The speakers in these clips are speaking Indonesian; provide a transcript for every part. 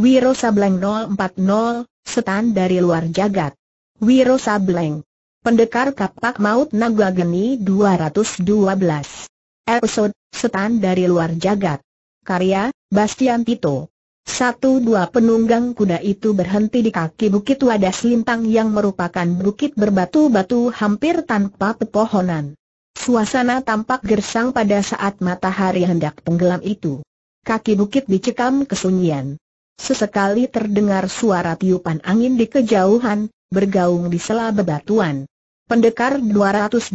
Wiro Sableng 040, setan dari luar jagat. Wiro Sableng. Pendekar Kapak Maut Naga Geni 212. Episode, setan dari luar jagat. Karya, Bastian Tito. Satu dua penunggang kuda itu berhenti di kaki bukit wadah selintang yang merupakan bukit berbatu-batu hampir tanpa pepohonan. Suasana tampak gersang pada saat matahari hendak tenggelam itu. Kaki bukit dicekam kesunyian. Sesekali terdengar suara tiupan angin di kejauhan, bergaung di sela bebatuan. Pendekar 212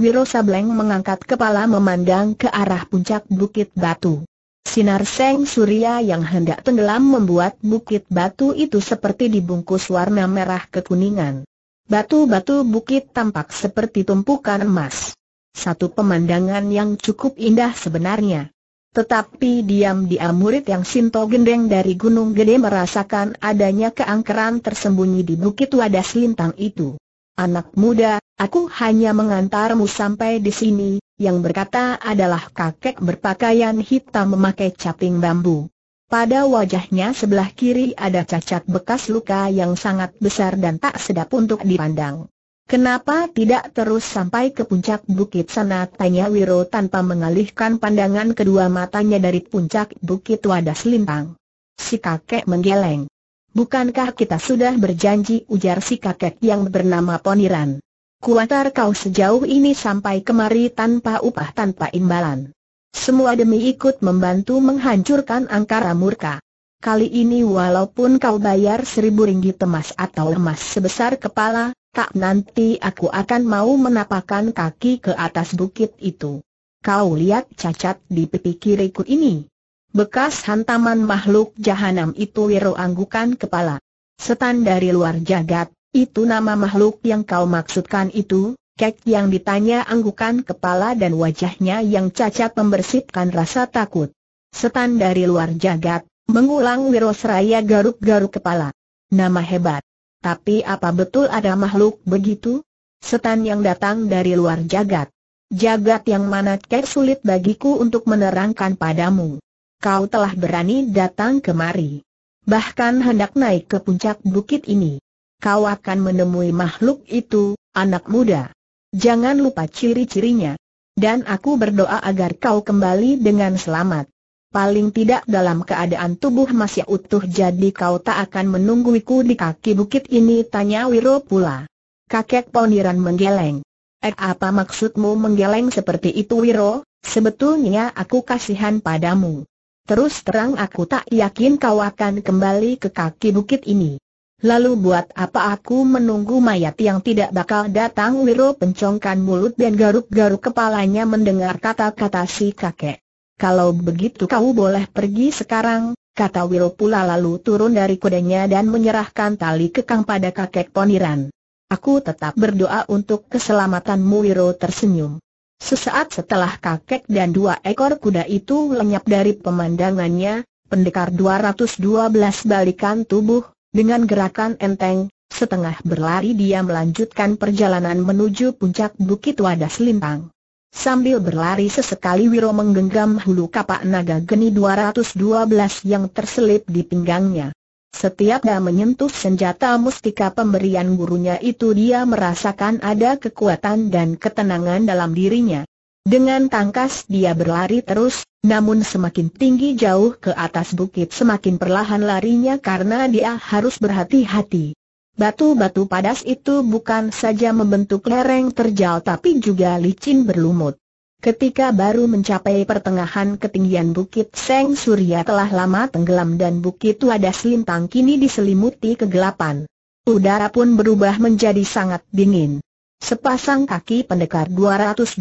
Wiro Sableng mengangkat kepala memandang ke arah puncak Bukit Batu. Sinar seng surya yang hendak tenggelam membuat Bukit Batu itu seperti dibungkus warna merah kekuningan. Batu-batu bukit tampak seperti tumpukan emas. Satu pemandangan yang cukup indah sebenarnya. Tetapi diam-diam murid yang Sinto Gendeng dari Gunung Gede merasakan adanya keangkeran tersembunyi di Bukit Wadas Lintang itu. Anak muda, aku hanya mengantarmu sampai di sini, yang berkata adalah kakek berpakaian hitam memakai caping bambu. Pada wajahnya sebelah kiri ada cacat bekas luka yang sangat besar dan tak sedap untuk dipandang. Kenapa tidak terus sampai ke puncak bukit sana? Tanya Wiro tanpa mengalihkan pandangan kedua matanya dari puncak bukit wadas lintang. Si kakek menggeleng. Bukankah kita sudah berjanji ujar si kakek yang bernama Poniran? Kuantar kau sejauh ini sampai kemari tanpa upah tanpa imbalan. Semua demi ikut membantu menghancurkan angkara murka. Kali ini walaupun kau bayar seribu ringgit emas atau emas sebesar kepala, tak nanti aku akan mau menapakan kaki ke atas bukit itu. Kau lihat cacat di pipi kiriku ini. Bekas hantaman makhluk jahanam itu Wiro anggukan kepala. Setan dari luar jagat, itu nama makhluk yang kau maksudkan itu, Kek yang ditanya anggukan kepala dan wajahnya yang cacat membersihkan rasa takut. Setan dari luar jagat, mengulang Wiro seraya garuk-garuk kepala. Nama hebat. Tapi apa betul ada makhluk begitu? Setan yang datang dari luar jagat. Jagat yang mana kek sulit bagiku untuk menerangkan padamu. Kau telah berani datang kemari. Bahkan hendak naik ke puncak bukit ini. Kau akan menemui makhluk itu, anak muda. Jangan lupa ciri-cirinya. Dan aku berdoa agar kau kembali dengan selamat paling tidak dalam keadaan tubuh masih utuh jadi kau tak akan menungguiku di kaki bukit ini tanya Wiro pula. Kakek Poniran menggeleng. Eh apa maksudmu menggeleng seperti itu Wiro? Sebetulnya aku kasihan padamu. Terus terang aku tak yakin kau akan kembali ke kaki bukit ini. Lalu buat apa aku menunggu mayat yang tidak bakal datang Wiro pencongkan mulut dan garuk-garuk kepalanya mendengar kata-kata si kakek. Kalau begitu kau boleh pergi sekarang, kata Wil pula lalu turun dari kudanya dan menyerahkan tali kekang pada kakek Poniran. Aku tetap berdoa untuk keselamatanmu Wiro tersenyum. Sesaat setelah kakek dan dua ekor kuda itu lenyap dari pemandangannya, pendekar 212 balikan tubuh, dengan gerakan enteng, setengah berlari dia melanjutkan perjalanan menuju puncak Bukit Wadas Lintang. Sambil berlari sesekali Wiro menggenggam hulu kapak naga geni 212 yang terselip di pinggangnya. Setiap dia menyentuh senjata mustika pemberian gurunya itu dia merasakan ada kekuatan dan ketenangan dalam dirinya. Dengan tangkas dia berlari terus, namun semakin tinggi jauh ke atas bukit semakin perlahan larinya karena dia harus berhati-hati. Batu-batu padas itu bukan saja membentuk lereng terjal tapi juga licin berlumut. Ketika baru mencapai pertengahan ketinggian Bukit Seng Surya telah lama tenggelam dan Bukit Wadas selintang kini diselimuti kegelapan. Udara pun berubah menjadi sangat dingin. Sepasang kaki pendekar 212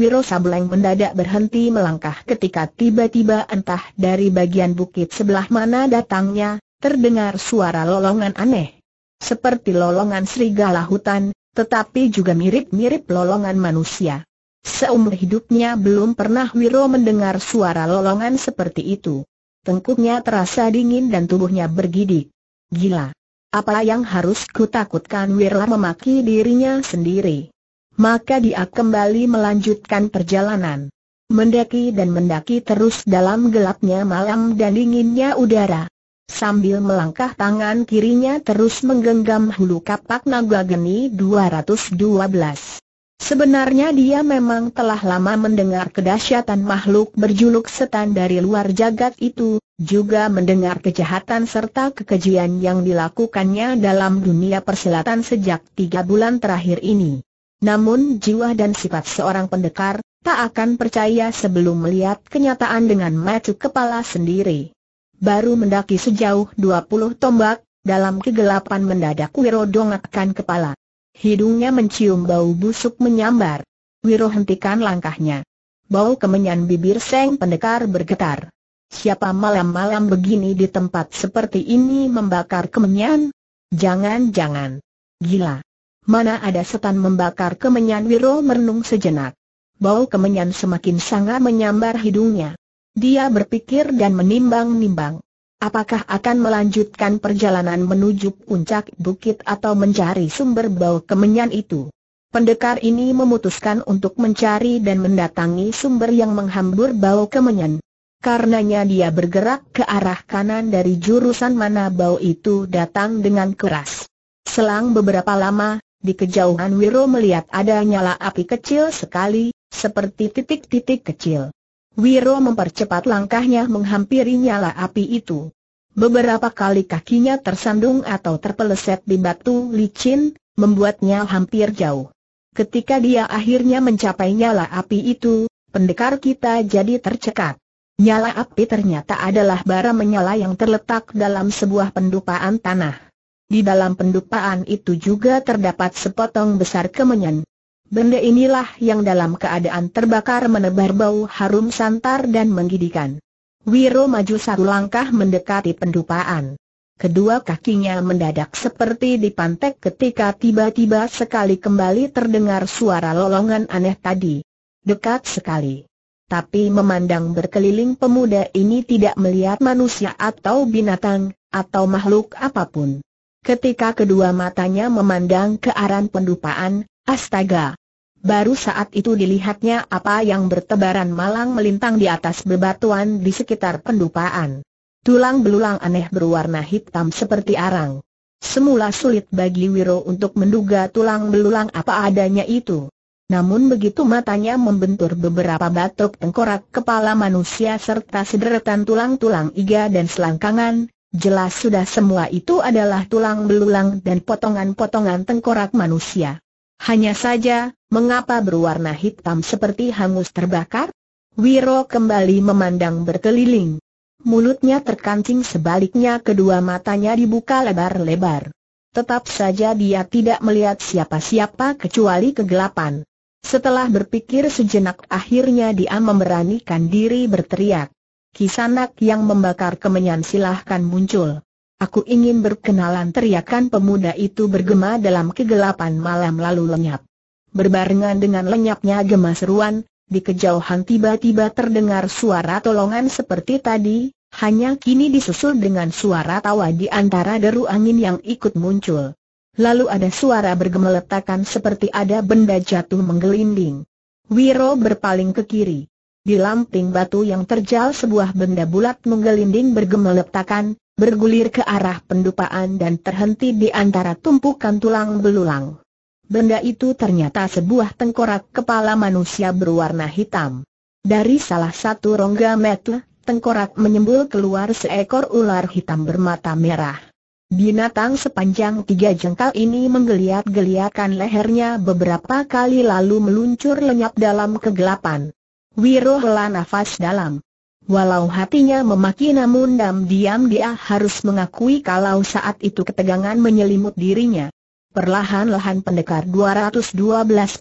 Wiro Sableng mendadak berhenti melangkah ketika tiba-tiba entah dari bagian bukit sebelah mana datangnya, terdengar suara lolongan aneh. Seperti lolongan serigala hutan, tetapi juga mirip-mirip lolongan manusia. Seumur hidupnya belum pernah Wiro mendengar suara lolongan seperti itu. Tengkuknya terasa dingin dan tubuhnya bergidik. Gila. Apa yang harus kutakutkan Wirla memaki dirinya sendiri. Maka dia kembali melanjutkan perjalanan. Mendaki dan mendaki terus dalam gelapnya malam dan dinginnya udara. Sambil melangkah tangan kirinya terus menggenggam hulu kapak naga geni 212. Sebenarnya dia memang telah lama mendengar kedahsyatan makhluk berjuluk setan dari luar jagat itu, juga mendengar kejahatan serta kekejian yang dilakukannya dalam dunia persilatan sejak tiga bulan terakhir ini. Namun jiwa dan sifat seorang pendekar, tak akan percaya sebelum melihat kenyataan dengan mata kepala sendiri. Baru mendaki sejauh 20 tombak, dalam kegelapan mendadak Wiro dongakkan kepala. Hidungnya mencium bau busuk menyambar. Wiro hentikan langkahnya. Bau kemenyan bibir Seng Pendekar bergetar. Siapa malam-malam begini di tempat seperti ini membakar kemenyan? Jangan-jangan. Gila. Mana ada setan membakar kemenyan Wiro merenung sejenak. Bau kemenyan semakin sangat menyambar hidungnya. Dia berpikir dan menimbang-nimbang. Apakah akan melanjutkan perjalanan menuju puncak bukit atau mencari sumber bau kemenyan itu? Pendekar ini memutuskan untuk mencari dan mendatangi sumber yang menghambur bau kemenyan. Karenanya dia bergerak ke arah kanan dari jurusan mana bau itu datang dengan keras. Selang beberapa lama, di kejauhan Wiro melihat ada nyala api kecil sekali, seperti titik-titik kecil. Wiro mempercepat langkahnya menghampiri nyala api itu. Beberapa kali kakinya tersandung atau terpeleset di batu licin, membuatnya hampir jauh. Ketika dia akhirnya mencapai nyala api itu, pendekar kita jadi tercekat. Nyala api ternyata adalah bara menyala yang terletak dalam sebuah pendupaan tanah. Di dalam pendupaan itu juga terdapat sepotong besar kemenyan. Benda inilah yang dalam keadaan terbakar menebar bau harum santar dan menggidikan. Wiro maju satu langkah mendekati pendupaan. Kedua kakinya mendadak seperti dipantek ketika tiba-tiba sekali kembali terdengar suara lolongan aneh tadi. Dekat sekali. Tapi memandang berkeliling pemuda ini tidak melihat manusia atau binatang, atau makhluk apapun. Ketika kedua matanya memandang ke arah pendupaan, Astaga! Baru saat itu dilihatnya apa yang bertebaran malang melintang di atas bebatuan di sekitar pendupaan. Tulang belulang aneh berwarna hitam seperti arang. Semula sulit bagi Wiro untuk menduga tulang belulang apa adanya itu. Namun begitu matanya membentur beberapa batok tengkorak kepala manusia serta sederetan tulang-tulang iga dan selangkangan, jelas sudah semua itu adalah tulang belulang dan potongan-potongan tengkorak manusia. Hanya saja, mengapa berwarna hitam seperti hangus terbakar? Wiro kembali memandang berkeliling. Mulutnya terkancing sebaliknya kedua matanya dibuka lebar-lebar. Tetap saja dia tidak melihat siapa-siapa kecuali kegelapan. Setelah berpikir sejenak akhirnya dia memberanikan diri berteriak. Kisanak yang membakar kemenyan silahkan muncul. Aku ingin berkenalan teriakan pemuda itu bergema dalam kegelapan malam lalu lenyap. Berbarengan dengan lenyapnya gema seruan, di kejauhan tiba-tiba terdengar suara tolongan seperti tadi, hanya kini disusul dengan suara tawa di antara deru angin yang ikut muncul. Lalu ada suara bergemeletakan seperti ada benda jatuh menggelinding. Wiro berpaling ke kiri. Di lamping batu yang terjal sebuah benda bulat menggelinding bergemeletakan, bergulir ke arah pendupaan dan terhenti di antara tumpukan tulang belulang. Benda itu ternyata sebuah tengkorak kepala manusia berwarna hitam. Dari salah satu rongga metel, tengkorak menyembul keluar seekor ular hitam bermata merah. Binatang sepanjang tiga jengkal ini menggeliat-geliatkan lehernya beberapa kali lalu meluncur lenyap dalam kegelapan. Wiro hela nafas dalam. Walau hatinya memaki namun diam-diam dia harus mengakui kalau saat itu ketegangan menyelimut dirinya. Perlahan-lahan pendekar 212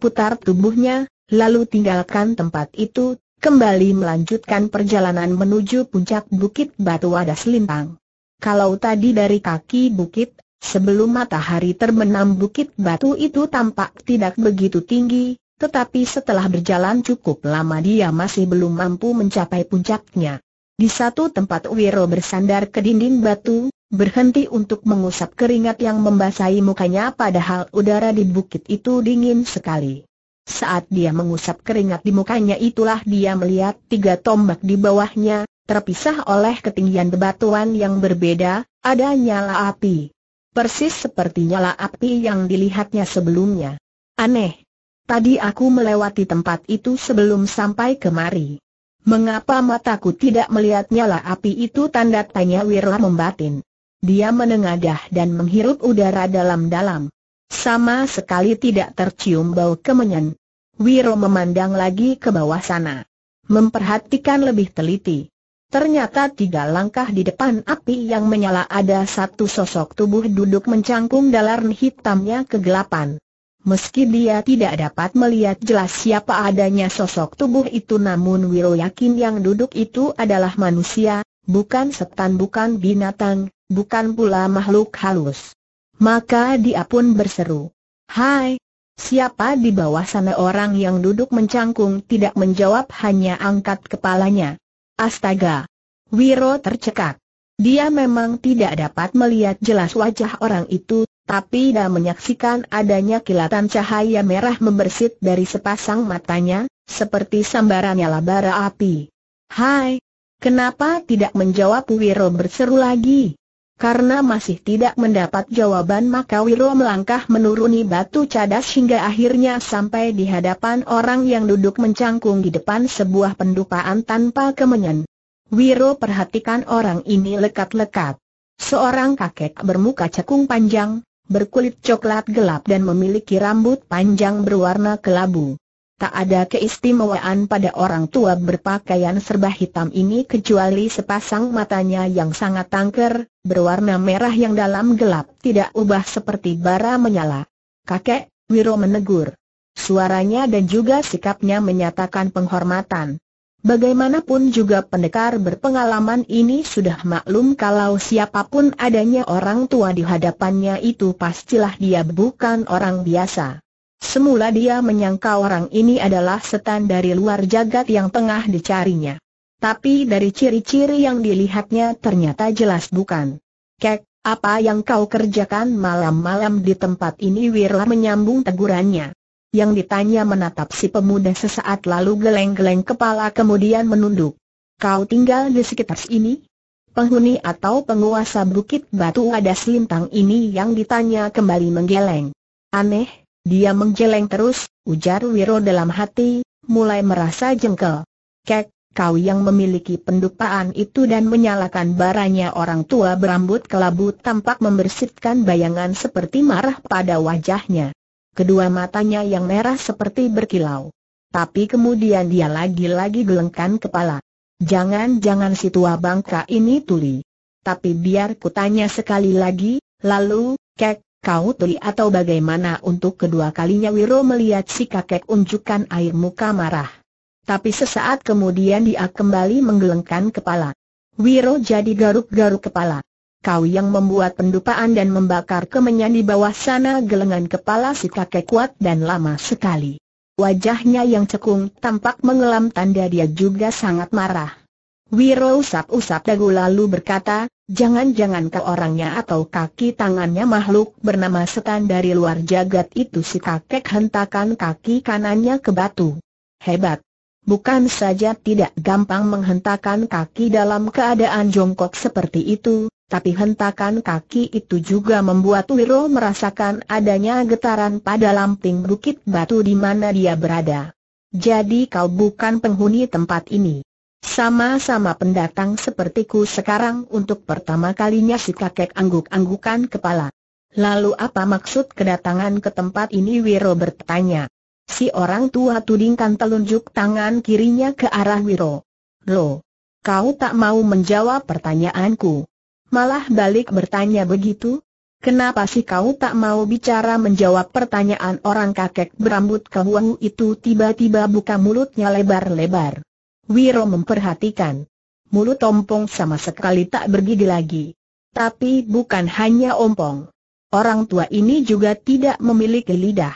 putar tubuhnya, lalu tinggalkan tempat itu, kembali melanjutkan perjalanan menuju puncak Bukit Batu Wadas selintang. Kalau tadi dari kaki bukit, sebelum matahari terbenam bukit batu itu tampak tidak begitu tinggi, tetapi setelah berjalan cukup lama dia masih belum mampu mencapai puncaknya. Di satu tempat Wiro bersandar ke dinding batu, berhenti untuk mengusap keringat yang membasahi mukanya padahal udara di bukit itu dingin sekali. Saat dia mengusap keringat di mukanya itulah dia melihat tiga tombak di bawahnya, terpisah oleh ketinggian bebatuan yang berbeda, ada nyala api. Persis seperti nyala api yang dilihatnya sebelumnya. Aneh, Tadi aku melewati tempat itu sebelum sampai kemari. Mengapa mataku tidak melihat nyala api itu tanda tanya Wirla membatin. Dia menengadah dan menghirup udara dalam-dalam. Sama sekali tidak tercium bau kemenyan. Wiro memandang lagi ke bawah sana. Memperhatikan lebih teliti. Ternyata tiga langkah di depan api yang menyala ada satu sosok tubuh duduk mencangkung dalam hitamnya kegelapan. Meski dia tidak dapat melihat jelas siapa adanya sosok tubuh itu namun Wiro yakin yang duduk itu adalah manusia, bukan setan bukan binatang, bukan pula makhluk halus. Maka dia pun berseru, Hai, siapa di bawah sana orang yang duduk mencangkung tidak menjawab hanya angkat kepalanya. Astaga! Wiro tercekak. Dia memang tidak dapat melihat jelas wajah orang itu, tapi dia menyaksikan adanya kilatan cahaya merah membersit dari sepasang matanya, seperti sambaran nyala bara api. Hai! Kenapa tidak menjawab Wiro berseru lagi? Karena masih tidak mendapat jawaban maka Wiro melangkah menuruni batu cadas hingga akhirnya sampai di hadapan orang yang duduk mencangkung di depan sebuah pendupaan tanpa kemenyan. Wiro perhatikan orang ini lekat-lekat. Seorang kakek bermuka cekung panjang, berkulit coklat gelap dan memiliki rambut panjang berwarna kelabu. Tak ada keistimewaan pada orang tua berpakaian serba hitam ini kecuali sepasang matanya yang sangat tangker, berwarna merah yang dalam gelap tidak ubah seperti bara menyala. Kakek, Wiro menegur. Suaranya dan juga sikapnya menyatakan penghormatan. Bagaimanapun juga pendekar berpengalaman ini sudah maklum kalau siapapun adanya orang tua di hadapannya itu pastilah dia bukan orang biasa. Semula dia menyangka orang ini adalah setan dari luar jagat yang tengah dicarinya. Tapi dari ciri-ciri yang dilihatnya ternyata jelas bukan. Kek, apa yang kau kerjakan malam-malam di tempat ini Wirla menyambung tegurannya yang ditanya menatap si pemuda sesaat lalu geleng-geleng kepala kemudian menunduk. Kau tinggal di sekitar sini? Penghuni atau penguasa bukit batu ada selintang ini yang ditanya kembali menggeleng. Aneh, dia menggeleng terus, ujar Wiro dalam hati, mulai merasa jengkel. Kek, kau yang memiliki pendupaan itu dan menyalakan baranya orang tua berambut kelabu tampak membersihkan bayangan seperti marah pada wajahnya kedua matanya yang merah seperti berkilau. Tapi kemudian dia lagi-lagi gelengkan kepala. Jangan-jangan si tua bangka ini tuli. Tapi biar kutanya sekali lagi, lalu, kek, kau tuli atau bagaimana untuk kedua kalinya Wiro melihat si kakek unjukkan air muka marah. Tapi sesaat kemudian dia kembali menggelengkan kepala. Wiro jadi garuk-garuk kepala kau yang membuat pendupaan dan membakar kemenyan di bawah sana gelengan kepala si kakek kuat dan lama sekali. Wajahnya yang cekung tampak mengelam tanda dia juga sangat marah. Wiro usap-usap dagu lalu berkata, jangan-jangan ke orangnya atau kaki tangannya makhluk bernama setan dari luar jagat itu si kakek hentakan kaki kanannya ke batu. Hebat! Bukan saja tidak gampang menghentakan kaki dalam keadaan jongkok seperti itu, tapi hentakan kaki itu juga membuat Wiro merasakan adanya getaran pada lamping bukit batu di mana dia berada. Jadi kau bukan penghuni tempat ini. Sama-sama pendatang sepertiku sekarang untuk pertama kalinya si kakek angguk-anggukan kepala. Lalu apa maksud kedatangan ke tempat ini Wiro bertanya. Si orang tua tudingkan telunjuk tangan kirinya ke arah Wiro. Loh, kau tak mau menjawab pertanyaanku malah balik bertanya begitu? Kenapa sih kau tak mau bicara menjawab pertanyaan orang kakek berambut kewahu itu tiba-tiba buka mulutnya lebar-lebar. Wiro memperhatikan. Mulut ompong sama sekali tak bergigi lagi. Tapi bukan hanya ompong. Orang tua ini juga tidak memiliki lidah.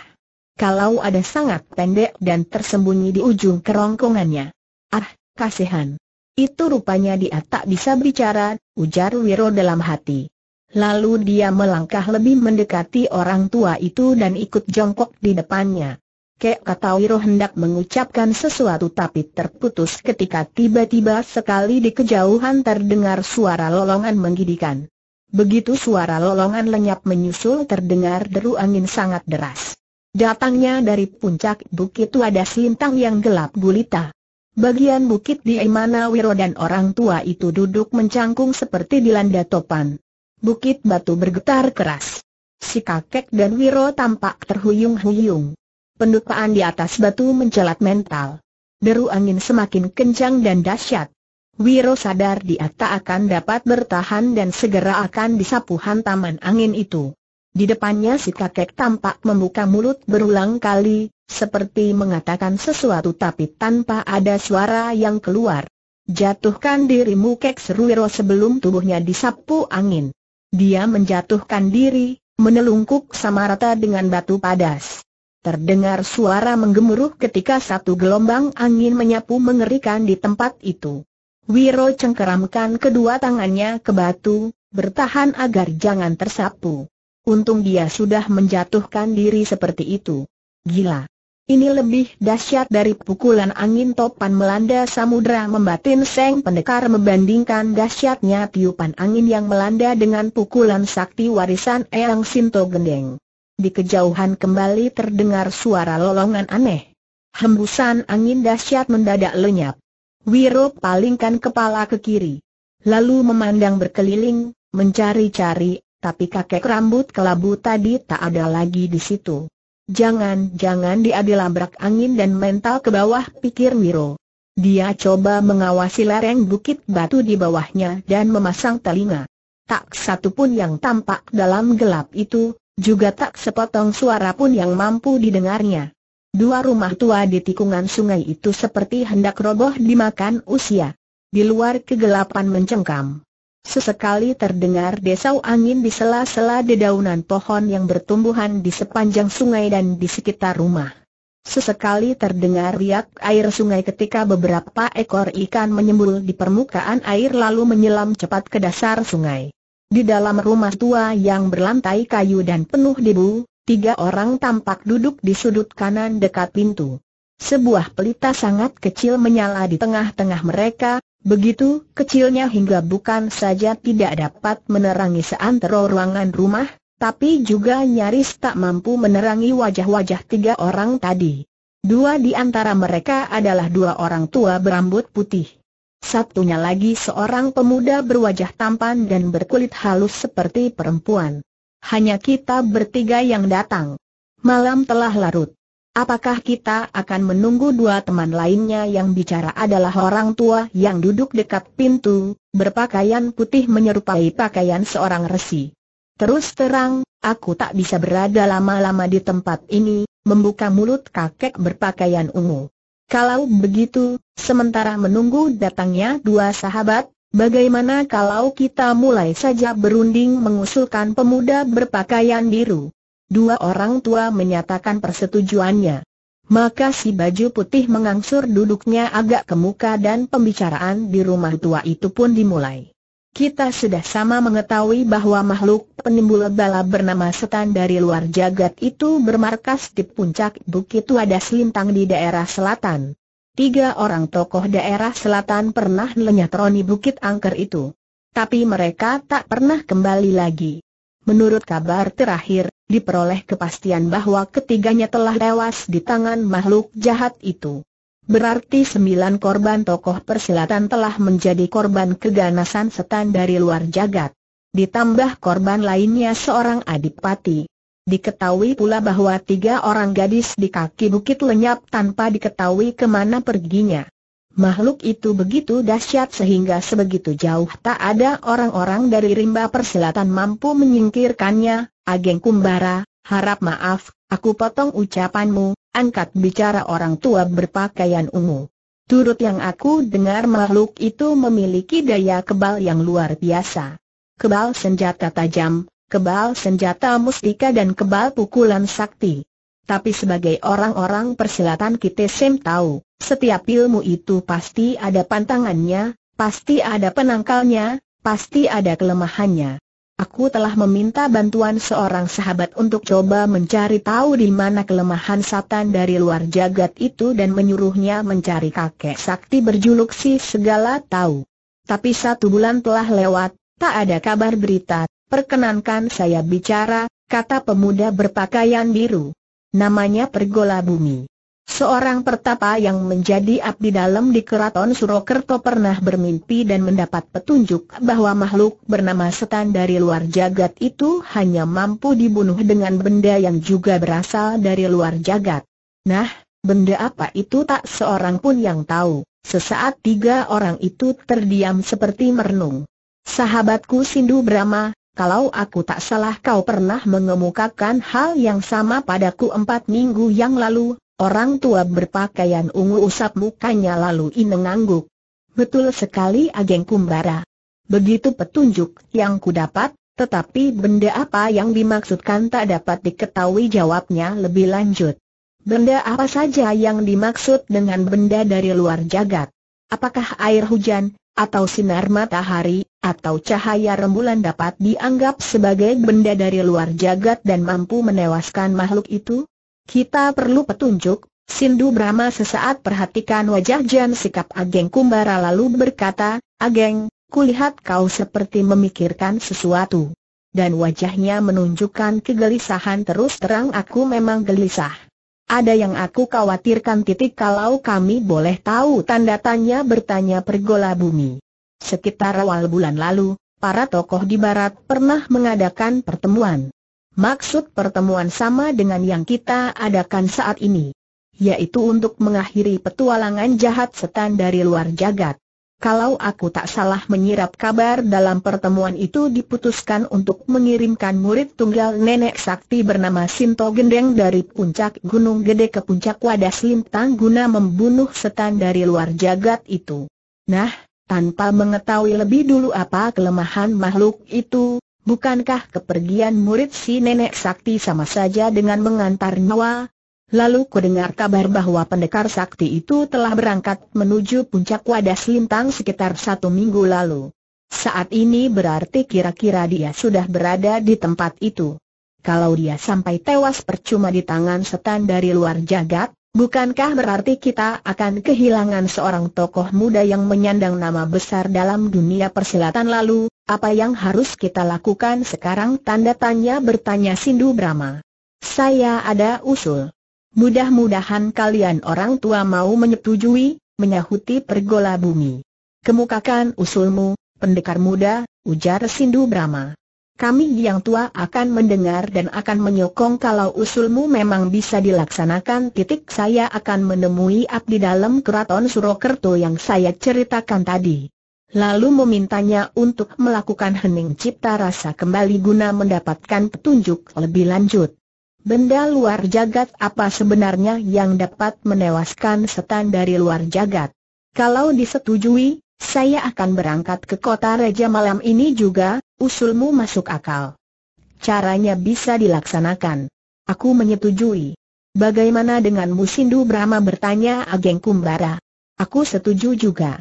Kalau ada sangat pendek dan tersembunyi di ujung kerongkongannya. Ah, kasihan. Itu rupanya dia tak bisa bicara, ujar Wiro dalam hati. Lalu dia melangkah lebih mendekati orang tua itu dan ikut jongkok di depannya. Kek kata Wiro hendak mengucapkan sesuatu tapi terputus ketika tiba-tiba sekali di kejauhan terdengar suara lolongan menggidikan. Begitu suara lolongan lenyap menyusul terdengar deru angin sangat deras. Datangnya dari puncak bukit wadah lintang yang gelap gulita. Bagian bukit di mana Wiro dan orang tua itu duduk mencangkung seperti dilanda topan. Bukit batu bergetar keras. Si kakek dan Wiro tampak terhuyung-huyung. Pendupaan di atas batu mencelat mental. Deru angin semakin kencang dan dahsyat. Wiro sadar dia tak akan dapat bertahan dan segera akan disapu hantaman angin itu. Di depannya si kakek tampak membuka mulut berulang kali, seperti mengatakan sesuatu tapi tanpa ada suara yang keluar. Jatuhkan dirimu kek seru Wiro sebelum tubuhnya disapu angin. Dia menjatuhkan diri, menelungkup sama rata dengan batu padas. Terdengar suara menggemuruh ketika satu gelombang angin menyapu mengerikan di tempat itu. Wiro cengkeramkan kedua tangannya ke batu, bertahan agar jangan tersapu. Untung dia sudah menjatuhkan diri seperti itu. Gila. Ini lebih dahsyat dari pukulan angin topan melanda samudera membatin Seng Pendekar membandingkan dahsyatnya tiupan angin yang melanda dengan pukulan sakti warisan Eyang Sinto Gendeng. Di kejauhan kembali terdengar suara lolongan aneh. Hembusan angin dahsyat mendadak lenyap. Wiro palingkan kepala ke kiri. Lalu memandang berkeliling, mencari-cari, tapi kakek rambut kelabu tadi tak ada lagi di situ. Jangan-jangan dia dilabrak angin dan mental ke bawah, pikir Wiro. Dia coba mengawasi lereng bukit batu di bawahnya dan memasang telinga. Tak satu pun yang tampak dalam gelap itu, juga tak sepotong suara pun yang mampu didengarnya. Dua rumah tua di tikungan sungai itu seperti hendak roboh dimakan usia. Di luar kegelapan mencengkam. Sesekali terdengar desau angin di sela-sela dedaunan pohon yang bertumbuhan di sepanjang sungai dan di sekitar rumah. Sesekali terdengar riak air sungai ketika beberapa ekor ikan menyembul di permukaan air lalu menyelam cepat ke dasar sungai. Di dalam rumah tua yang berlantai kayu dan penuh debu, tiga orang tampak duduk di sudut kanan dekat pintu. Sebuah pelita sangat kecil menyala di tengah-tengah mereka, Begitu kecilnya hingga bukan saja tidak dapat menerangi seantero ruangan rumah, tapi juga nyaris tak mampu menerangi wajah-wajah tiga orang tadi. Dua di antara mereka adalah dua orang tua berambut putih. Satunya lagi seorang pemuda berwajah tampan dan berkulit halus seperti perempuan. Hanya kita bertiga yang datang. Malam telah larut. Apakah kita akan menunggu dua teman lainnya yang bicara adalah orang tua yang duduk dekat pintu, berpakaian putih menyerupai pakaian seorang resi? Terus terang, aku tak bisa berada lama-lama di tempat ini, membuka mulut kakek berpakaian ungu. Kalau begitu, sementara menunggu datangnya dua sahabat, bagaimana kalau kita mulai saja berunding mengusulkan pemuda berpakaian biru? dua orang tua menyatakan persetujuannya. Maka si baju putih mengangsur duduknya agak ke muka dan pembicaraan di rumah tua itu pun dimulai. Kita sudah sama mengetahui bahwa makhluk penimbul bala bernama setan dari luar jagat itu bermarkas di puncak Bukit Wadas Lintang di daerah selatan. Tiga orang tokoh daerah selatan pernah lenyatroni Bukit Angker itu. Tapi mereka tak pernah kembali lagi. Menurut kabar terakhir, diperoleh kepastian bahwa ketiganya telah tewas di tangan makhluk jahat itu. Berarti sembilan korban tokoh persilatan telah menjadi korban keganasan setan dari luar jagat. Ditambah korban lainnya seorang adipati. Diketahui pula bahwa tiga orang gadis di kaki bukit lenyap tanpa diketahui kemana perginya. Makhluk itu begitu dahsyat sehingga sebegitu jauh tak ada orang-orang dari rimba perselatan mampu menyingkirkannya. Ageng Kumbara, harap maaf, aku potong ucapanmu, angkat bicara orang tua berpakaian ungu. Turut yang aku dengar makhluk itu memiliki daya kebal yang luar biasa. Kebal senjata tajam, kebal senjata mustika dan kebal pukulan sakti. Tapi sebagai orang-orang persilatan kita sem tahu, setiap ilmu itu pasti ada pantangannya, pasti ada penangkalnya, pasti ada kelemahannya. Aku telah meminta bantuan seorang sahabat untuk coba mencari tahu di mana kelemahan satan dari luar jagat itu dan menyuruhnya mencari kakek sakti berjuluk si segala tahu. Tapi satu bulan telah lewat, tak ada kabar berita, perkenankan saya bicara, kata pemuda berpakaian biru. Namanya Pergola Bumi. Seorang pertapa yang menjadi abdi dalam di keraton Surakarta pernah bermimpi dan mendapat petunjuk bahwa makhluk bernama setan dari luar jagat itu hanya mampu dibunuh dengan benda yang juga berasal dari luar jagat. Nah, benda apa itu tak seorang pun yang tahu. Sesaat tiga orang itu terdiam seperti merenung. Sahabatku Sindu Brahma, kalau aku tak salah kau pernah mengemukakan hal yang sama padaku empat minggu yang lalu, Orang tua berpakaian ungu usap mukanya lalu inengangguk. Betul sekali Ageng Kumbara. Begitu petunjuk yang ku dapat, tetapi benda apa yang dimaksudkan tak dapat diketahui jawabnya lebih lanjut. Benda apa saja yang dimaksud dengan benda dari luar jagat? Apakah air hujan, atau sinar matahari, atau cahaya rembulan dapat dianggap sebagai benda dari luar jagat dan mampu menewaskan makhluk itu? Kita perlu petunjuk, Sindu Brahma sesaat perhatikan wajah Jan sikap Ageng Kumbara lalu berkata, Ageng, kulihat kau seperti memikirkan sesuatu. Dan wajahnya menunjukkan kegelisahan terus terang aku memang gelisah. Ada yang aku khawatirkan titik kalau kami boleh tahu tanda tanya bertanya pergola bumi. Sekitar awal bulan lalu, para tokoh di barat pernah mengadakan pertemuan. Maksud pertemuan sama dengan yang kita adakan saat ini. Yaitu untuk mengakhiri petualangan jahat setan dari luar jagat. Kalau aku tak salah menyirap kabar dalam pertemuan itu diputuskan untuk mengirimkan murid tunggal nenek sakti bernama Sinto Gendeng dari puncak Gunung Gede ke puncak wadas lintang guna membunuh setan dari luar jagat itu. Nah, tanpa mengetahui lebih dulu apa kelemahan makhluk itu, Bukankah kepergian murid si nenek sakti sama saja dengan mengantar nyawa? Lalu ku dengar kabar bahwa pendekar sakti itu telah berangkat menuju puncak wadas lintang sekitar satu minggu lalu. Saat ini berarti kira-kira dia sudah berada di tempat itu. Kalau dia sampai tewas percuma di tangan setan dari luar jagat, Bukankah berarti kita akan kehilangan seorang tokoh muda yang menyandang nama besar dalam dunia persilatan lalu, apa yang harus kita lakukan sekarang tanda tanya bertanya Sindu Brahma. Saya ada usul. Mudah-mudahan kalian orang tua mau menyetujui, menyahuti pergola bumi. Kemukakan usulmu, pendekar muda, ujar Sindu Brahma kami yang tua akan mendengar dan akan menyokong kalau usulmu memang bisa dilaksanakan. Titik saya akan menemui abdi dalam keraton Surakerto yang saya ceritakan tadi. Lalu memintanya untuk melakukan hening cipta rasa kembali guna mendapatkan petunjuk lebih lanjut. Benda luar jagat apa sebenarnya yang dapat menewaskan setan dari luar jagat? Kalau disetujui, saya akan berangkat ke kota Raja malam ini juga, usulmu masuk akal. Caranya bisa dilaksanakan. Aku menyetujui. Bagaimana dengan Musindu Brahma bertanya Ageng Kumbara? Aku setuju juga.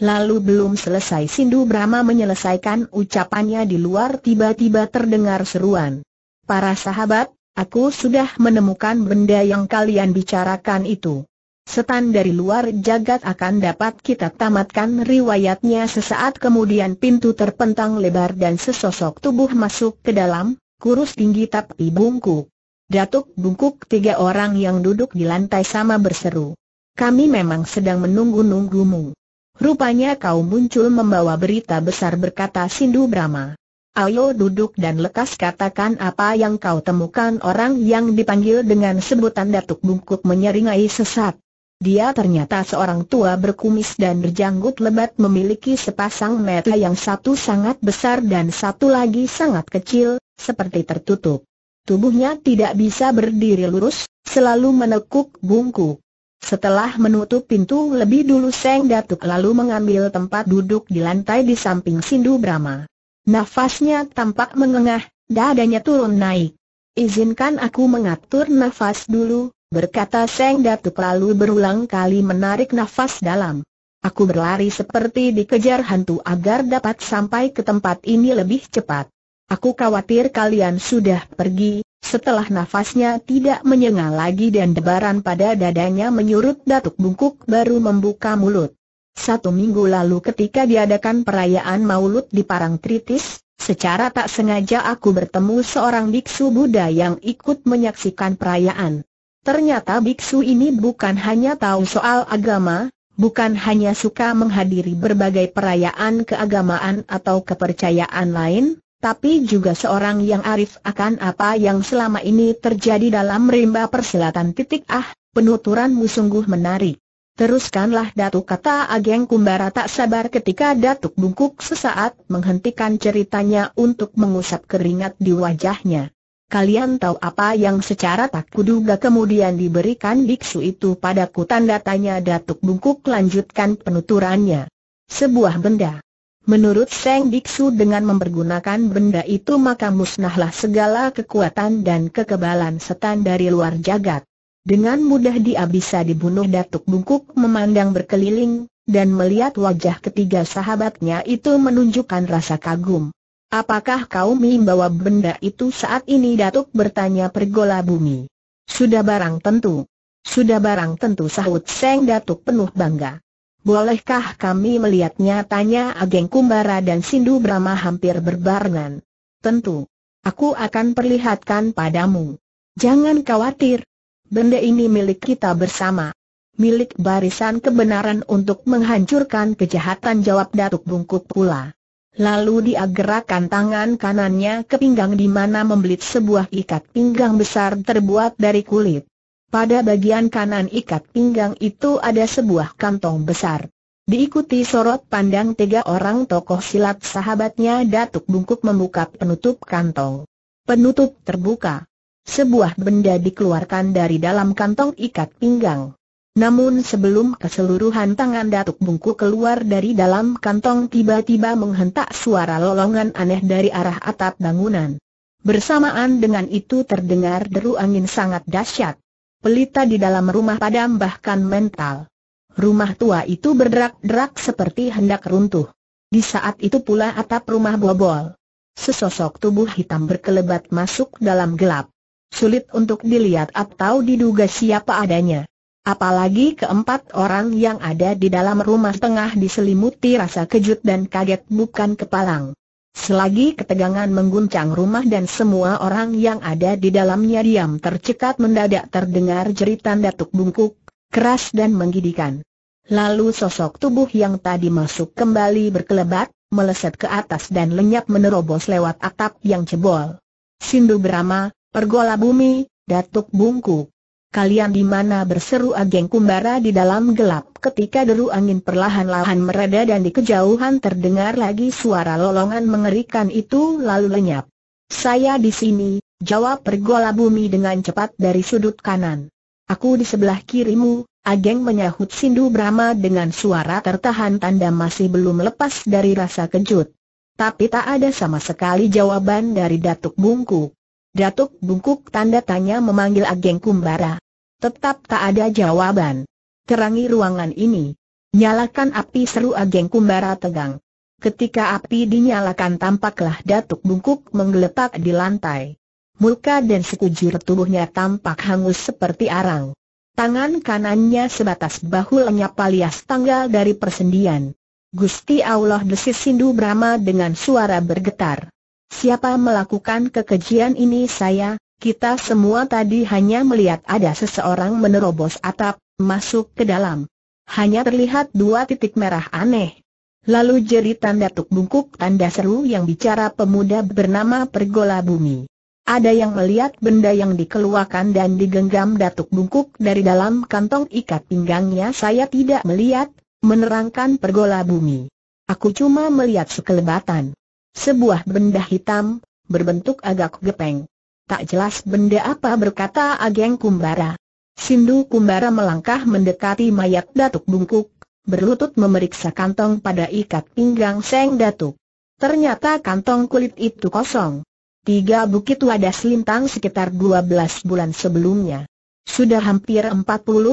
Lalu belum selesai Sindu Brahma menyelesaikan ucapannya di luar tiba-tiba terdengar seruan. Para sahabat, aku sudah menemukan benda yang kalian bicarakan itu setan dari luar jagat akan dapat kita tamatkan riwayatnya sesaat kemudian pintu terpentang lebar dan sesosok tubuh masuk ke dalam, kurus tinggi tapi bungkuk. Datuk bungkuk tiga orang yang duduk di lantai sama berseru. Kami memang sedang menunggu-nunggumu. Rupanya kau muncul membawa berita besar berkata Sindu Brahma. Ayo duduk dan lekas katakan apa yang kau temukan orang yang dipanggil dengan sebutan Datuk Bungkuk menyeringai sesat. Dia ternyata seorang tua berkumis dan berjanggut lebat memiliki sepasang mata yang satu sangat besar dan satu lagi sangat kecil, seperti tertutup. Tubuhnya tidak bisa berdiri lurus, selalu menekuk bungkuk. Setelah menutup pintu lebih dulu Seng Datuk lalu mengambil tempat duduk di lantai di samping Sindu Brahma. Nafasnya tampak mengengah, dadanya turun naik. Izinkan aku mengatur nafas dulu, berkata Seng Datuk lalu berulang kali menarik nafas dalam. Aku berlari seperti dikejar hantu agar dapat sampai ke tempat ini lebih cepat. Aku khawatir kalian sudah pergi, setelah nafasnya tidak menyengal lagi dan debaran pada dadanya menyurut Datuk Bungkuk baru membuka mulut. Satu minggu lalu ketika diadakan perayaan maulud di Parang Tritis, secara tak sengaja aku bertemu seorang biksu Buddha yang ikut menyaksikan perayaan. Ternyata biksu ini bukan hanya tahu soal agama, bukan hanya suka menghadiri berbagai perayaan keagamaan atau kepercayaan lain, tapi juga seorang yang arif akan apa yang selama ini terjadi dalam rimba persilatan titik ah, penuturanmu sungguh menarik. Teruskanlah Datuk kata Ageng Kumbara tak sabar ketika Datuk bungkuk sesaat menghentikan ceritanya untuk mengusap keringat di wajahnya. Kalian tahu apa yang secara tak kuduga kemudian diberikan biksu itu padaku tanda tanya Datuk Bungkuk lanjutkan penuturannya. Sebuah benda. Menurut Seng Biksu dengan mempergunakan benda itu maka musnahlah segala kekuatan dan kekebalan setan dari luar jagat. Dengan mudah dia bisa dibunuh Datuk Bungkuk memandang berkeliling, dan melihat wajah ketiga sahabatnya itu menunjukkan rasa kagum. Apakah kau membawa benda itu saat ini Datuk bertanya pergola bumi? Sudah barang tentu. Sudah barang tentu sahut Seng Datuk penuh bangga. Bolehkah kami melihatnya tanya Ageng Kumbara dan Sindu Brahma hampir berbarengan. Tentu. Aku akan perlihatkan padamu. Jangan khawatir. Benda ini milik kita bersama. Milik barisan kebenaran untuk menghancurkan kejahatan jawab Datuk Bungkuk pula. Lalu dia gerakan tangan kanannya ke pinggang di mana membelit sebuah ikat pinggang besar terbuat dari kulit. Pada bagian kanan ikat pinggang itu ada sebuah kantong besar. Diikuti sorot pandang tiga orang tokoh silat sahabatnya Datuk Bungkuk membuka penutup kantong. Penutup terbuka. Sebuah benda dikeluarkan dari dalam kantong ikat pinggang. Namun sebelum keseluruhan tangan Datuk Bungku keluar dari dalam kantong tiba-tiba menghentak suara lolongan aneh dari arah atap bangunan. Bersamaan dengan itu terdengar deru angin sangat dahsyat. Pelita di dalam rumah padam bahkan mental. Rumah tua itu berderak-derak seperti hendak runtuh. Di saat itu pula atap rumah bobol. Sesosok tubuh hitam berkelebat masuk dalam gelap. Sulit untuk dilihat atau diduga siapa adanya. Apalagi keempat orang yang ada di dalam rumah tengah diselimuti rasa kejut dan kaget bukan kepalang. Selagi ketegangan mengguncang rumah dan semua orang yang ada di dalamnya diam tercekat mendadak terdengar jeritan datuk bungkuk, keras dan menggidikan. Lalu sosok tubuh yang tadi masuk kembali berkelebat, meleset ke atas dan lenyap menerobos lewat atap yang jebol. Sindu berama, pergola bumi, datuk bungkuk. Kalian di mana berseru ageng kumbara di dalam gelap ketika deru angin perlahan-lahan mereda dan di kejauhan terdengar lagi suara lolongan mengerikan itu lalu lenyap. Saya di sini, jawab pergola bumi dengan cepat dari sudut kanan. Aku di sebelah kirimu, ageng menyahut Sindu Brahma dengan suara tertahan tanda masih belum lepas dari rasa kejut. Tapi tak ada sama sekali jawaban dari Datuk Bungku. Datuk Bungkuk tanda tanya memanggil Ageng Kumbara. Tetap tak ada jawaban. Terangi ruangan ini. Nyalakan api seru Ageng Kumbara tegang. Ketika api dinyalakan tampaklah Datuk Bungkuk menggeletak di lantai. Muka dan sekujur tubuhnya tampak hangus seperti arang. Tangan kanannya sebatas bahu lenyap alias tanggal dari persendian. Gusti Allah desis Sindu Brahma dengan suara bergetar. Siapa melakukan kekejian ini saya, kita semua tadi hanya melihat ada seseorang menerobos atap, masuk ke dalam. Hanya terlihat dua titik merah aneh. Lalu jeritan datuk bungkuk tanda seru yang bicara pemuda bernama Pergola Bumi. Ada yang melihat benda yang dikeluarkan dan digenggam datuk bungkuk dari dalam kantong ikat pinggangnya saya tidak melihat, menerangkan Pergola Bumi. Aku cuma melihat sekelebatan sebuah benda hitam, berbentuk agak gepeng. Tak jelas benda apa berkata Ageng Kumbara. Sindu Kumbara melangkah mendekati mayat Datuk Bungkuk, berlutut memeriksa kantong pada ikat pinggang Seng Datuk. Ternyata kantong kulit itu kosong. Tiga bukit wadah selintang sekitar 12 bulan sebelumnya. Sudah hampir 40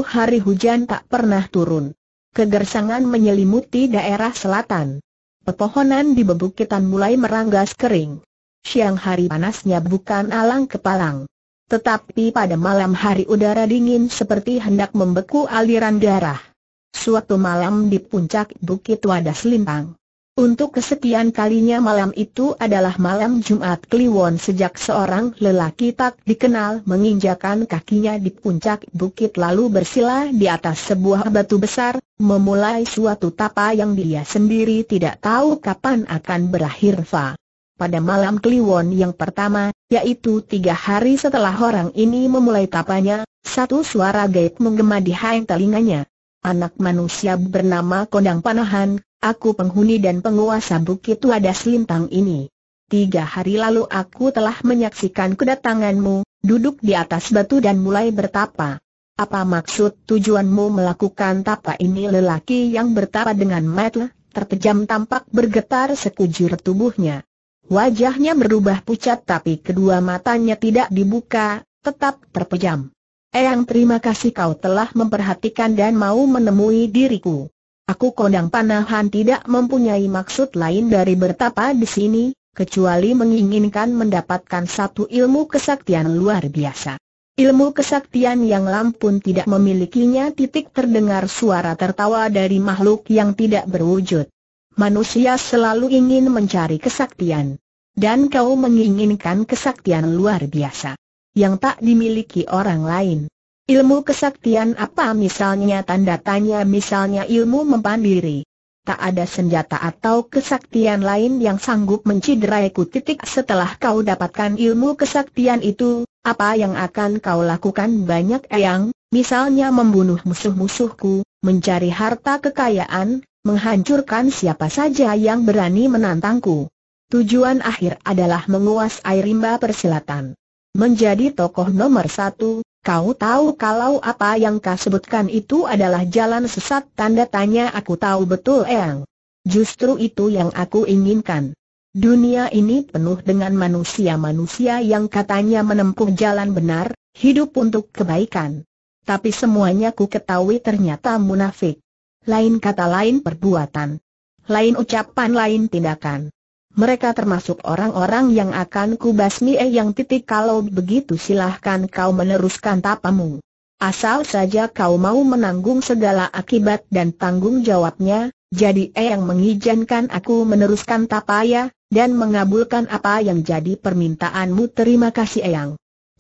hari hujan tak pernah turun. Kegersangan menyelimuti daerah selatan. Pepohonan di bebukitan mulai meranggas kering. Siang hari panasnya bukan alang kepalang. Tetapi pada malam hari udara dingin seperti hendak membeku aliran darah. Suatu malam di puncak Bukit Wadas Lintang, untuk kesekian kalinya malam itu adalah malam Jumat Kliwon sejak seorang lelaki tak dikenal menginjakan kakinya di puncak bukit lalu bersila di atas sebuah batu besar, memulai suatu tapa yang dia sendiri tidak tahu kapan akan berakhir. Fa. Pada malam Kliwon yang pertama, yaitu tiga hari setelah orang ini memulai tapanya, satu suara gaib menggema di haing telinganya. Anak manusia bernama Kondang Panahan Aku penghuni dan penguasa Bukit Wadas Lintang ini. Tiga hari lalu aku telah menyaksikan kedatanganmu, duduk di atas batu dan mulai bertapa. Apa maksud tujuanmu melakukan tapa ini lelaki yang bertapa dengan metle, terpejam tampak bergetar sekujur tubuhnya. Wajahnya berubah pucat tapi kedua matanya tidak dibuka, tetap terpejam. Eyang terima kasih kau telah memperhatikan dan mau menemui diriku. Aku kondang panahan tidak mempunyai maksud lain dari bertapa di sini, kecuali menginginkan mendapatkan satu ilmu kesaktian luar biasa. Ilmu kesaktian yang lampun tidak memilikinya titik terdengar suara tertawa dari makhluk yang tidak berwujud. Manusia selalu ingin mencari kesaktian. Dan kau menginginkan kesaktian luar biasa. Yang tak dimiliki orang lain. Ilmu kesaktian apa misalnya tanda tanya misalnya ilmu diri. Tak ada senjata atau kesaktian lain yang sanggup mencideraiku titik setelah kau dapatkan ilmu kesaktian itu, apa yang akan kau lakukan banyak eyang, misalnya membunuh musuh-musuhku, mencari harta kekayaan, menghancurkan siapa saja yang berani menantangku. Tujuan akhir adalah menguasai rimba persilatan. Menjadi tokoh nomor satu, Kau tahu kalau apa yang kau sebutkan itu adalah jalan sesat tanda tanya aku tahu betul Eyang. Justru itu yang aku inginkan. Dunia ini penuh dengan manusia-manusia yang katanya menempuh jalan benar, hidup untuk kebaikan. Tapi semuanya ku ketahui ternyata munafik. Lain kata lain perbuatan. Lain ucapan lain tindakan mereka termasuk orang-orang yang akan kubasmi eh yang titik kalau begitu silahkan kau meneruskan tapamu. Asal saja kau mau menanggung segala akibat dan tanggung jawabnya, jadi eh yang mengizinkan aku meneruskan tapaya, dan mengabulkan apa yang jadi permintaanmu terima kasih Eyang.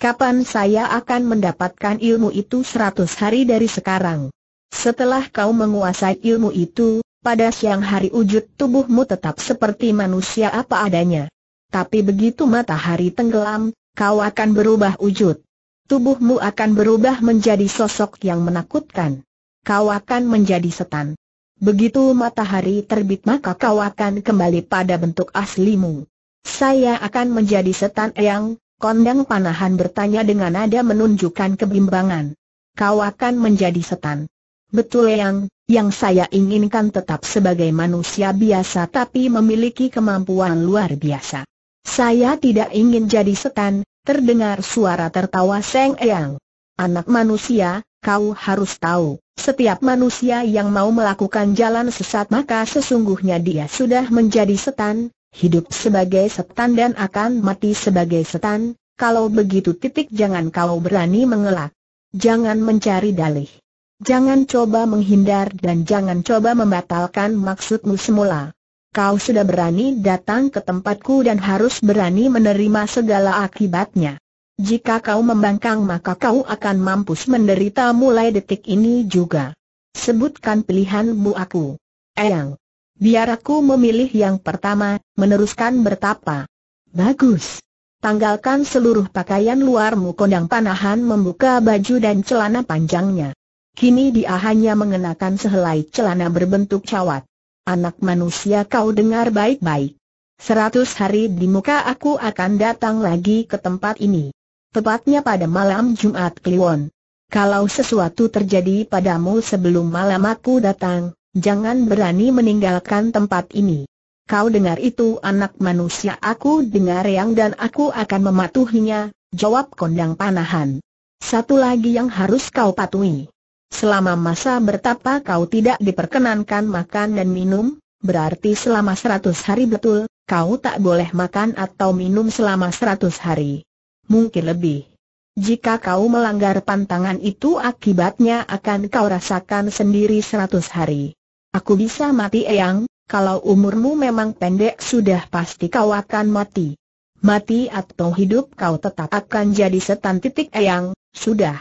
Kapan saya akan mendapatkan ilmu itu seratus hari dari sekarang? Setelah kau menguasai ilmu itu, pada siang hari wujud tubuhmu tetap seperti manusia apa adanya. Tapi begitu matahari tenggelam, kau akan berubah wujud. Tubuhmu akan berubah menjadi sosok yang menakutkan. Kau akan menjadi setan. Begitu matahari terbit maka kau akan kembali pada bentuk aslimu. Saya akan menjadi setan Yang. kondang panahan bertanya dengan nada menunjukkan kebimbangan. Kau akan menjadi setan. Betul Yang. Yang saya inginkan tetap sebagai manusia biasa tapi memiliki kemampuan luar biasa. Saya tidak ingin jadi setan, terdengar suara tertawa Seng Eyang. Anak manusia, kau harus tahu, setiap manusia yang mau melakukan jalan sesat maka sesungguhnya dia sudah menjadi setan, hidup sebagai setan dan akan mati sebagai setan, kalau begitu titik jangan kau berani mengelak. Jangan mencari dalih. Jangan coba menghindar dan jangan coba membatalkan maksudmu semula. Kau sudah berani datang ke tempatku dan harus berani menerima segala akibatnya. Jika kau membangkang maka kau akan mampus menderita mulai detik ini juga. Sebutkan pilihanmu aku. Eyang. Biar aku memilih yang pertama, meneruskan bertapa. Bagus. Tanggalkan seluruh pakaian luarmu kondang panahan membuka baju dan celana panjangnya. Kini dia hanya mengenakan sehelai celana berbentuk cawat. Anak manusia kau dengar baik-baik. Seratus hari di muka aku akan datang lagi ke tempat ini. Tepatnya pada malam Jumat Kliwon. Kalau sesuatu terjadi padamu sebelum malam aku datang, jangan berani meninggalkan tempat ini. Kau dengar itu anak manusia aku dengar yang dan aku akan mematuhinya, jawab kondang panahan. Satu lagi yang harus kau patuhi. Selama masa bertapa kau tidak diperkenankan makan dan minum, berarti selama seratus hari betul, kau tak boleh makan atau minum selama seratus hari. Mungkin lebih. Jika kau melanggar pantangan itu akibatnya akan kau rasakan sendiri seratus hari. Aku bisa mati eyang, kalau umurmu memang pendek sudah pasti kau akan mati. Mati atau hidup kau tetap akan jadi setan titik eyang, sudah.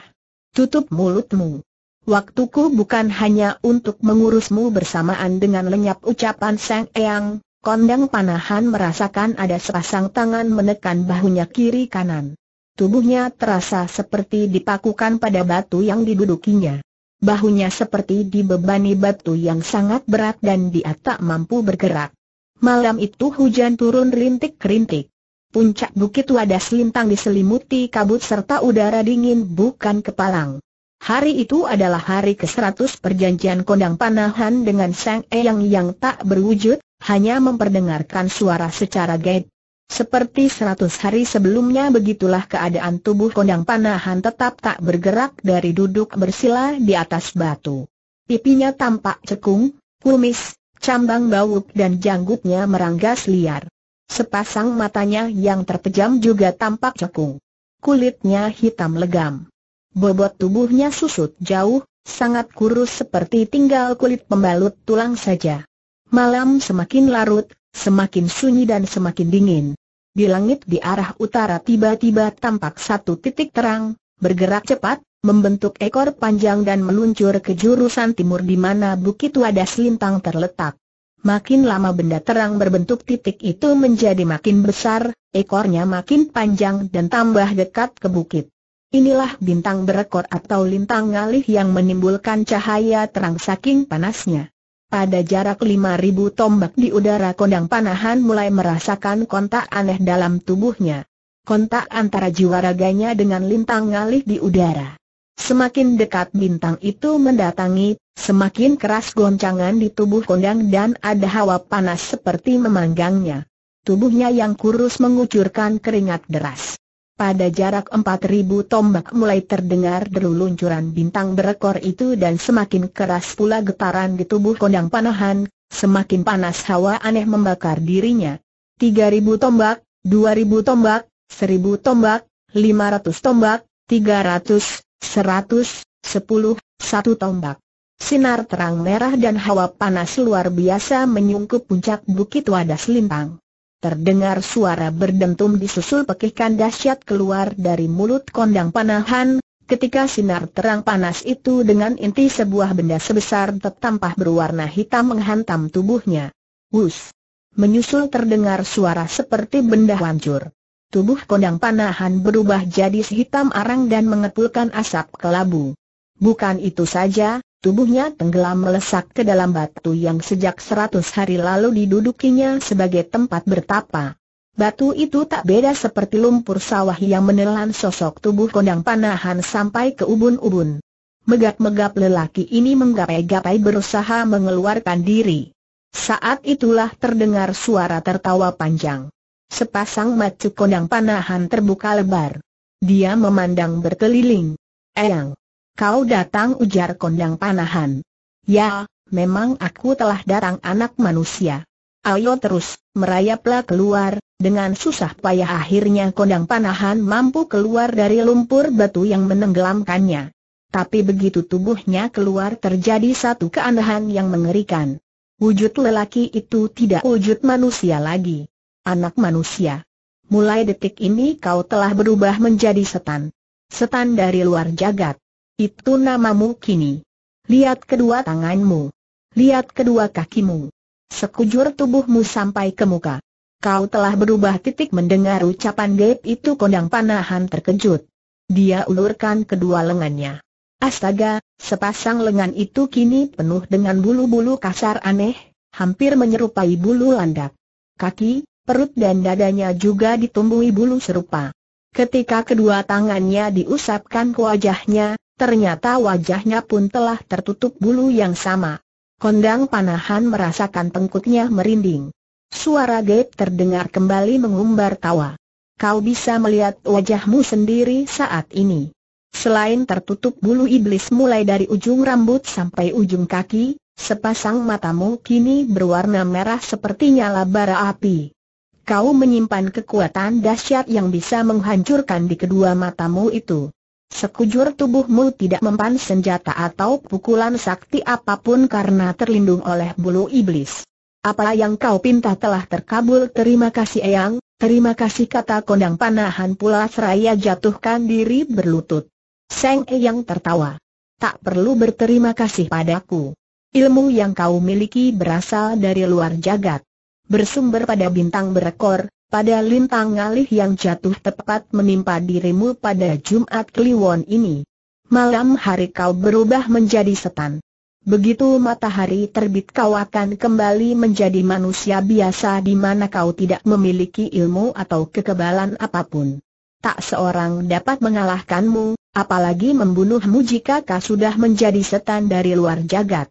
Tutup mulutmu. Waktuku bukan hanya untuk mengurusmu bersamaan dengan lenyap ucapan Sang Eyang, kondang panahan merasakan ada sepasang tangan menekan bahunya kiri kanan. Tubuhnya terasa seperti dipakukan pada batu yang didudukinya. Bahunya seperti dibebani batu yang sangat berat dan dia tak mampu bergerak. Malam itu hujan turun rintik-rintik. Puncak bukit wadas lintang diselimuti kabut serta udara dingin bukan kepalang. Hari itu adalah hari ke-100 perjanjian kondang panahan dengan Sang Eyang yang tak berwujud, hanya memperdengarkan suara secara gaib. Seperti seratus hari sebelumnya begitulah keadaan tubuh kondang panahan tetap tak bergerak dari duduk bersila di atas batu. Pipinya tampak cekung, kumis, cambang bauk dan janggutnya meranggas liar. Sepasang matanya yang terpejam juga tampak cekung. Kulitnya hitam legam. Bobot tubuhnya susut jauh, sangat kurus seperti tinggal kulit pembalut tulang saja. Malam semakin larut, semakin sunyi dan semakin dingin. Di langit di arah utara tiba-tiba tampak satu titik terang, bergerak cepat, membentuk ekor panjang dan meluncur ke jurusan timur di mana Bukit Wadas Lintang terletak. Makin lama benda terang berbentuk titik itu menjadi makin besar, ekornya makin panjang dan tambah dekat ke bukit. Inilah bintang berekor atau lintang ngalih yang menimbulkan cahaya terang saking panasnya. Pada jarak 5000 tombak di udara kondang panahan mulai merasakan kontak aneh dalam tubuhnya. Kontak antara jiwa raganya dengan lintang ngalih di udara. Semakin dekat bintang itu mendatangi, semakin keras goncangan di tubuh kondang dan ada hawa panas seperti memanggangnya. Tubuhnya yang kurus mengucurkan keringat deras. Pada jarak 4000 tombak mulai terdengar deru luncuran bintang berekor itu dan semakin keras pula getaran di tubuh kondang panahan, semakin panas hawa aneh membakar dirinya. 3000 tombak, 2000 tombak, 1000 tombak, 500 tombak, 300, 100, 10, 1 tombak. Sinar terang merah dan hawa panas luar biasa menyungkup puncak bukit wadah selimpang. Terdengar suara berdentum disusul pekikan dahsyat keluar dari mulut kondang panahan, ketika sinar terang panas itu dengan inti sebuah benda sebesar tertampah berwarna hitam menghantam tubuhnya. Wus! Menyusul terdengar suara seperti benda hancur. Tubuh kondang panahan berubah jadi hitam arang dan mengepulkan asap kelabu. Bukan itu saja, Tubuhnya tenggelam melesak ke dalam batu yang sejak seratus hari lalu didudukinya sebagai tempat bertapa. Batu itu tak beda seperti lumpur sawah yang menelan sosok tubuh kondang panahan sampai ke ubun-ubun. Megap-megap lelaki ini menggapai-gapai berusaha mengeluarkan diri. Saat itulah terdengar suara tertawa panjang. Sepasang macu kondang panahan terbuka lebar. Dia memandang berkeliling. Eyang, Kau datang ujar kondang panahan. Ya, memang aku telah datang anak manusia. Ayo terus, merayaplah keluar, dengan susah payah akhirnya kondang panahan mampu keluar dari lumpur batu yang menenggelamkannya. Tapi begitu tubuhnya keluar terjadi satu keanehan yang mengerikan. Wujud lelaki itu tidak wujud manusia lagi. Anak manusia. Mulai detik ini kau telah berubah menjadi setan. Setan dari luar jagat. Itu namamu kini. Lihat kedua tanganmu. Lihat kedua kakimu. Sekujur tubuhmu sampai ke muka. Kau telah berubah titik mendengar ucapan Gaib itu kondang panahan terkejut. Dia ulurkan kedua lengannya. Astaga, sepasang lengan itu kini penuh dengan bulu-bulu kasar aneh, hampir menyerupai bulu landak. Kaki, perut dan dadanya juga ditumbuhi bulu serupa. Ketika kedua tangannya diusapkan ke wajahnya, Ternyata wajahnya pun telah tertutup bulu yang sama. Kondang panahan merasakan tengkuknya merinding. Suara gaib terdengar kembali mengumbar tawa. Kau bisa melihat wajahmu sendiri saat ini. Selain tertutup bulu iblis mulai dari ujung rambut sampai ujung kaki, sepasang matamu kini berwarna merah seperti nyala bara api. Kau menyimpan kekuatan dahsyat yang bisa menghancurkan di kedua matamu itu. Sekujur tubuhmu tidak mempan senjata atau pukulan sakti apapun karena terlindung oleh bulu iblis. Apa yang kau pinta telah terkabul terima kasih Eyang, terima kasih kata kondang panahan pula seraya jatuhkan diri berlutut. Seng Eyang tertawa. Tak perlu berterima kasih padaku. Ilmu yang kau miliki berasal dari luar jagat. Bersumber pada bintang berekor, pada lintang ngalih yang jatuh tepat menimpa dirimu pada Jumat Kliwon ini. Malam hari kau berubah menjadi setan. Begitu matahari terbit kau akan kembali menjadi manusia biasa di mana kau tidak memiliki ilmu atau kekebalan apapun. Tak seorang dapat mengalahkanmu, apalagi membunuhmu jika kau sudah menjadi setan dari luar jagat.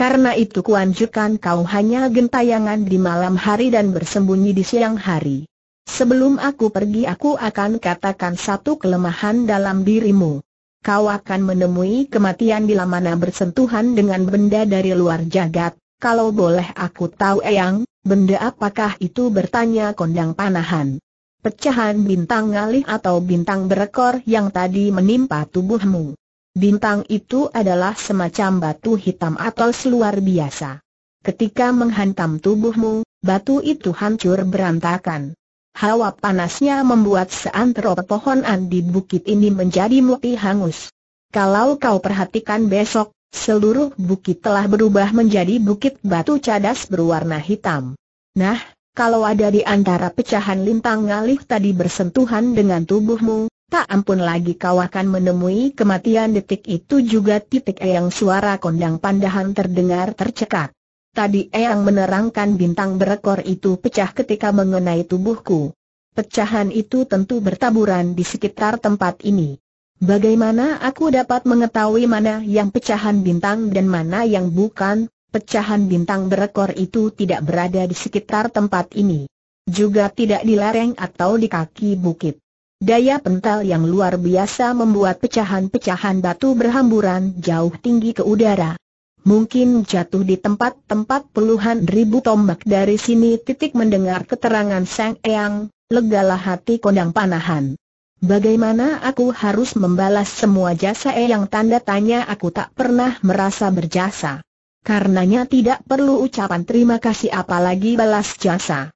Karena itu kuanjurkan kau hanya gentayangan di malam hari dan bersembunyi di siang hari. Sebelum aku pergi aku akan katakan satu kelemahan dalam dirimu. Kau akan menemui kematian bila mana bersentuhan dengan benda dari luar jagat. Kalau boleh aku tahu Eyang, benda apakah itu bertanya kondang panahan. Pecahan bintang ngalih atau bintang berekor yang tadi menimpa tubuhmu. Bintang itu adalah semacam batu hitam atau seluar biasa. Ketika menghantam tubuhmu, batu itu hancur berantakan. Hawa panasnya membuat seantero pepohonan di bukit ini menjadi muti hangus. Kalau kau perhatikan besok, seluruh bukit telah berubah menjadi bukit batu cadas berwarna hitam. Nah, kalau ada di antara pecahan lintang ngalih tadi bersentuhan dengan tubuhmu, Tak ampun lagi kau akan menemui kematian detik itu juga titik eyang suara kondang pandahan terdengar tercekat. Tadi eyang menerangkan bintang berekor itu pecah ketika mengenai tubuhku. Pecahan itu tentu bertaburan di sekitar tempat ini. Bagaimana aku dapat mengetahui mana yang pecahan bintang dan mana yang bukan? Pecahan bintang berekor itu tidak berada di sekitar tempat ini. Juga tidak di lereng atau di kaki bukit. Daya pental yang luar biasa membuat pecahan-pecahan batu berhamburan jauh tinggi ke udara. Mungkin jatuh di tempat-tempat puluhan ribu tombak dari sini titik mendengar keterangan Sang Eyang, legalah hati kondang panahan. Bagaimana aku harus membalas semua jasa Eyang tanda tanya aku tak pernah merasa berjasa. Karenanya tidak perlu ucapan terima kasih apalagi balas jasa.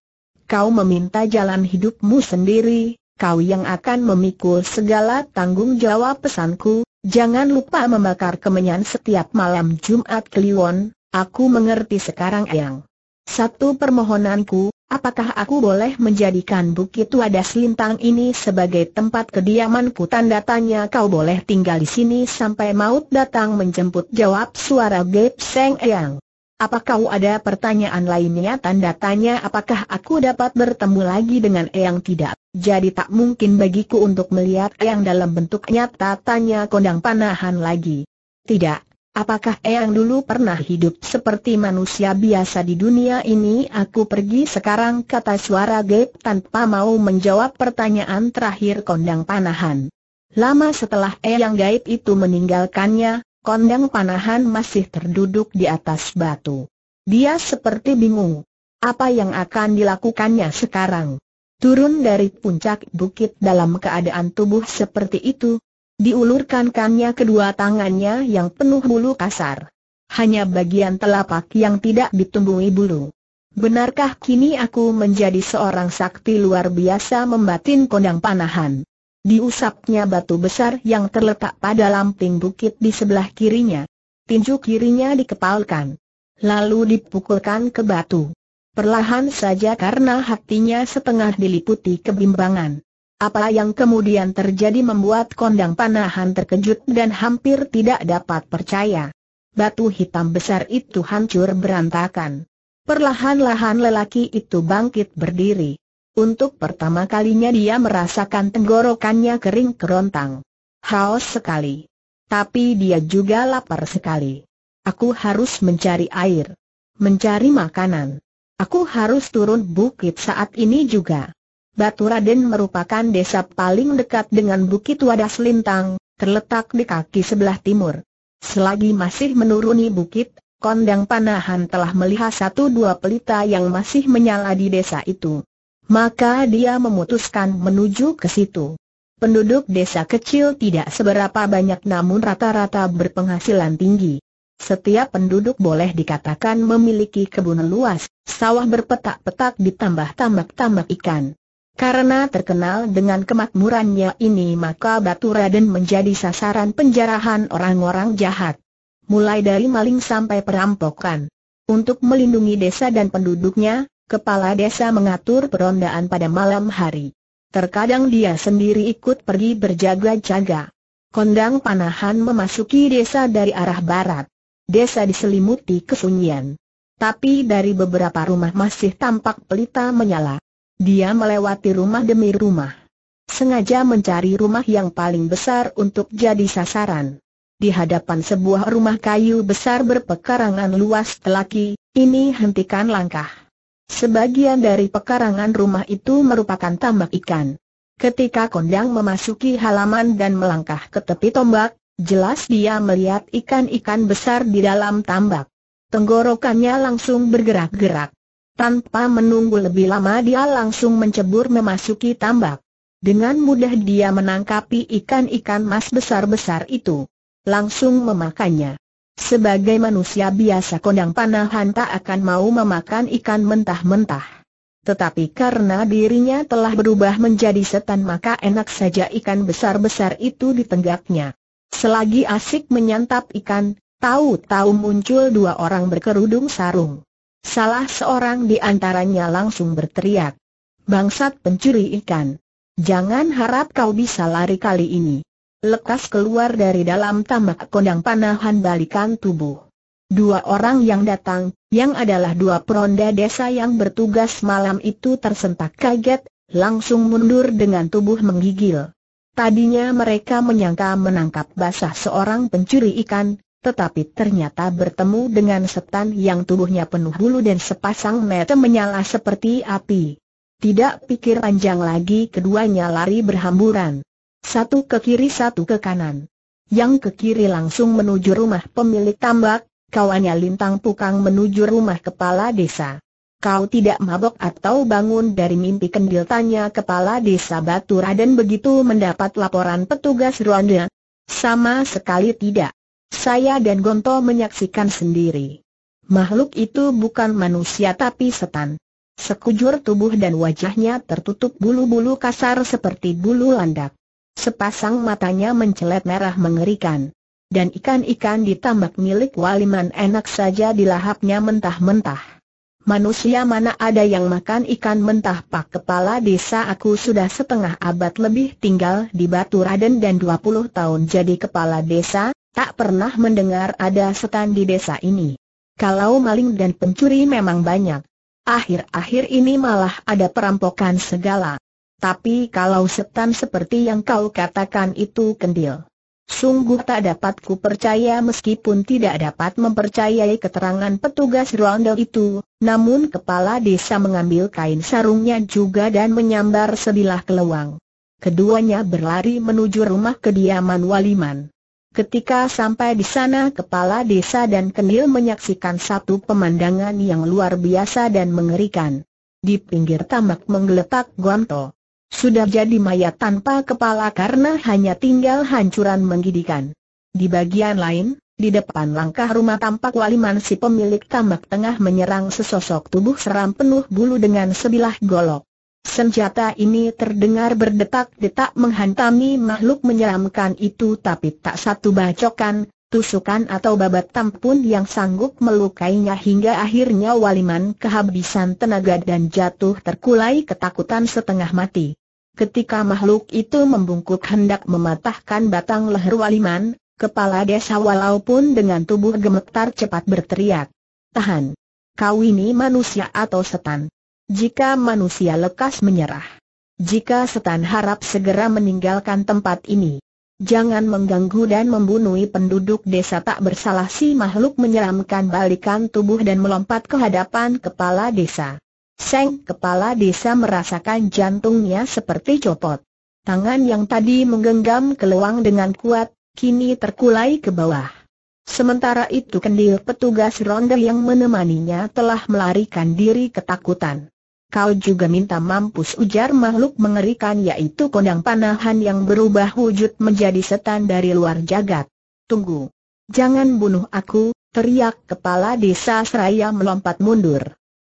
Kau meminta jalan hidupmu sendiri, kau yang akan memikul segala tanggung jawab pesanku, jangan lupa membakar kemenyan setiap malam Jumat Kliwon, aku mengerti sekarang Eyang. Satu permohonanku, apakah aku boleh menjadikan Bukit Wadas Lintang ini sebagai tempat kediamanku? Tanda tanya kau boleh tinggal di sini sampai maut datang menjemput jawab suara Gep Seng Eyang. Apakah kau ada pertanyaan lainnya? Tanda tanya apakah aku dapat bertemu lagi dengan Eyang tidak? jadi tak mungkin bagiku untuk melihat Eyang dalam bentuk nyata tanya kondang panahan lagi. Tidak, apakah Eyang dulu pernah hidup seperti manusia biasa di dunia ini? Aku pergi sekarang kata suara Gep tanpa mau menjawab pertanyaan terakhir kondang panahan. Lama setelah Eyang gaib itu meninggalkannya, kondang panahan masih terduduk di atas batu. Dia seperti bingung. Apa yang akan dilakukannya sekarang? turun dari puncak bukit dalam keadaan tubuh seperti itu. Diulurkan kannya kedua tangannya yang penuh bulu kasar. Hanya bagian telapak yang tidak ditumbuhi bulu. Benarkah kini aku menjadi seorang sakti luar biasa membatin kondang panahan? Diusapnya batu besar yang terletak pada lamping bukit di sebelah kirinya. Tinju kirinya dikepalkan. Lalu dipukulkan ke batu perlahan saja karena hatinya setengah diliputi kebimbangan. Apa yang kemudian terjadi membuat kondang panahan terkejut dan hampir tidak dapat percaya. Batu hitam besar itu hancur berantakan. Perlahan-lahan lelaki itu bangkit berdiri. Untuk pertama kalinya dia merasakan tenggorokannya kering kerontang. Haus sekali. Tapi dia juga lapar sekali. Aku harus mencari air. Mencari makanan. Aku harus turun bukit saat ini juga. Batu Raden merupakan desa paling dekat dengan Bukit Wadas Lintang, terletak di kaki sebelah timur. Selagi masih menuruni bukit, kondang panahan telah melihat satu dua pelita yang masih menyala di desa itu. Maka dia memutuskan menuju ke situ. Penduduk desa kecil tidak seberapa banyak namun rata-rata berpenghasilan tinggi. Setiap penduduk boleh dikatakan memiliki kebun luas, sawah berpetak-petak ditambah tambak-tambak ikan. Karena terkenal dengan kemakmurannya ini maka Batu Raden menjadi sasaran penjarahan orang-orang jahat. Mulai dari maling sampai perampokan. Untuk melindungi desa dan penduduknya, kepala desa mengatur perondaan pada malam hari. Terkadang dia sendiri ikut pergi berjaga-jaga. Kondang panahan memasuki desa dari arah barat. Desa diselimuti kesunyian. Tapi dari beberapa rumah masih tampak pelita menyala. Dia melewati rumah demi rumah. Sengaja mencari rumah yang paling besar untuk jadi sasaran. Di hadapan sebuah rumah kayu besar berpekarangan luas telaki, ini hentikan langkah. Sebagian dari pekarangan rumah itu merupakan tambak ikan. Ketika kondang memasuki halaman dan melangkah ke tepi tombak, Jelas dia melihat ikan-ikan besar di dalam tambak. Tenggorokannya langsung bergerak-gerak. Tanpa menunggu lebih lama dia langsung mencebur memasuki tambak. Dengan mudah dia menangkapi ikan-ikan mas besar-besar itu. Langsung memakannya. Sebagai manusia biasa kondang panahan tak akan mau memakan ikan mentah-mentah. Tetapi karena dirinya telah berubah menjadi setan maka enak saja ikan besar-besar itu ditenggaknya. Selagi asik menyantap ikan, tahu-tahu muncul dua orang berkerudung sarung. Salah seorang di antaranya langsung berteriak. Bangsat pencuri ikan. Jangan harap kau bisa lari kali ini. Lekas keluar dari dalam tambak kondang panahan balikan tubuh. Dua orang yang datang, yang adalah dua peronda desa yang bertugas malam itu tersentak kaget, langsung mundur dengan tubuh menggigil. Tadinya mereka menyangka menangkap basah seorang pencuri ikan, tetapi ternyata bertemu dengan setan yang tubuhnya penuh bulu dan sepasang mata menyala seperti api. Tidak pikir panjang lagi keduanya lari berhamburan. Satu ke kiri satu ke kanan. Yang ke kiri langsung menuju rumah pemilik tambak, kawannya lintang pukang menuju rumah kepala desa. Kau tidak mabok atau bangun dari mimpi kendil tanya kepala desa Batu Raden begitu mendapat laporan petugas ronda. Sama sekali tidak. Saya dan Gonto menyaksikan sendiri. Makhluk itu bukan manusia tapi setan. Sekujur tubuh dan wajahnya tertutup bulu-bulu kasar seperti bulu landak. Sepasang matanya mencelat merah mengerikan. Dan ikan-ikan di tambak milik Waliman enak saja dilahapnya mentah-mentah. Manusia mana ada yang makan ikan mentah pak kepala desa aku sudah setengah abad lebih tinggal di Batu Raden dan 20 tahun jadi kepala desa, tak pernah mendengar ada setan di desa ini. Kalau maling dan pencuri memang banyak. Akhir-akhir ini malah ada perampokan segala. Tapi kalau setan seperti yang kau katakan itu kendil. Sungguh tak dapat ku percaya meskipun tidak dapat mempercayai keterangan petugas ronda itu, namun kepala desa mengambil kain sarungnya juga dan menyambar sebilah kelewang. Keduanya berlari menuju rumah kediaman Waliman. Ketika sampai di sana kepala desa dan Kenil menyaksikan satu pemandangan yang luar biasa dan mengerikan. Di pinggir tamak menggeletak Gonto. Sudah jadi mayat tanpa kepala karena hanya tinggal hancuran menggidikan. Di bagian lain, di depan langkah rumah tampak waliman si pemilik tambak tengah menyerang sesosok tubuh seram penuh bulu dengan sebilah golok. Senjata ini terdengar berdetak-detak menghantami makhluk menyeramkan itu tapi tak satu bacokan, tusukan atau babat tampun yang sanggup melukainya hingga akhirnya waliman kehabisan tenaga dan jatuh terkulai ketakutan setengah mati. Ketika makhluk itu membungkuk hendak mematahkan batang leher Waliman, kepala desa walaupun dengan tubuh gemetar cepat berteriak. Tahan! Kau ini manusia atau setan? Jika manusia lekas menyerah. Jika setan harap segera meninggalkan tempat ini. Jangan mengganggu dan membunuh penduduk desa tak bersalah si makhluk menyeramkan balikan tubuh dan melompat ke hadapan kepala desa. Seng kepala desa merasakan jantungnya seperti copot. Tangan yang tadi menggenggam keluang dengan kuat, kini terkulai ke bawah. Sementara itu kendil petugas ronde yang menemaninya telah melarikan diri ketakutan. Kau juga minta mampus ujar makhluk mengerikan yaitu kondang panahan yang berubah wujud menjadi setan dari luar jagat. Tunggu. Jangan bunuh aku, teriak kepala desa seraya melompat mundur.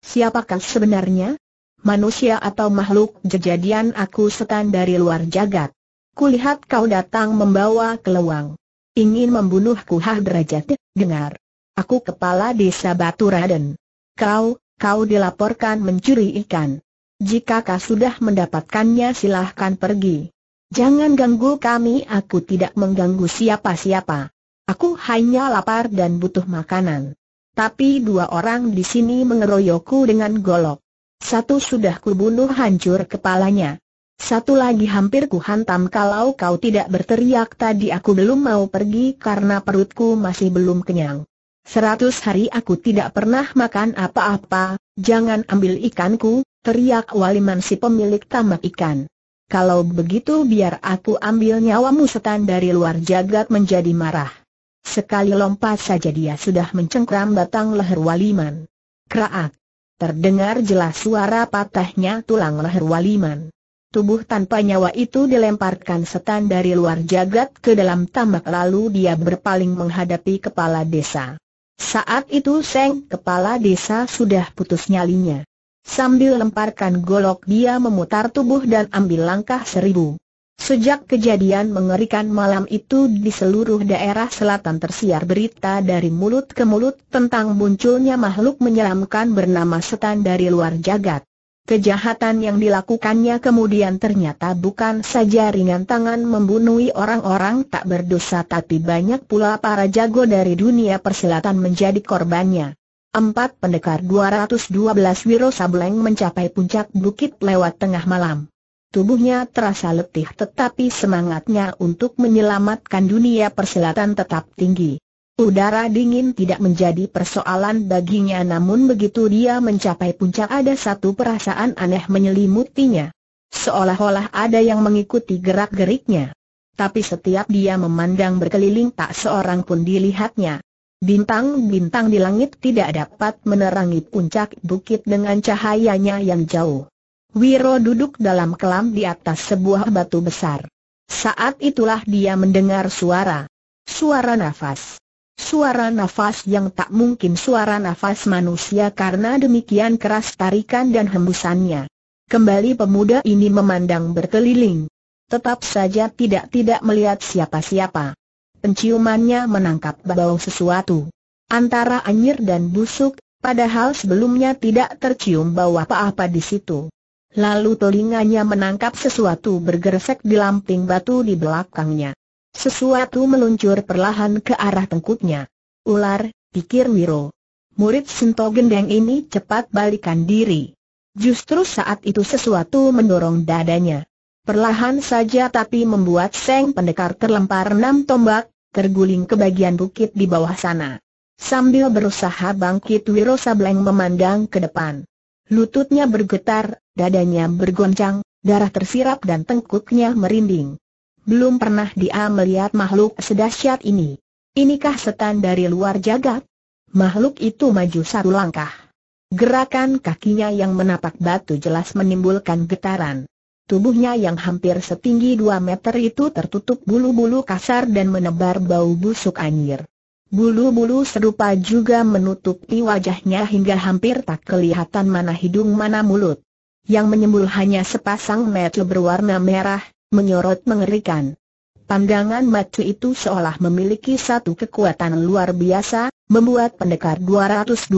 Siapakah sebenarnya? Manusia atau makhluk jejadian aku setan dari luar jagat. Kulihat kau datang membawa keluang. Ingin membunuhku hah derajat, dengar. Aku kepala desa Batu Raden. Kau, kau dilaporkan mencuri ikan. Jika kau sudah mendapatkannya silahkan pergi. Jangan ganggu kami aku tidak mengganggu siapa-siapa. Aku hanya lapar dan butuh makanan. Tapi dua orang di sini mengeroyokku dengan golok. Satu sudah kubunuh hancur kepalanya. Satu lagi hampir kuhantam kalau kau tidak berteriak tadi aku belum mau pergi karena perutku masih belum kenyang. Seratus hari aku tidak pernah makan apa-apa, jangan ambil ikanku, teriak Waliman si pemilik tamak ikan. Kalau begitu biar aku ambil nyawamu setan dari luar jagat menjadi marah. Sekali lompat saja dia sudah mencengkram batang leher Waliman. Kraak. Terdengar jelas suara patahnya tulang leher Waliman. Tubuh tanpa nyawa itu dilemparkan setan dari luar jagat ke dalam tambak lalu dia berpaling menghadapi kepala desa. Saat itu Seng kepala desa sudah putus nyalinya. Sambil lemparkan golok dia memutar tubuh dan ambil langkah seribu. Sejak kejadian mengerikan malam itu di seluruh daerah selatan tersiar berita dari mulut ke mulut tentang munculnya makhluk menyeramkan bernama setan dari luar jagat. Kejahatan yang dilakukannya kemudian ternyata bukan saja ringan tangan membunuhi orang-orang tak berdosa tapi banyak pula para jago dari dunia persilatan menjadi korbannya. Empat pendekar 212 Wiro Sableng mencapai puncak bukit lewat tengah malam. Tubuhnya terasa letih tetapi semangatnya untuk menyelamatkan dunia perselatan tetap tinggi. Udara dingin tidak menjadi persoalan baginya namun begitu dia mencapai puncak ada satu perasaan aneh menyelimutinya. Seolah-olah ada yang mengikuti gerak-geriknya. Tapi setiap dia memandang berkeliling tak seorang pun dilihatnya. Bintang-bintang di langit tidak dapat menerangi puncak bukit dengan cahayanya yang jauh. Wiro duduk dalam kelam di atas sebuah batu besar. Saat itulah dia mendengar suara. Suara nafas. Suara nafas yang tak mungkin suara nafas manusia karena demikian keras tarikan dan hembusannya. Kembali pemuda ini memandang berkeliling. Tetap saja tidak-tidak melihat siapa-siapa. Penciumannya menangkap bau sesuatu. Antara anjir dan busuk, padahal sebelumnya tidak tercium bau apa-apa di situ. Lalu telinganya menangkap sesuatu bergersek di lamping batu di belakangnya. Sesuatu meluncur perlahan ke arah tengkuknya. Ular, pikir Wiro. Murid Sinto Gendeng ini cepat balikan diri. Justru saat itu sesuatu mendorong dadanya. Perlahan saja tapi membuat Seng Pendekar terlempar enam tombak, terguling ke bagian bukit di bawah sana. Sambil berusaha bangkit Wiro Sableng memandang ke depan. Lututnya bergetar, dadanya bergoncang, darah tersirap dan tengkuknya merinding. Belum pernah dia melihat makhluk sedahsyat ini. Inikah setan dari luar jagat? Makhluk itu maju satu langkah. Gerakan kakinya yang menapak batu jelas menimbulkan getaran. Tubuhnya yang hampir setinggi dua meter itu tertutup bulu-bulu kasar dan menebar bau busuk anjir. Bulu-bulu serupa juga menutupi wajahnya hingga hampir tak kelihatan mana hidung mana mulut. Yang menyembul hanya sepasang mata berwarna merah, menyorot mengerikan. Pandangan mata itu seolah memiliki satu kekuatan luar biasa, membuat pendekar 212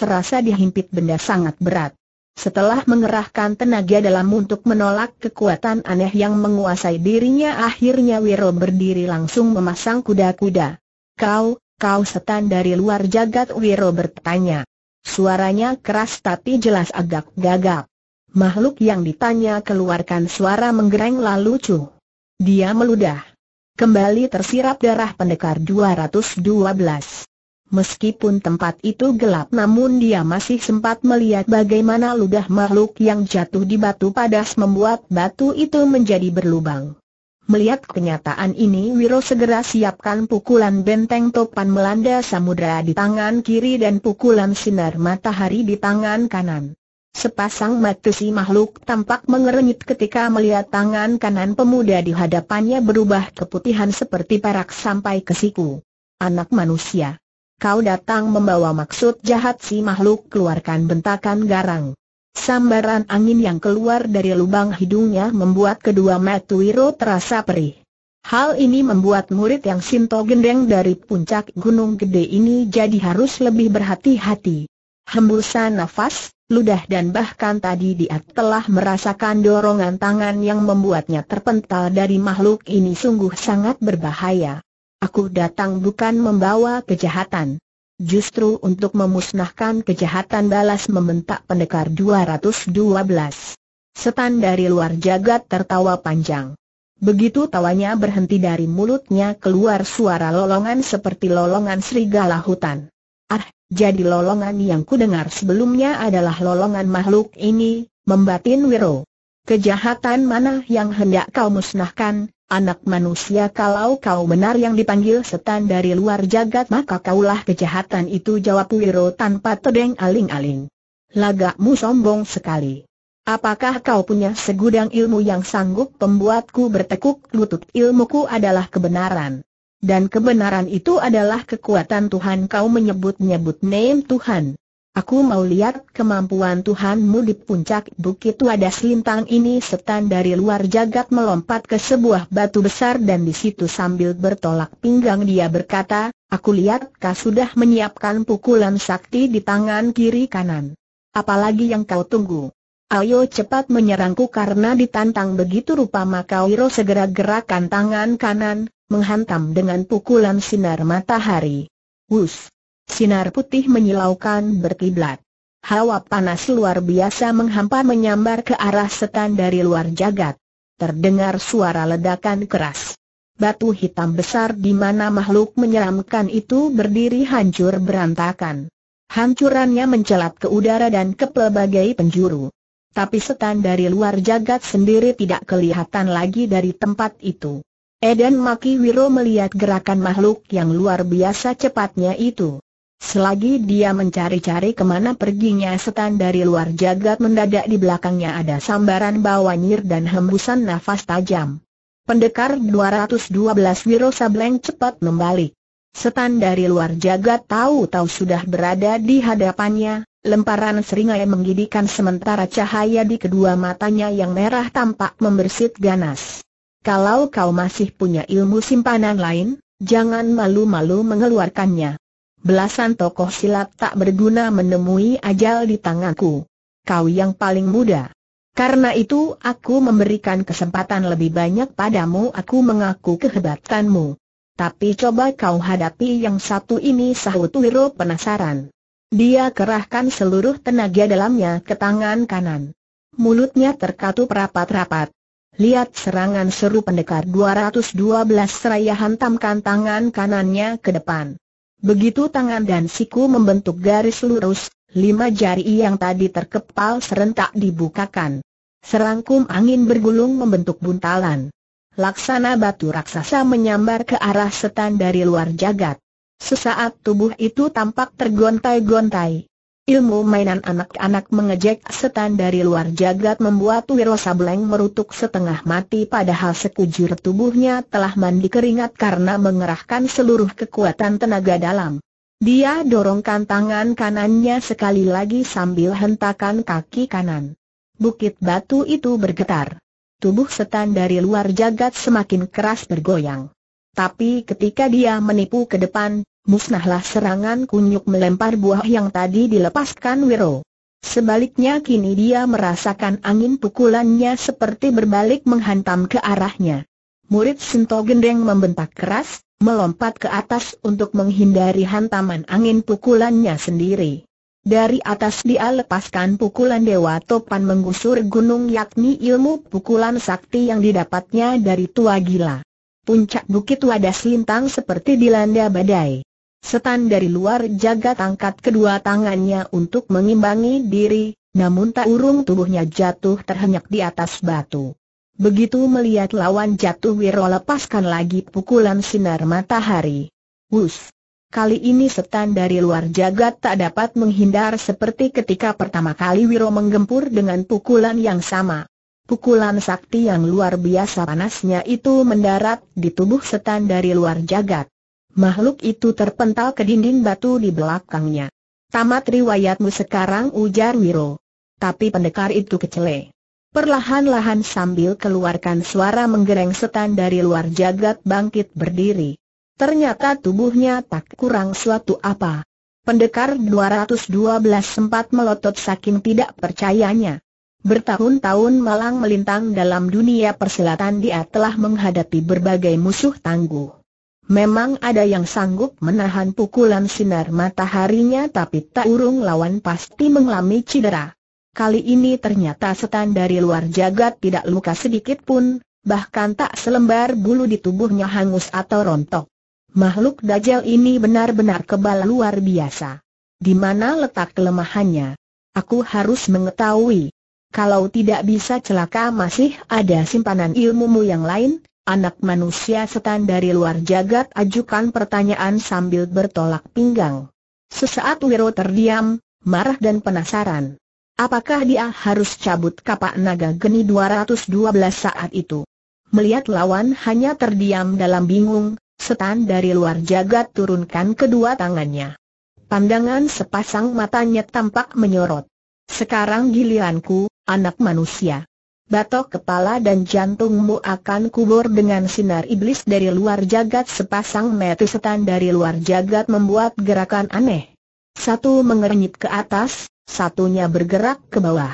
terasa dihimpit benda sangat berat. Setelah mengerahkan tenaga dalam untuk menolak kekuatan aneh yang menguasai dirinya akhirnya Wiro berdiri langsung memasang kuda-kuda. Kau, Kau setan dari luar jagat Wiro bertanya. Suaranya keras tapi jelas agak gagap. Makhluk yang ditanya keluarkan suara menggereng lalu cu. Dia meludah. Kembali tersirap darah pendekar 212. Meskipun tempat itu gelap namun dia masih sempat melihat bagaimana ludah makhluk yang jatuh di batu padas membuat batu itu menjadi berlubang. Melihat kenyataan ini Wiro segera siapkan pukulan benteng topan melanda samudera di tangan kiri dan pukulan sinar matahari di tangan kanan. Sepasang mata si makhluk tampak mengernyit ketika melihat tangan kanan pemuda di hadapannya berubah keputihan seperti parak sampai ke siku. Anak manusia. Kau datang membawa maksud jahat si makhluk keluarkan bentakan garang. Sambaran angin yang keluar dari lubang hidungnya membuat kedua mata Wiro terasa perih. Hal ini membuat murid yang Sinto Gendeng dari puncak Gunung Gede ini jadi harus lebih berhati-hati. Hembusan nafas, ludah dan bahkan tadi dia telah merasakan dorongan tangan yang membuatnya terpental dari makhluk ini sungguh sangat berbahaya. Aku datang bukan membawa kejahatan justru untuk memusnahkan kejahatan balas membentak pendekar 212. Setan dari luar jagat tertawa panjang. Begitu tawanya berhenti dari mulutnya keluar suara lolongan seperti lolongan serigala hutan. Ah, jadi lolongan yang ku dengar sebelumnya adalah lolongan makhluk ini, membatin Wiro. Kejahatan mana yang hendak kau musnahkan, Anak manusia kalau kau benar yang dipanggil setan dari luar jagat maka kaulah kejahatan itu jawab Wiro tanpa tedeng aling-aling. Lagakmu sombong sekali. Apakah kau punya segudang ilmu yang sanggup pembuatku bertekuk lutut ilmuku adalah kebenaran. Dan kebenaran itu adalah kekuatan Tuhan kau menyebut-nyebut name Tuhan. Aku mau lihat kemampuan Tuhanmu di puncak bukit wadas lintang ini setan dari luar jagat melompat ke sebuah batu besar dan di situ sambil bertolak pinggang dia berkata, aku lihat kau sudah menyiapkan pukulan sakti di tangan kiri kanan. Apalagi yang kau tunggu? Ayo cepat menyerangku karena ditantang begitu rupa maka Wiro segera gerakan tangan kanan, menghantam dengan pukulan sinar matahari. Wush! Sinar putih menyilaukan berkiblat. Hawa panas luar biasa menghampar menyambar ke arah setan dari luar jagat. Terdengar suara ledakan keras. Batu hitam besar di mana makhluk menyeramkan itu berdiri hancur berantakan. Hancurannya mencelat ke udara dan ke pelbagai penjuru. Tapi setan dari luar jagat sendiri tidak kelihatan lagi dari tempat itu. Eden Makiwiro melihat gerakan makhluk yang luar biasa cepatnya itu. Selagi dia mencari-cari kemana perginya setan dari luar jagat mendadak di belakangnya ada sambaran bawanyir dan hembusan nafas tajam. Pendekar 212 Wiro Sableng cepat membalik. Setan dari luar jagat tahu-tahu sudah berada di hadapannya, lemparan seringai menggidikan sementara cahaya di kedua matanya yang merah tampak membersit ganas. Kalau kau masih punya ilmu simpanan lain, jangan malu-malu mengeluarkannya belasan tokoh silat tak berguna menemui ajal di tanganku. Kau yang paling muda. Karena itu aku memberikan kesempatan lebih banyak padamu aku mengaku kehebatanmu. Tapi coba kau hadapi yang satu ini sahut Wiro penasaran. Dia kerahkan seluruh tenaga dalamnya ke tangan kanan. Mulutnya terkatup rapat-rapat. Lihat serangan seru pendekar 212 seraya hantamkan tangan kanannya ke depan. Begitu tangan dan siku membentuk garis lurus, lima jari yang tadi terkepal serentak dibukakan. Serangkum angin bergulung membentuk buntalan. Laksana batu raksasa menyambar ke arah setan dari luar jagat. Sesaat tubuh itu tampak tergontai-gontai. Ilmu mainan anak-anak mengejek setan dari luar jagat membuat Wiro Sableng merutuk setengah mati padahal sekujur tubuhnya telah mandi keringat karena mengerahkan seluruh kekuatan tenaga dalam. Dia dorongkan tangan kanannya sekali lagi sambil hentakan kaki kanan. Bukit batu itu bergetar. Tubuh setan dari luar jagat semakin keras bergoyang. Tapi ketika dia menipu ke depan, musnahlah serangan kunyuk melempar buah yang tadi dilepaskan Wiro. Sebaliknya kini dia merasakan angin pukulannya seperti berbalik menghantam ke arahnya. Murid Sinto Gendeng membentak keras, melompat ke atas untuk menghindari hantaman angin pukulannya sendiri. Dari atas dia lepaskan pukulan Dewa Topan menggusur gunung yakni ilmu pukulan sakti yang didapatnya dari tua gila. Puncak bukit wadas lintang seperti dilanda badai. Setan dari luar jagat angkat kedua tangannya untuk mengimbangi diri, namun tak urung tubuhnya jatuh terhenyak di atas batu. Begitu melihat lawan jatuh Wiro lepaskan lagi pukulan sinar matahari. Wus! Kali ini setan dari luar jagat tak dapat menghindar seperti ketika pertama kali Wiro menggempur dengan pukulan yang sama. Pukulan sakti yang luar biasa panasnya itu mendarat di tubuh setan dari luar jagat. Makhluk itu terpental ke dinding batu di belakangnya. Tamat riwayatmu sekarang ujar Wiro. Tapi pendekar itu kecele. Perlahan-lahan sambil keluarkan suara menggereng setan dari luar jagat bangkit berdiri. Ternyata tubuhnya tak kurang suatu apa. Pendekar 212 sempat melotot saking tidak percayanya. Bertahun-tahun malang melintang dalam dunia persilatan dia telah menghadapi berbagai musuh tangguh. Memang ada yang sanggup menahan pukulan sinar mataharinya tapi tak urung lawan pasti mengalami cedera. Kali ini ternyata setan dari luar jagat tidak luka sedikit pun, bahkan tak selembar bulu di tubuhnya hangus atau rontok. Makhluk dajal ini benar-benar kebal luar biasa. Di mana letak kelemahannya? Aku harus mengetahui. Kalau tidak bisa celaka masih ada simpanan ilmumu yang lain, Anak manusia setan dari luar jagat ajukan pertanyaan sambil bertolak pinggang. Sesaat Wiro terdiam, marah dan penasaran. Apakah dia harus cabut kapak naga geni 212 saat itu? Melihat lawan hanya terdiam dalam bingung, setan dari luar jagat turunkan kedua tangannya. Pandangan sepasang matanya tampak menyorot. Sekarang giliranku, anak manusia batok kepala dan jantungmu akan kubur dengan sinar iblis dari luar jagat sepasang metu setan dari luar jagat membuat gerakan aneh. Satu mengernyit ke atas, satunya bergerak ke bawah.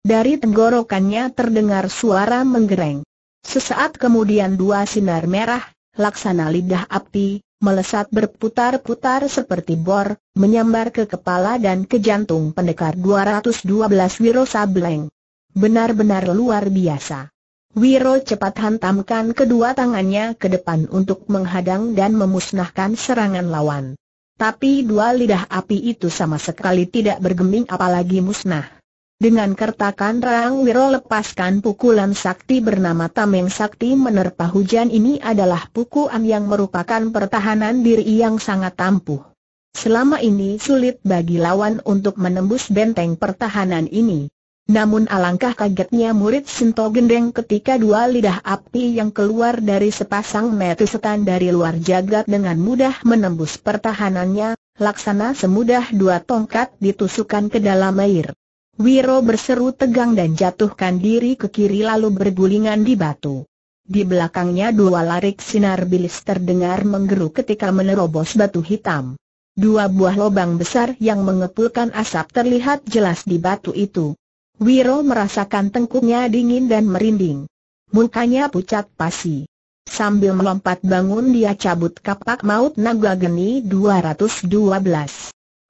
Dari tenggorokannya terdengar suara menggereng. Sesaat kemudian dua sinar merah, laksana lidah api, melesat berputar-putar seperti bor, menyambar ke kepala dan ke jantung pendekar 212 Wiro Sableng. Benar-benar luar biasa. Wiro cepat hantamkan kedua tangannya ke depan untuk menghadang dan memusnahkan serangan lawan. Tapi dua lidah api itu sama sekali tidak bergeming apalagi musnah. Dengan kertakan Rang Wiro lepaskan pukulan sakti bernama Tameng Sakti menerpa hujan ini adalah pukulan yang merupakan pertahanan diri yang sangat tampuh. Selama ini sulit bagi lawan untuk menembus benteng pertahanan ini. Namun alangkah kagetnya murid Sinto Gendeng ketika dua lidah api yang keluar dari sepasang metu setan dari luar jagat dengan mudah menembus pertahanannya, laksana semudah dua tongkat ditusukkan ke dalam air. Wiro berseru tegang dan jatuhkan diri ke kiri lalu bergulingan di batu. Di belakangnya dua larik sinar bilis terdengar menggeru ketika menerobos batu hitam. Dua buah lobang besar yang mengepulkan asap terlihat jelas di batu itu. Wiro merasakan tengkuknya dingin dan merinding. Mukanya pucat pasi. Sambil melompat bangun dia cabut kapak maut naga geni 212.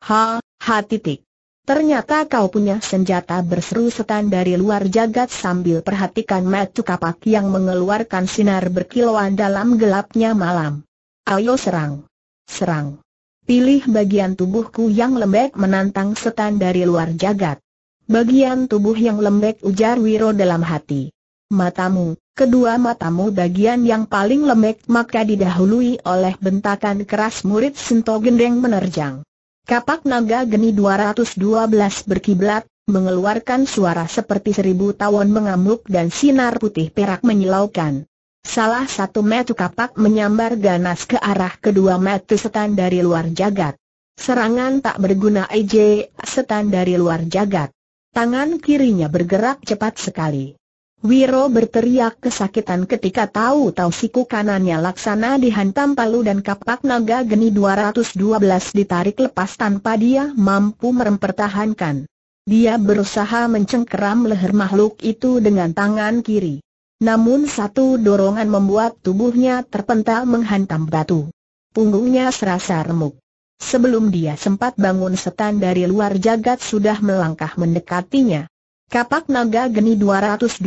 Ha, ha titik. Ternyata kau punya senjata berseru setan dari luar jagat sambil perhatikan matu kapak yang mengeluarkan sinar berkilauan dalam gelapnya malam. Ayo serang. Serang. Pilih bagian tubuhku yang lembek menantang setan dari luar jagat. Bagian tubuh yang lembek ujar Wiro dalam hati. Matamu, kedua matamu bagian yang paling lembek maka didahului oleh bentakan keras murid Sento Gendeng menerjang. Kapak naga geni 212 berkiblat, mengeluarkan suara seperti seribu tawon mengamuk dan sinar putih perak menyilaukan. Salah satu metu kapak menyambar ganas ke arah kedua metu setan dari luar jagat. Serangan tak berguna EJ setan dari luar jagat. Tangan kirinya bergerak cepat sekali. Wiro berteriak kesakitan ketika tahu-tahu siku kanannya laksana dihantam palu dan kapak naga geni 212 ditarik lepas tanpa dia mampu mempertahankan. Dia berusaha mencengkeram leher makhluk itu dengan tangan kiri. Namun satu dorongan membuat tubuhnya terpental menghantam batu. Punggungnya serasa remuk. Sebelum dia sempat bangun setan dari luar jagat sudah melangkah mendekatinya. Kapak naga geni 212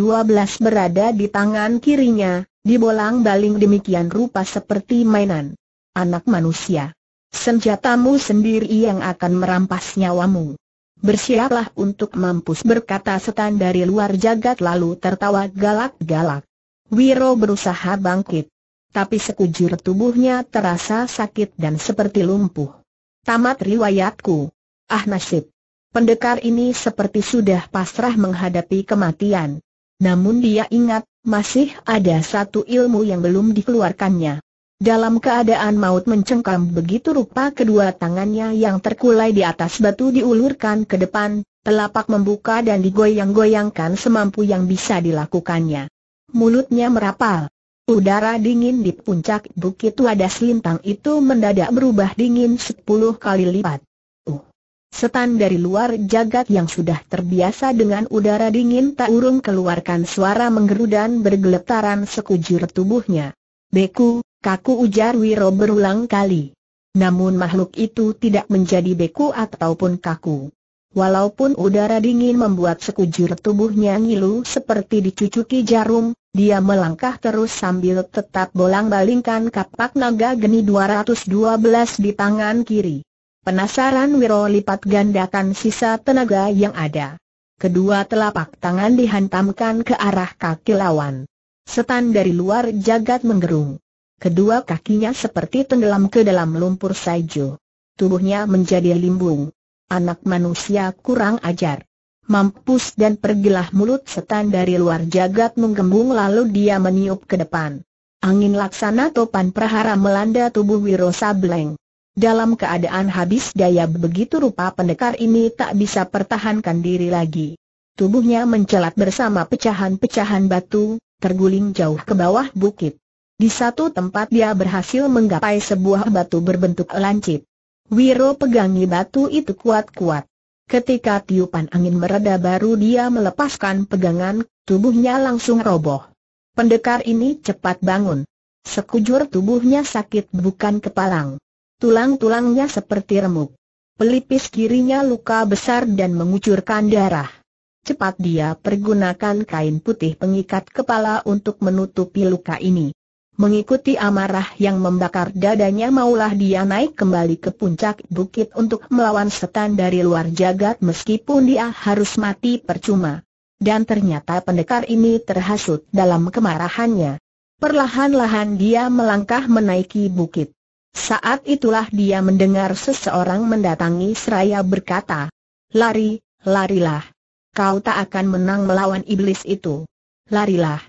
berada di tangan kirinya, dibolang-baling demikian rupa seperti mainan. Anak manusia. Senjatamu sendiri yang akan merampas nyawamu. Bersiaplah untuk mampus berkata setan dari luar jagat lalu tertawa galak-galak. Wiro berusaha bangkit tapi sekujur tubuhnya terasa sakit dan seperti lumpuh. Tamat riwayatku. Ah nasib. Pendekar ini seperti sudah pasrah menghadapi kematian. Namun dia ingat, masih ada satu ilmu yang belum dikeluarkannya. Dalam keadaan maut mencengkam begitu rupa kedua tangannya yang terkulai di atas batu diulurkan ke depan, telapak membuka dan digoyang-goyangkan semampu yang bisa dilakukannya. Mulutnya merapal, Udara dingin di puncak bukit wadah lintang itu mendadak berubah dingin sepuluh kali lipat. Uh. Setan dari luar jagat yang sudah terbiasa dengan udara dingin tak urung keluarkan suara menggeru dan bergeletaran sekujur tubuhnya. Beku, kaku ujar Wiro berulang kali. Namun makhluk itu tidak menjadi beku ataupun kaku. Walaupun udara dingin membuat sekujur tubuhnya ngilu seperti dicucuki jarum, dia melangkah terus sambil tetap bolang-balingkan kapak naga geni 212 di tangan kiri. Penasaran Wiro lipat gandakan sisa tenaga yang ada. Kedua telapak tangan dihantamkan ke arah kaki lawan. Setan dari luar jagat menggerung. Kedua kakinya seperti tenggelam ke dalam lumpur saju. Tubuhnya menjadi limbung. Anak manusia kurang ajar. Mampus dan pergilah mulut setan dari luar jagat menggembung lalu dia meniup ke depan. Angin laksana topan prahara melanda tubuh Wiro Sableng. Dalam keadaan habis daya begitu rupa pendekar ini tak bisa pertahankan diri lagi. Tubuhnya mencelat bersama pecahan-pecahan batu, terguling jauh ke bawah bukit. Di satu tempat dia berhasil menggapai sebuah batu berbentuk lancip. Wiro pegangi batu itu kuat-kuat. Ketika tiupan angin mereda baru dia melepaskan pegangan, tubuhnya langsung roboh. Pendekar ini cepat bangun. Sekujur tubuhnya sakit bukan kepalang. Tulang-tulangnya seperti remuk. Pelipis kirinya luka besar dan mengucurkan darah. Cepat dia pergunakan kain putih pengikat kepala untuk menutupi luka ini. Mengikuti amarah yang membakar dadanya maulah dia naik kembali ke puncak bukit untuk melawan setan dari luar jagat meskipun dia harus mati percuma. Dan ternyata pendekar ini terhasut dalam kemarahannya. Perlahan-lahan dia melangkah menaiki bukit. Saat itulah dia mendengar seseorang mendatangi seraya berkata, Lari, larilah. Kau tak akan menang melawan iblis itu. Larilah.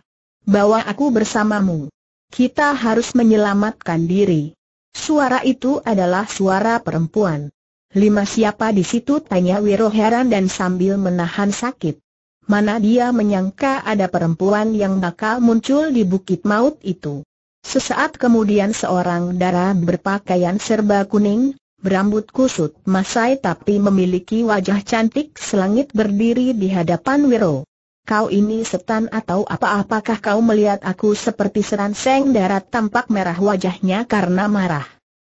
Bawa aku bersamamu. Kita harus menyelamatkan diri. Suara itu adalah suara perempuan. Lima siapa di situ tanya Wiro heran dan sambil menahan sakit. Mana dia menyangka ada perempuan yang bakal muncul di bukit maut itu. Sesaat kemudian seorang darah berpakaian serba kuning, berambut kusut masai tapi memiliki wajah cantik selangit berdiri di hadapan Wiro. Kau ini setan atau apa apakah kau melihat aku seperti seng darat tampak merah wajahnya karena marah.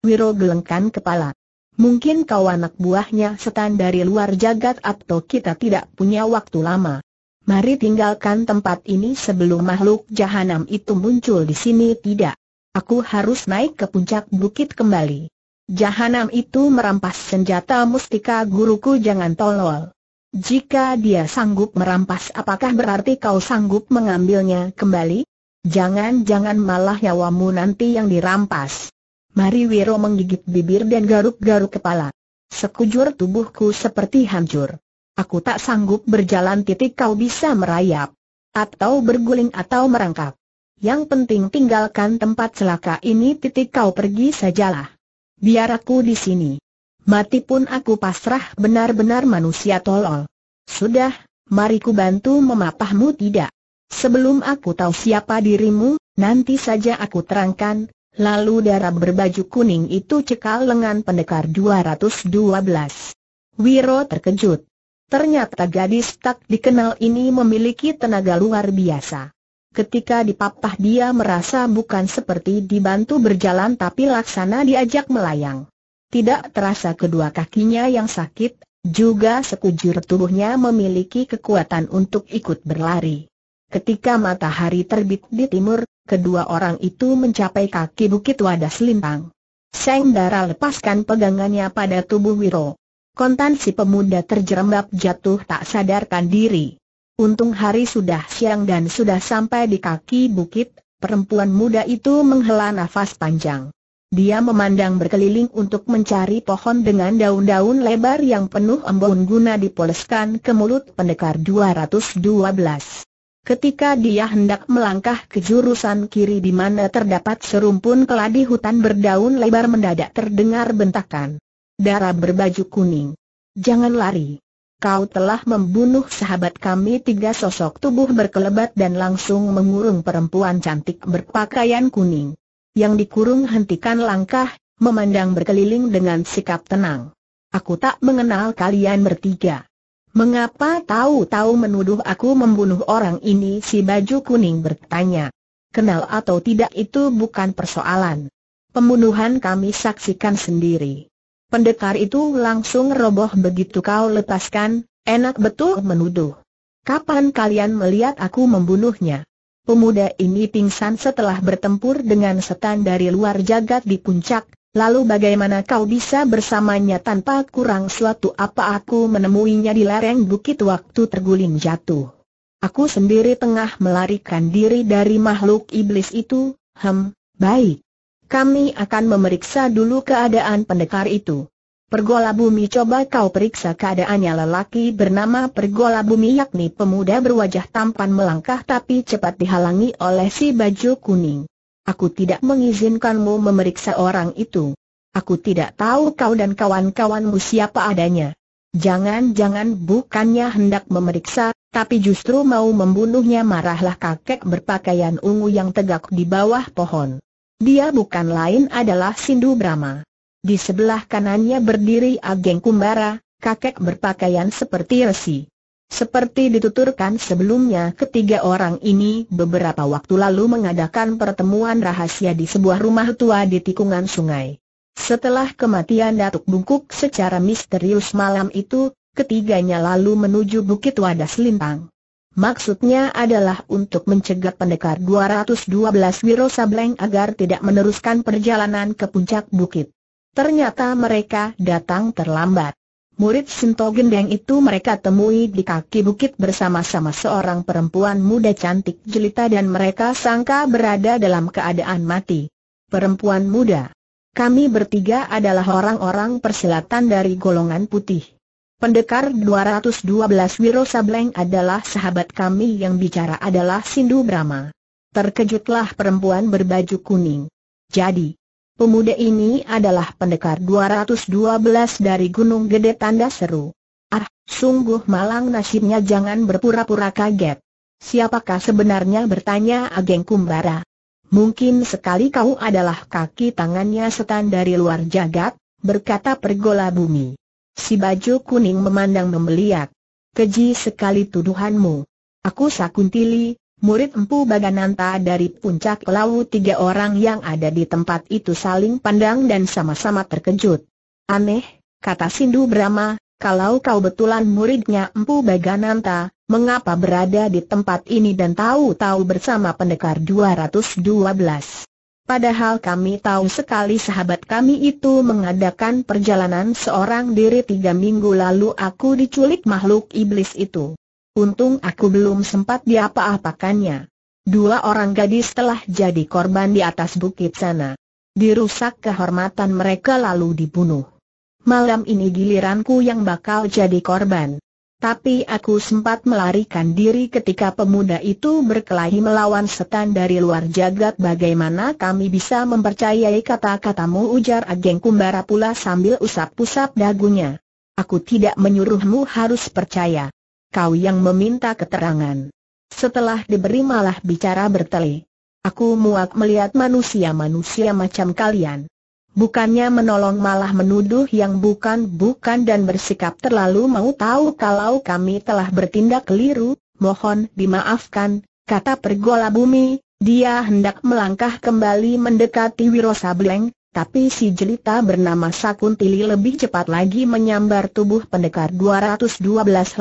Wiro gelengkan kepala. Mungkin kau anak buahnya setan dari luar jagat atau kita tidak punya waktu lama. Mari tinggalkan tempat ini sebelum makhluk jahanam itu muncul di sini tidak. Aku harus naik ke puncak bukit kembali. Jahanam itu merampas senjata mustika guruku jangan tolol. Jika dia sanggup merampas apakah berarti kau sanggup mengambilnya kembali? Jangan-jangan malah nyawamu nanti yang dirampas. Mari Wiro menggigit bibir dan garuk-garuk kepala. Sekujur tubuhku seperti hancur. Aku tak sanggup berjalan titik kau bisa merayap. Atau berguling atau merangkap. Yang penting tinggalkan tempat celaka ini titik kau pergi sajalah. Biar aku di sini. Mati pun aku pasrah benar-benar manusia tolol. Sudah, mari ku bantu memapahmu tidak. Sebelum aku tahu siapa dirimu, nanti saja aku terangkan, lalu darah berbaju kuning itu cekal lengan pendekar 212. Wiro terkejut. Ternyata gadis tak dikenal ini memiliki tenaga luar biasa. Ketika dipapah dia merasa bukan seperti dibantu berjalan tapi laksana diajak melayang. Tidak terasa kedua kakinya yang sakit, juga sekujur tubuhnya memiliki kekuatan untuk ikut berlari. Ketika matahari terbit di timur, kedua orang itu mencapai kaki bukit wadas lintang. Seng Dara lepaskan pegangannya pada tubuh Wiro. Kontan si pemuda terjerembab jatuh tak sadarkan diri. Untung hari sudah siang dan sudah sampai di kaki bukit, perempuan muda itu menghela nafas panjang. Dia memandang berkeliling untuk mencari pohon dengan daun-daun lebar yang penuh embun guna dipoleskan ke mulut pendekar 212. Ketika dia hendak melangkah ke jurusan kiri di mana terdapat serumpun keladi hutan berdaun lebar mendadak terdengar bentakan. Darah berbaju kuning. Jangan lari. Kau telah membunuh sahabat kami tiga sosok tubuh berkelebat dan langsung mengurung perempuan cantik berpakaian kuning yang dikurung hentikan langkah, memandang berkeliling dengan sikap tenang. Aku tak mengenal kalian bertiga. Mengapa tahu-tahu menuduh aku membunuh orang ini si baju kuning bertanya. Kenal atau tidak itu bukan persoalan. Pembunuhan kami saksikan sendiri. Pendekar itu langsung roboh begitu kau lepaskan, enak betul menuduh. Kapan kalian melihat aku membunuhnya? Pemuda ini pingsan setelah bertempur dengan setan dari luar jagat di puncak, lalu bagaimana kau bisa bersamanya tanpa kurang suatu apa aku menemuinya di lereng bukit waktu terguling jatuh. Aku sendiri tengah melarikan diri dari makhluk iblis itu, hem, baik. Kami akan memeriksa dulu keadaan pendekar itu. Pergola bumi coba kau periksa keadaannya lelaki bernama Pergola bumi yakni pemuda berwajah tampan melangkah tapi cepat dihalangi oleh si baju kuning. Aku tidak mengizinkanmu memeriksa orang itu. Aku tidak tahu kau dan kawan-kawanmu siapa adanya. Jangan-jangan bukannya hendak memeriksa, tapi justru mau membunuhnya marahlah kakek berpakaian ungu yang tegak di bawah pohon. Dia bukan lain adalah Sindu Brahma. Di sebelah kanannya berdiri Ageng Kumbara, kakek berpakaian seperti resi. Seperti dituturkan sebelumnya ketiga orang ini beberapa waktu lalu mengadakan pertemuan rahasia di sebuah rumah tua di tikungan sungai. Setelah kematian Datuk Bungkuk secara misterius malam itu, ketiganya lalu menuju Bukit Wadas Lintang. Maksudnya adalah untuk mencegah pendekar 212 Wiro Sableng agar tidak meneruskan perjalanan ke puncak bukit. Ternyata mereka datang terlambat. Murid Sinto Gendeng itu mereka temui di kaki bukit bersama-sama seorang perempuan muda cantik jelita dan mereka sangka berada dalam keadaan mati. Perempuan muda. Kami bertiga adalah orang-orang persilatan dari golongan putih. Pendekar 212 Wiro Sableng adalah sahabat kami yang bicara adalah Sindu Brahma. Terkejutlah perempuan berbaju kuning. Jadi, Pemuda ini adalah pendekar 212 dari Gunung Gede Tanda Seru. Ah, sungguh malang nasibnya jangan berpura-pura kaget. Siapakah sebenarnya bertanya Ageng Kumbara? Mungkin sekali kau adalah kaki tangannya setan dari luar jagat, berkata pergola bumi. Si baju kuning memandang membeliak. Keji sekali tuduhanmu. Aku Sakuntili, Murid Empu Bagananta dari puncak lawu tiga orang yang ada di tempat itu saling pandang dan sama-sama terkejut. Aneh, kata Sindu Brahma, kalau kau betulan muridnya Empu Bagananta, mengapa berada di tempat ini dan tahu-tahu bersama pendekar 212? Padahal kami tahu sekali sahabat kami itu mengadakan perjalanan seorang diri tiga minggu lalu aku diculik makhluk iblis itu. Untung aku belum sempat diapa-apakannya. Dua orang gadis telah jadi korban di atas bukit sana. Dirusak kehormatan mereka lalu dibunuh. Malam ini giliranku yang bakal jadi korban. Tapi aku sempat melarikan diri ketika pemuda itu berkelahi melawan setan dari luar jagat bagaimana kami bisa mempercayai kata-katamu ujar Ageng Kumbara pula sambil usap-usap dagunya. Aku tidak menyuruhmu harus percaya kau yang meminta keterangan. Setelah diberi malah bicara bertele. Aku muak melihat manusia-manusia macam kalian. Bukannya menolong malah menuduh yang bukan-bukan dan bersikap terlalu mau tahu kalau kami telah bertindak keliru, mohon dimaafkan, kata pergola bumi, dia hendak melangkah kembali mendekati Wiro Sableng, tapi si jelita bernama Sakuntili lebih cepat lagi menyambar tubuh pendekar 212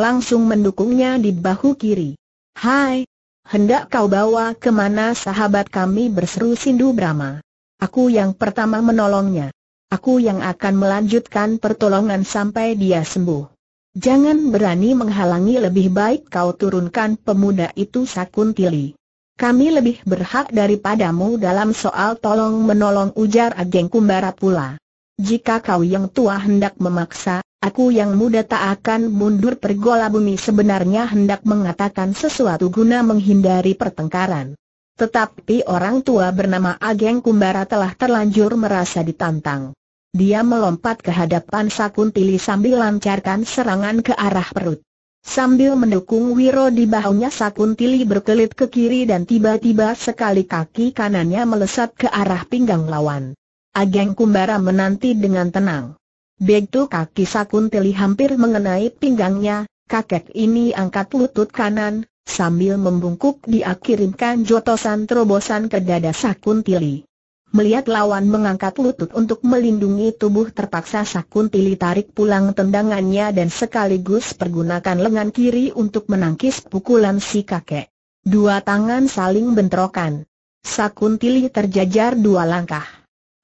langsung mendukungnya di bahu kiri. Hai! Hendak kau bawa kemana sahabat kami berseru Sindu Brahma. Aku yang pertama menolongnya. Aku yang akan melanjutkan pertolongan sampai dia sembuh. Jangan berani menghalangi lebih baik kau turunkan pemuda itu Sakuntili kami lebih berhak daripadamu dalam soal tolong menolong ujar Ageng Kumbara pula. Jika kau yang tua hendak memaksa, aku yang muda tak akan mundur pergola bumi sebenarnya hendak mengatakan sesuatu guna menghindari pertengkaran. Tetapi orang tua bernama Ageng Kumbara telah terlanjur merasa ditantang. Dia melompat ke hadapan Sakuntili sambil lancarkan serangan ke arah perut. Sambil mendukung Wiro di bahunya Sakuntili berkelit ke kiri dan tiba-tiba sekali kaki kanannya melesat ke arah pinggang lawan. Ageng Kumbara menanti dengan tenang. Begitu kaki Sakuntili hampir mengenai pinggangnya, kakek ini angkat lutut kanan, sambil membungkuk diakirimkan jotosan terobosan ke dada Sakuntili melihat lawan mengangkat lutut untuk melindungi tubuh terpaksa Sakuntili tarik pulang tendangannya dan sekaligus pergunakan lengan kiri untuk menangkis pukulan si kakek. Dua tangan saling bentrokan. Sakuntili terjajar dua langkah.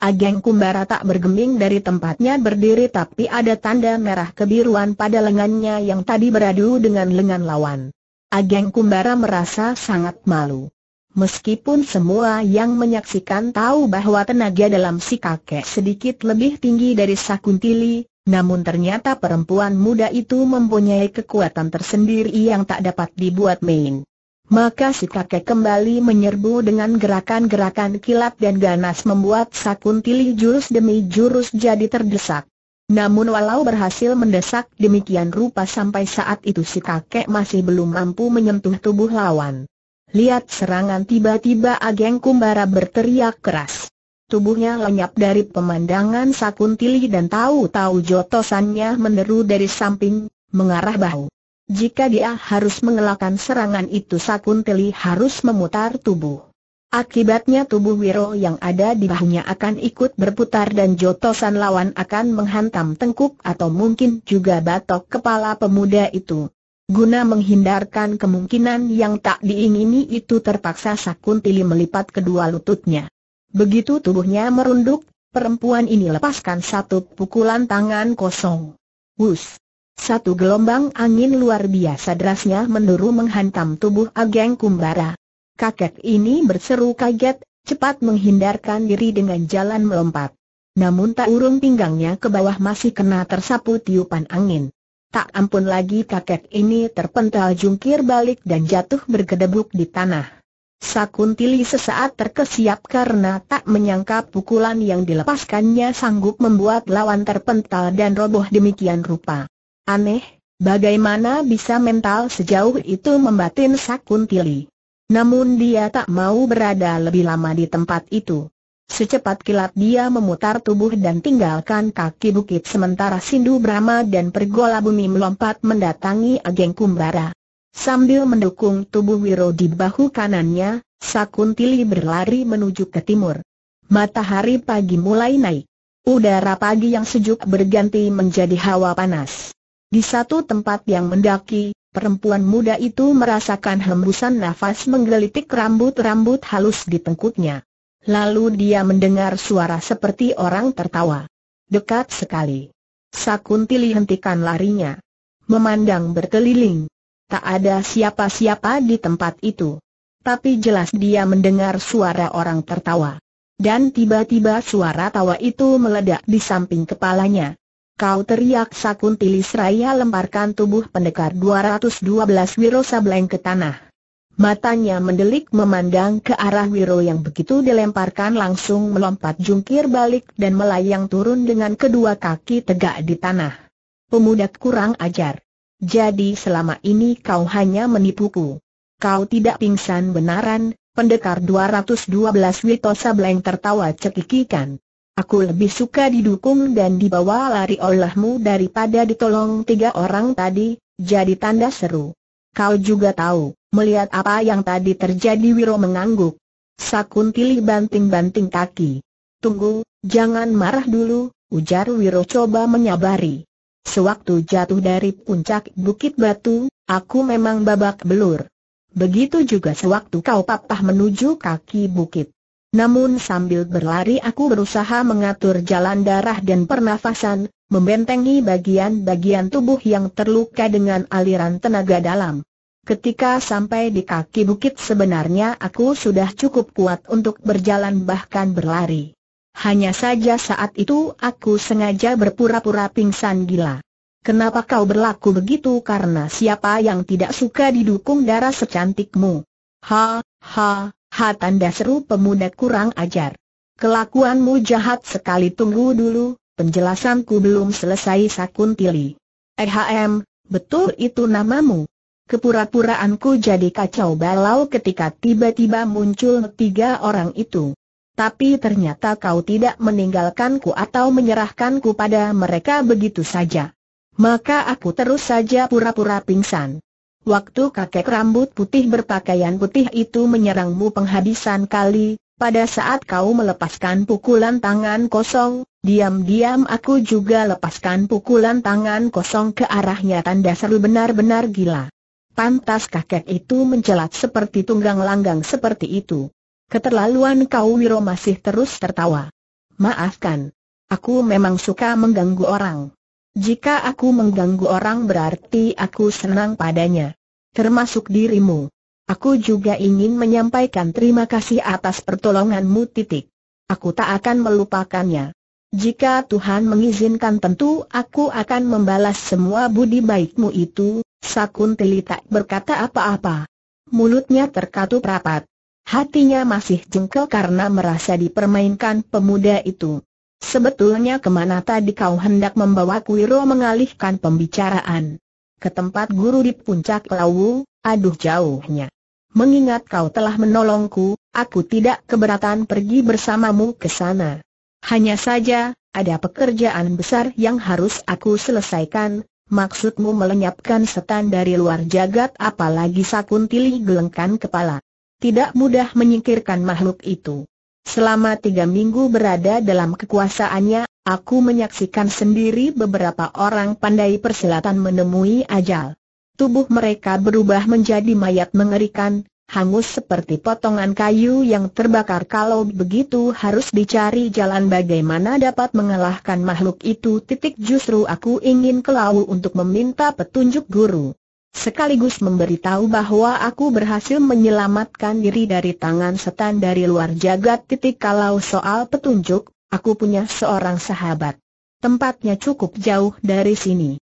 Ageng Kumbara tak bergeming dari tempatnya berdiri tapi ada tanda merah kebiruan pada lengannya yang tadi beradu dengan lengan lawan. Ageng Kumbara merasa sangat malu. Meskipun semua yang menyaksikan tahu bahwa tenaga dalam si kakek sedikit lebih tinggi dari Sakuntili, namun ternyata perempuan muda itu mempunyai kekuatan tersendiri yang tak dapat dibuat main. Maka si kakek kembali menyerbu dengan gerakan-gerakan kilat dan ganas membuat Sakuntili jurus demi jurus jadi terdesak. Namun walau berhasil mendesak demikian rupa sampai saat itu si kakek masih belum mampu menyentuh tubuh lawan. Lihat serangan tiba-tiba Ageng Kumbara berteriak keras. Tubuhnya lenyap dari pemandangan Sakuntili dan tahu-tahu jotosannya meneru dari samping, mengarah bahu. Jika dia harus mengelakkan serangan itu Sakuntili harus memutar tubuh. Akibatnya tubuh Wiro yang ada di bahunya akan ikut berputar dan jotosan lawan akan menghantam tengkuk atau mungkin juga batok kepala pemuda itu. Guna menghindarkan kemungkinan yang tak diingini itu terpaksa Sakuntili melipat kedua lututnya. Begitu tubuhnya merunduk, perempuan ini lepaskan satu pukulan tangan kosong. Wus! Satu gelombang angin luar biasa derasnya menurun menghantam tubuh Ageng Kumbara. Kakek ini berseru kaget, cepat menghindarkan diri dengan jalan melompat. Namun tak urung pinggangnya ke bawah masih kena tersapu tiupan angin. Tak ampun lagi kakek ini terpental jungkir balik dan jatuh bergedebuk di tanah. Sakuntili sesaat terkesiap karena tak menyangka pukulan yang dilepaskannya sanggup membuat lawan terpental dan roboh demikian rupa. Aneh, bagaimana bisa mental sejauh itu membatin Sakuntili. Namun dia tak mau berada lebih lama di tempat itu. Secepat kilat dia memutar tubuh dan tinggalkan kaki bukit sementara Sindu Brahma dan Pergola Bumi melompat mendatangi Ageng Kumbara. Sambil mendukung tubuh Wiro di bahu kanannya, Sakuntili berlari menuju ke timur. Matahari pagi mulai naik. Udara pagi yang sejuk berganti menjadi hawa panas. Di satu tempat yang mendaki, perempuan muda itu merasakan hembusan nafas menggelitik rambut-rambut halus di tengkuknya. Lalu dia mendengar suara seperti orang tertawa. Dekat sekali. Sakuntili hentikan larinya. Memandang berkeliling. Tak ada siapa-siapa di tempat itu. Tapi jelas dia mendengar suara orang tertawa. Dan tiba-tiba suara tawa itu meledak di samping kepalanya. Kau teriak Sakuntili seraya lemparkan tubuh pendekar 212 Wiro Sableng ke tanah. Matanya mendelik memandang ke arah Wiro yang begitu dilemparkan langsung melompat jungkir balik dan melayang turun dengan kedua kaki tegak di tanah. Pemuda kurang ajar. Jadi selama ini kau hanya menipuku. Kau tidak pingsan benaran, pendekar 212 Wito Sableng tertawa cekikikan. Aku lebih suka didukung dan dibawa lari olehmu daripada ditolong tiga orang tadi, jadi tanda seru. Kau juga tahu, Melihat apa yang tadi terjadi Wiro mengangguk. Sakuntili banting-banting kaki. Tunggu, jangan marah dulu, ujar Wiro coba menyabari. Sewaktu jatuh dari puncak bukit batu, aku memang babak belur. Begitu juga sewaktu kau papah menuju kaki bukit. Namun sambil berlari aku berusaha mengatur jalan darah dan pernafasan, membentengi bagian-bagian tubuh yang terluka dengan aliran tenaga dalam. Ketika sampai di kaki bukit sebenarnya aku sudah cukup kuat untuk berjalan bahkan berlari. Hanya saja saat itu aku sengaja berpura-pura pingsan gila. Kenapa kau berlaku begitu karena siapa yang tidak suka didukung darah secantikmu? Ha, ha, ha tanda seru pemuda kurang ajar. Kelakuanmu jahat sekali tunggu dulu, penjelasanku belum selesai sakun sakuntili. Ehm, betul itu namamu? Kepura-puraanku jadi kacau balau ketika tiba-tiba muncul tiga orang itu. Tapi ternyata kau tidak meninggalkanku atau menyerahkanku pada mereka begitu saja. Maka aku terus saja pura-pura pingsan. Waktu kakek rambut putih berpakaian putih itu menyerangmu penghabisan kali, pada saat kau melepaskan pukulan tangan kosong, Diam-diam aku juga lepaskan pukulan tangan kosong ke arahnya tanda seru benar-benar gila. Pantas kakek itu mencelat seperti tunggang langgang seperti itu. Keterlaluan kau Wiro masih terus tertawa. Maafkan. Aku memang suka mengganggu orang. Jika aku mengganggu orang berarti aku senang padanya. Termasuk dirimu. Aku juga ingin menyampaikan terima kasih atas pertolonganmu titik. Aku tak akan melupakannya. Jika Tuhan mengizinkan tentu aku akan membalas semua budi baikmu itu, Sakunteli tak berkata apa-apa. Mulutnya terkatup rapat. Hatinya masih jengkel karena merasa dipermainkan pemuda itu. Sebetulnya kemana tadi kau hendak membawa Kuiro mengalihkan pembicaraan? Ke tempat guru di puncak Lawu, aduh jauhnya. Mengingat kau telah menolongku, aku tidak keberatan pergi bersamamu ke sana. Hanya saja, ada pekerjaan besar yang harus aku selesaikan, Maksudmu melenyapkan setan dari luar jagat apalagi Sakuntili gelengkan kepala. Tidak mudah menyingkirkan makhluk itu. Selama tiga minggu berada dalam kekuasaannya, aku menyaksikan sendiri beberapa orang pandai persilatan menemui ajal. Tubuh mereka berubah menjadi mayat mengerikan, hangus seperti potongan kayu yang terbakar kalau begitu harus dicari jalan bagaimana dapat mengalahkan makhluk itu titik justru aku ingin ke Lau untuk meminta petunjuk guru. Sekaligus memberitahu bahwa aku berhasil menyelamatkan diri dari tangan setan dari luar jagat titik kalau soal petunjuk, aku punya seorang sahabat. Tempatnya cukup jauh dari sini.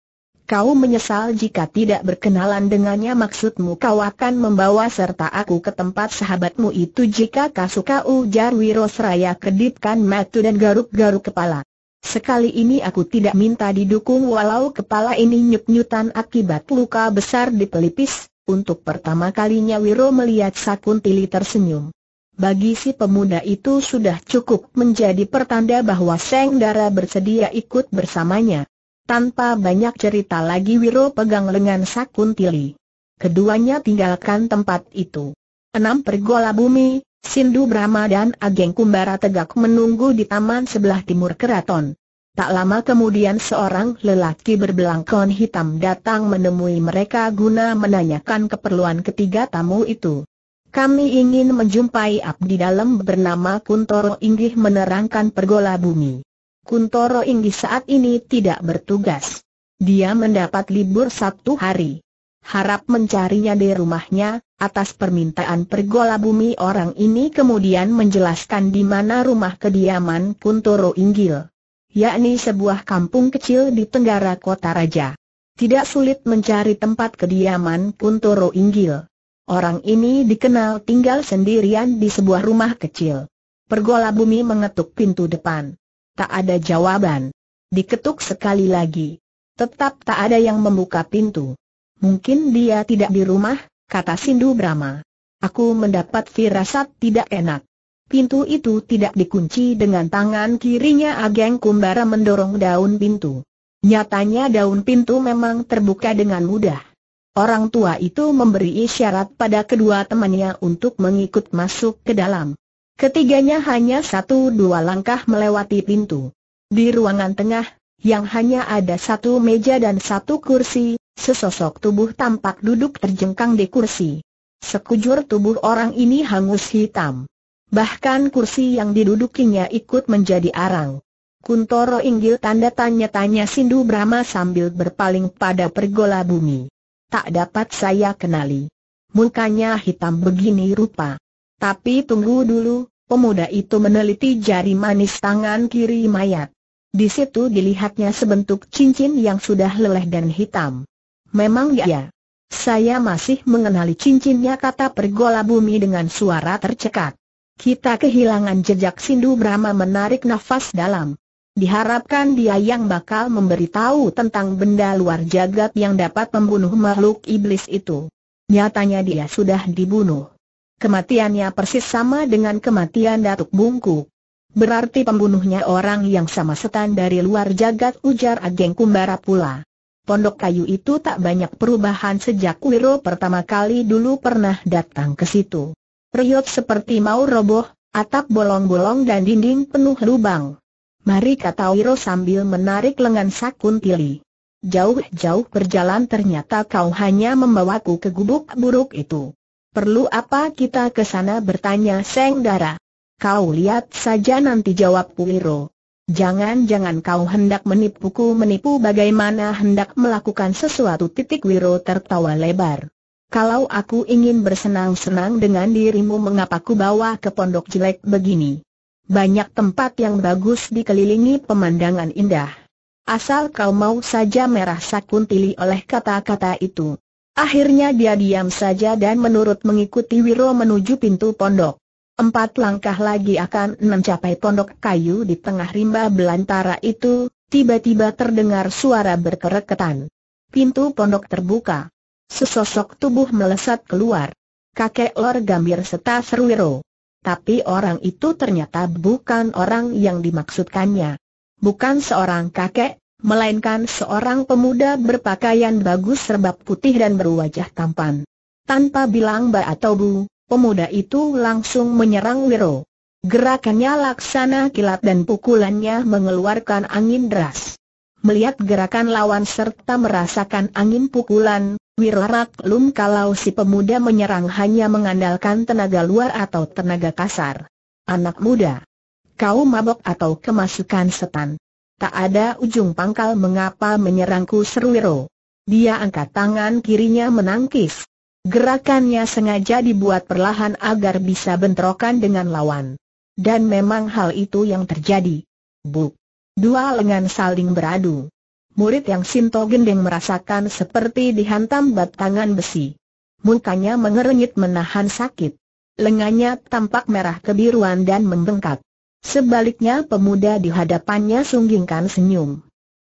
Kau menyesal jika tidak berkenalan dengannya maksudmu kau akan membawa serta aku ke tempat sahabatmu itu jika kau suka ujar Wirosraya kedipkan matu dan garuk-garuk kepala. Sekali ini aku tidak minta didukung walau kepala ini nyut-nyutan akibat luka besar di pelipis, untuk pertama kalinya Wiro melihat Sakuntili tersenyum. Bagi si pemuda itu sudah cukup menjadi pertanda bahwa Seng Dara bersedia ikut bersamanya. Tanpa banyak cerita lagi Wiro pegang lengan Sakuntili. Keduanya tinggalkan tempat itu. Enam pergola bumi, Sindu Brahma dan Ageng Kumbara tegak menunggu di taman sebelah timur keraton. Tak lama kemudian seorang lelaki berbelangkon hitam datang menemui mereka guna menanyakan keperluan ketiga tamu itu. Kami ingin menjumpai abdi dalam bernama Kuntoro Inggih menerangkan pergola bumi. Kuntoro Inggi saat ini tidak bertugas. Dia mendapat libur satu hari. Harap mencarinya di rumahnya, atas permintaan pergola bumi orang ini kemudian menjelaskan di mana rumah kediaman Kuntoro Inggil. Yakni sebuah kampung kecil di tenggara kota raja. Tidak sulit mencari tempat kediaman Kuntoro Inggil. Orang ini dikenal tinggal sendirian di sebuah rumah kecil. Pergola bumi mengetuk pintu depan. Tak ada jawaban. Diketuk sekali lagi. Tetap tak ada yang membuka pintu. Mungkin dia tidak di rumah, kata Sindu Brahma. Aku mendapat firasat tidak enak. Pintu itu tidak dikunci dengan tangan kirinya Ageng Kumbara mendorong daun pintu. Nyatanya daun pintu memang terbuka dengan mudah. Orang tua itu memberi isyarat pada kedua temannya untuk mengikut masuk ke dalam. Ketiganya hanya satu dua langkah melewati pintu. Di ruangan tengah, yang hanya ada satu meja dan satu kursi, sesosok tubuh tampak duduk terjengkang di kursi. Sekujur tubuh orang ini hangus hitam. Bahkan kursi yang didudukinya ikut menjadi arang. Kuntoro Inggil tanda tanya-tanya Sindu Brahma sambil berpaling pada pergola bumi. Tak dapat saya kenali. Mukanya hitam begini rupa. Tapi tunggu dulu, pemuda itu meneliti jari manis tangan kiri mayat. Di situ dilihatnya sebentuk cincin yang sudah leleh dan hitam. Memang ya, ya. Saya masih mengenali cincinnya kata pergola bumi dengan suara tercekat. Kita kehilangan jejak Sindu Brahma menarik nafas dalam. Diharapkan dia yang bakal memberitahu tentang benda luar jagat yang dapat membunuh makhluk iblis itu. Nyatanya dia sudah dibunuh. Kematiannya persis sama dengan kematian Datuk Bungku. Berarti pembunuhnya orang yang sama setan dari luar jagat ujar Ageng Kumbara pula. Pondok kayu itu tak banyak perubahan sejak Wiro pertama kali dulu pernah datang ke situ. Riot seperti mau roboh, atap bolong-bolong dan dinding penuh lubang. Mari kata Wiro sambil menarik lengan sakun tili. Jauh-jauh berjalan ternyata kau hanya membawaku ke gubuk buruk itu. Perlu apa kita ke sana bertanya Seng Dara? Kau lihat saja nanti jawab Puiro. Jangan-jangan kau hendak menipuku menipu bagaimana hendak melakukan sesuatu titik Wiro tertawa lebar. Kalau aku ingin bersenang-senang dengan dirimu mengapa ku bawa ke pondok jelek begini? Banyak tempat yang bagus dikelilingi pemandangan indah. Asal kau mau saja merah sakun tili oleh kata-kata itu. Akhirnya dia diam saja dan menurut mengikuti Wiro menuju pintu pondok. Empat langkah lagi akan mencapai pondok kayu di tengah rimba belantara itu, tiba-tiba terdengar suara berkereketan. Pintu pondok terbuka. Sesosok tubuh melesat keluar. Kakek Lor gambir serta Serwiro. Tapi orang itu ternyata bukan orang yang dimaksudkannya. Bukan seorang kakek, melainkan seorang pemuda berpakaian bagus serba putih dan berwajah tampan. Tanpa bilang ba atau bu, pemuda itu langsung menyerang Wiro. Gerakannya laksana kilat dan pukulannya mengeluarkan angin deras. Melihat gerakan lawan serta merasakan angin pukulan, Wiro lum kalau si pemuda menyerang hanya mengandalkan tenaga luar atau tenaga kasar. Anak muda. Kau mabok atau kemasukan setan. Tak ada ujung pangkal mengapa menyerangku seru Wiro. Dia angkat tangan kirinya menangkis. Gerakannya sengaja dibuat perlahan agar bisa bentrokan dengan lawan. Dan memang hal itu yang terjadi. Buk. Dua lengan saling beradu. Murid yang Sinto Gendeng merasakan seperti dihantam batangan besi. Mukanya mengernyit menahan sakit. Lengannya tampak merah kebiruan dan membengkak. Sebaliknya pemuda di hadapannya sunggingkan senyum.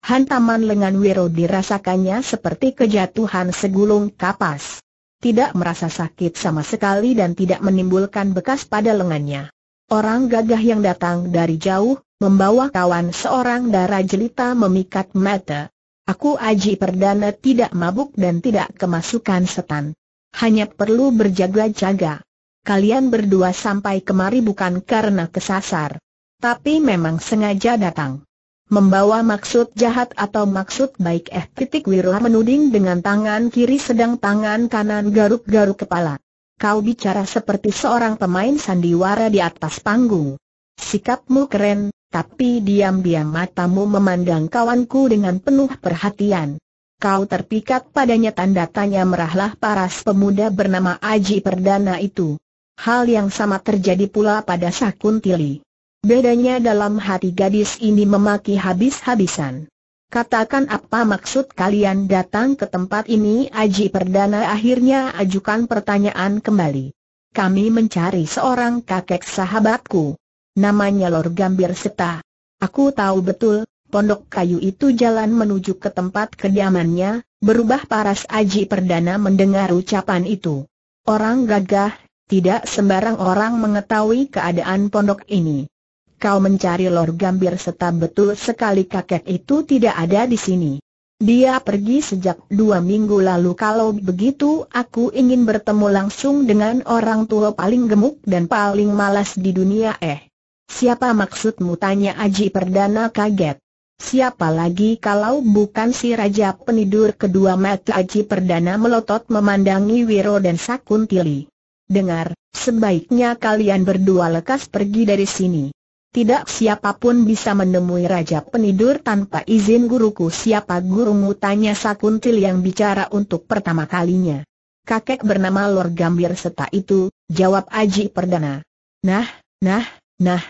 Hantaman lengan Wiro dirasakannya seperti kejatuhan segulung kapas. Tidak merasa sakit sama sekali dan tidak menimbulkan bekas pada lengannya. Orang gagah yang datang dari jauh, membawa kawan seorang darah jelita memikat mata. Aku Aji Perdana tidak mabuk dan tidak kemasukan setan. Hanya perlu berjaga-jaga. Kalian berdua sampai kemari bukan karena kesasar tapi memang sengaja datang. Membawa maksud jahat atau maksud baik eh titik Wirla menuding dengan tangan kiri sedang tangan kanan garuk-garuk kepala. Kau bicara seperti seorang pemain sandiwara di atas panggung. Sikapmu keren, tapi diam-diam matamu memandang kawanku dengan penuh perhatian. Kau terpikat padanya tanda tanya merahlah paras pemuda bernama Aji Perdana itu. Hal yang sama terjadi pula pada Sakuntili. Bedanya dalam hati gadis ini memaki habis-habisan. Katakan apa maksud kalian datang ke tempat ini Aji Perdana akhirnya ajukan pertanyaan kembali. Kami mencari seorang kakek sahabatku. Namanya Lor Gambir Seta. Aku tahu betul, pondok kayu itu jalan menuju ke tempat kediamannya, berubah paras Aji Perdana mendengar ucapan itu. Orang gagah, tidak sembarang orang mengetahui keadaan pondok ini kau mencari Lor Gambir serta betul sekali kakek itu tidak ada di sini. Dia pergi sejak dua minggu lalu kalau begitu aku ingin bertemu langsung dengan orang tua paling gemuk dan paling malas di dunia eh. Siapa maksudmu tanya Aji Perdana kaget. Siapa lagi kalau bukan si Raja Penidur kedua mata Aji Perdana melotot memandangi Wiro dan Sakuntili. Dengar, sebaiknya kalian berdua lekas pergi dari sini tidak siapapun bisa menemui Raja Penidur tanpa izin guruku siapa gurumu tanya Sakuntil yang bicara untuk pertama kalinya. Kakek bernama Lor Gambir Seta itu, jawab Aji Perdana. Nah, nah, nah,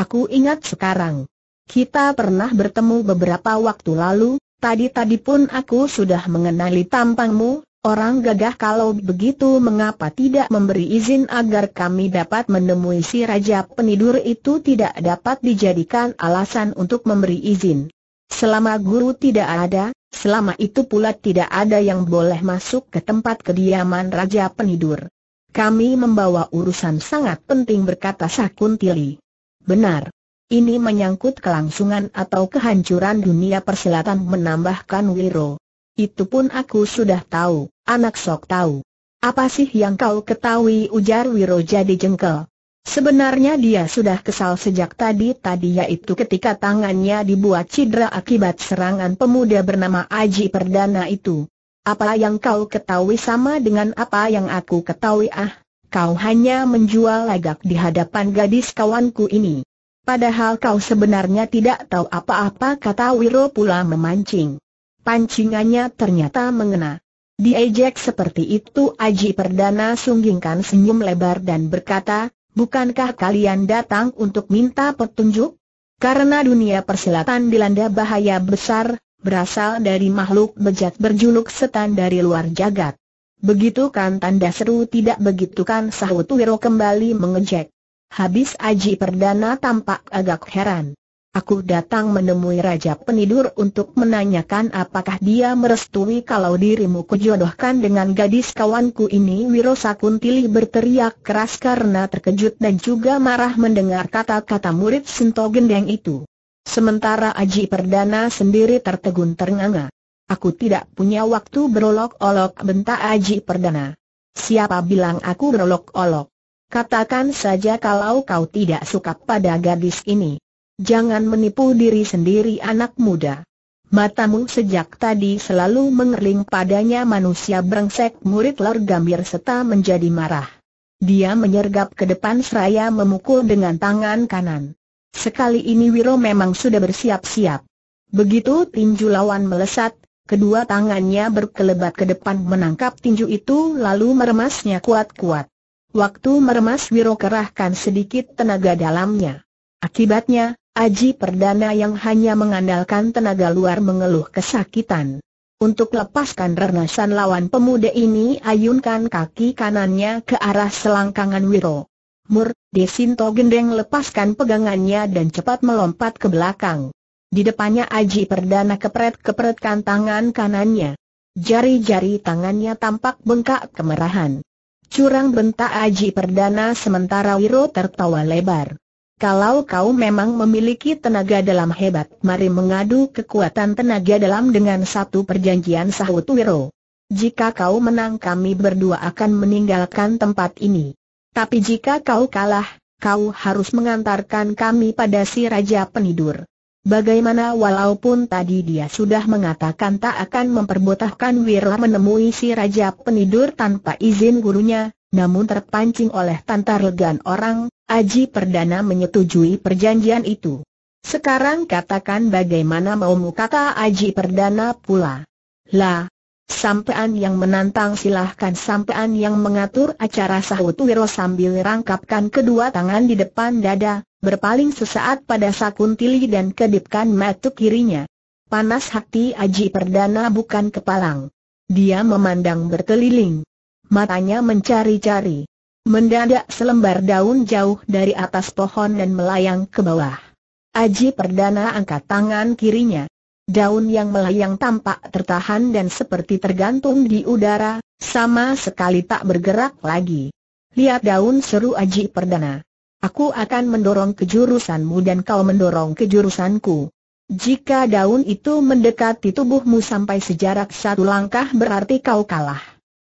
aku ingat sekarang. Kita pernah bertemu beberapa waktu lalu, tadi-tadi pun aku sudah mengenali tampangmu, Orang gagah kalau begitu mengapa tidak memberi izin agar kami dapat menemui si Raja Penidur itu tidak dapat dijadikan alasan untuk memberi izin. Selama guru tidak ada, selama itu pula tidak ada yang boleh masuk ke tempat kediaman Raja Penidur. Kami membawa urusan sangat penting berkata Sakuntili. Benar. Ini menyangkut kelangsungan atau kehancuran dunia persilatan menambahkan Wiro. Itu pun aku sudah tahu, anak sok tahu. Apa sih yang kau ketahui ujar Wiro jadi jengkel. Sebenarnya dia sudah kesal sejak tadi-tadi yaitu ketika tangannya dibuat cedera akibat serangan pemuda bernama Aji Perdana itu. Apa yang kau ketahui sama dengan apa yang aku ketahui ah, kau hanya menjual lagak di hadapan gadis kawanku ini. Padahal kau sebenarnya tidak tahu apa-apa kata Wiro pula memancing. Pancingannya ternyata mengena. Diejek seperti itu Aji Perdana sunggingkan senyum lebar dan berkata, bukankah kalian datang untuk minta petunjuk? Karena dunia persilatan dilanda bahaya besar, berasal dari makhluk bejat berjuluk setan dari luar jagat. Begitu kan tanda seru tidak begitu kan sahut Wiro kembali mengejek. Habis Aji Perdana tampak agak heran. Aku datang menemui Raja Penidur untuk menanyakan apakah dia merestui kalau dirimu kujodohkan dengan gadis kawanku ini Wiro Sakuntili berteriak keras karena terkejut dan juga marah mendengar kata-kata murid Sinto Gendeng itu. Sementara Aji Perdana sendiri tertegun ternganga. Aku tidak punya waktu berolok-olok bentak Aji Perdana. Siapa bilang aku berolok-olok? Katakan saja kalau kau tidak suka pada gadis ini. Jangan menipu diri sendiri anak muda. Matamu sejak tadi selalu mengerling padanya manusia brengsek murid Lor Gambir serta menjadi marah. Dia menyergap ke depan seraya memukul dengan tangan kanan. Sekali ini Wiro memang sudah bersiap-siap. Begitu tinju lawan melesat, kedua tangannya berkelebat ke depan menangkap tinju itu lalu meremasnya kuat-kuat. Waktu meremas Wiro kerahkan sedikit tenaga dalamnya. Akibatnya, Aji Perdana yang hanya mengandalkan tenaga luar mengeluh kesakitan. Untuk lepaskan renasan lawan pemuda ini ayunkan kaki kanannya ke arah selangkangan Wiro. Mur, Desinto gendeng lepaskan pegangannya dan cepat melompat ke belakang. Di depannya Aji Perdana kepret-kepretkan tangan kanannya. Jari-jari tangannya tampak bengkak kemerahan. Curang bentak Aji Perdana sementara Wiro tertawa lebar. Kalau kau memang memiliki tenaga dalam hebat, mari mengadu kekuatan tenaga dalam dengan satu perjanjian sahut Wiro. Jika kau menang kami berdua akan meninggalkan tempat ini. Tapi jika kau kalah, kau harus mengantarkan kami pada si Raja Penidur. Bagaimana walaupun tadi dia sudah mengatakan tak akan memperbotahkan Wiro menemui si Raja Penidur tanpa izin gurunya, namun terpancing oleh regan orang, Aji Perdana menyetujui perjanjian itu. Sekarang katakan bagaimana maumu kata Aji Perdana pula. Lah, sampean yang menantang silahkan sampean yang mengatur acara sahut Wiro sambil rangkapkan kedua tangan di depan dada, berpaling sesaat pada Sakuntili dan kedipkan mata kirinya. Panas hati Aji Perdana bukan kepalang. Dia memandang berkeliling matanya mencari-cari. Mendadak selembar daun jauh dari atas pohon dan melayang ke bawah. Aji Perdana angkat tangan kirinya. Daun yang melayang tampak tertahan dan seperti tergantung di udara, sama sekali tak bergerak lagi. Lihat daun seru Aji Perdana. Aku akan mendorong ke jurusanmu dan kau mendorong ke jurusanku. Jika daun itu mendekati tubuhmu sampai sejarak satu langkah berarti kau kalah.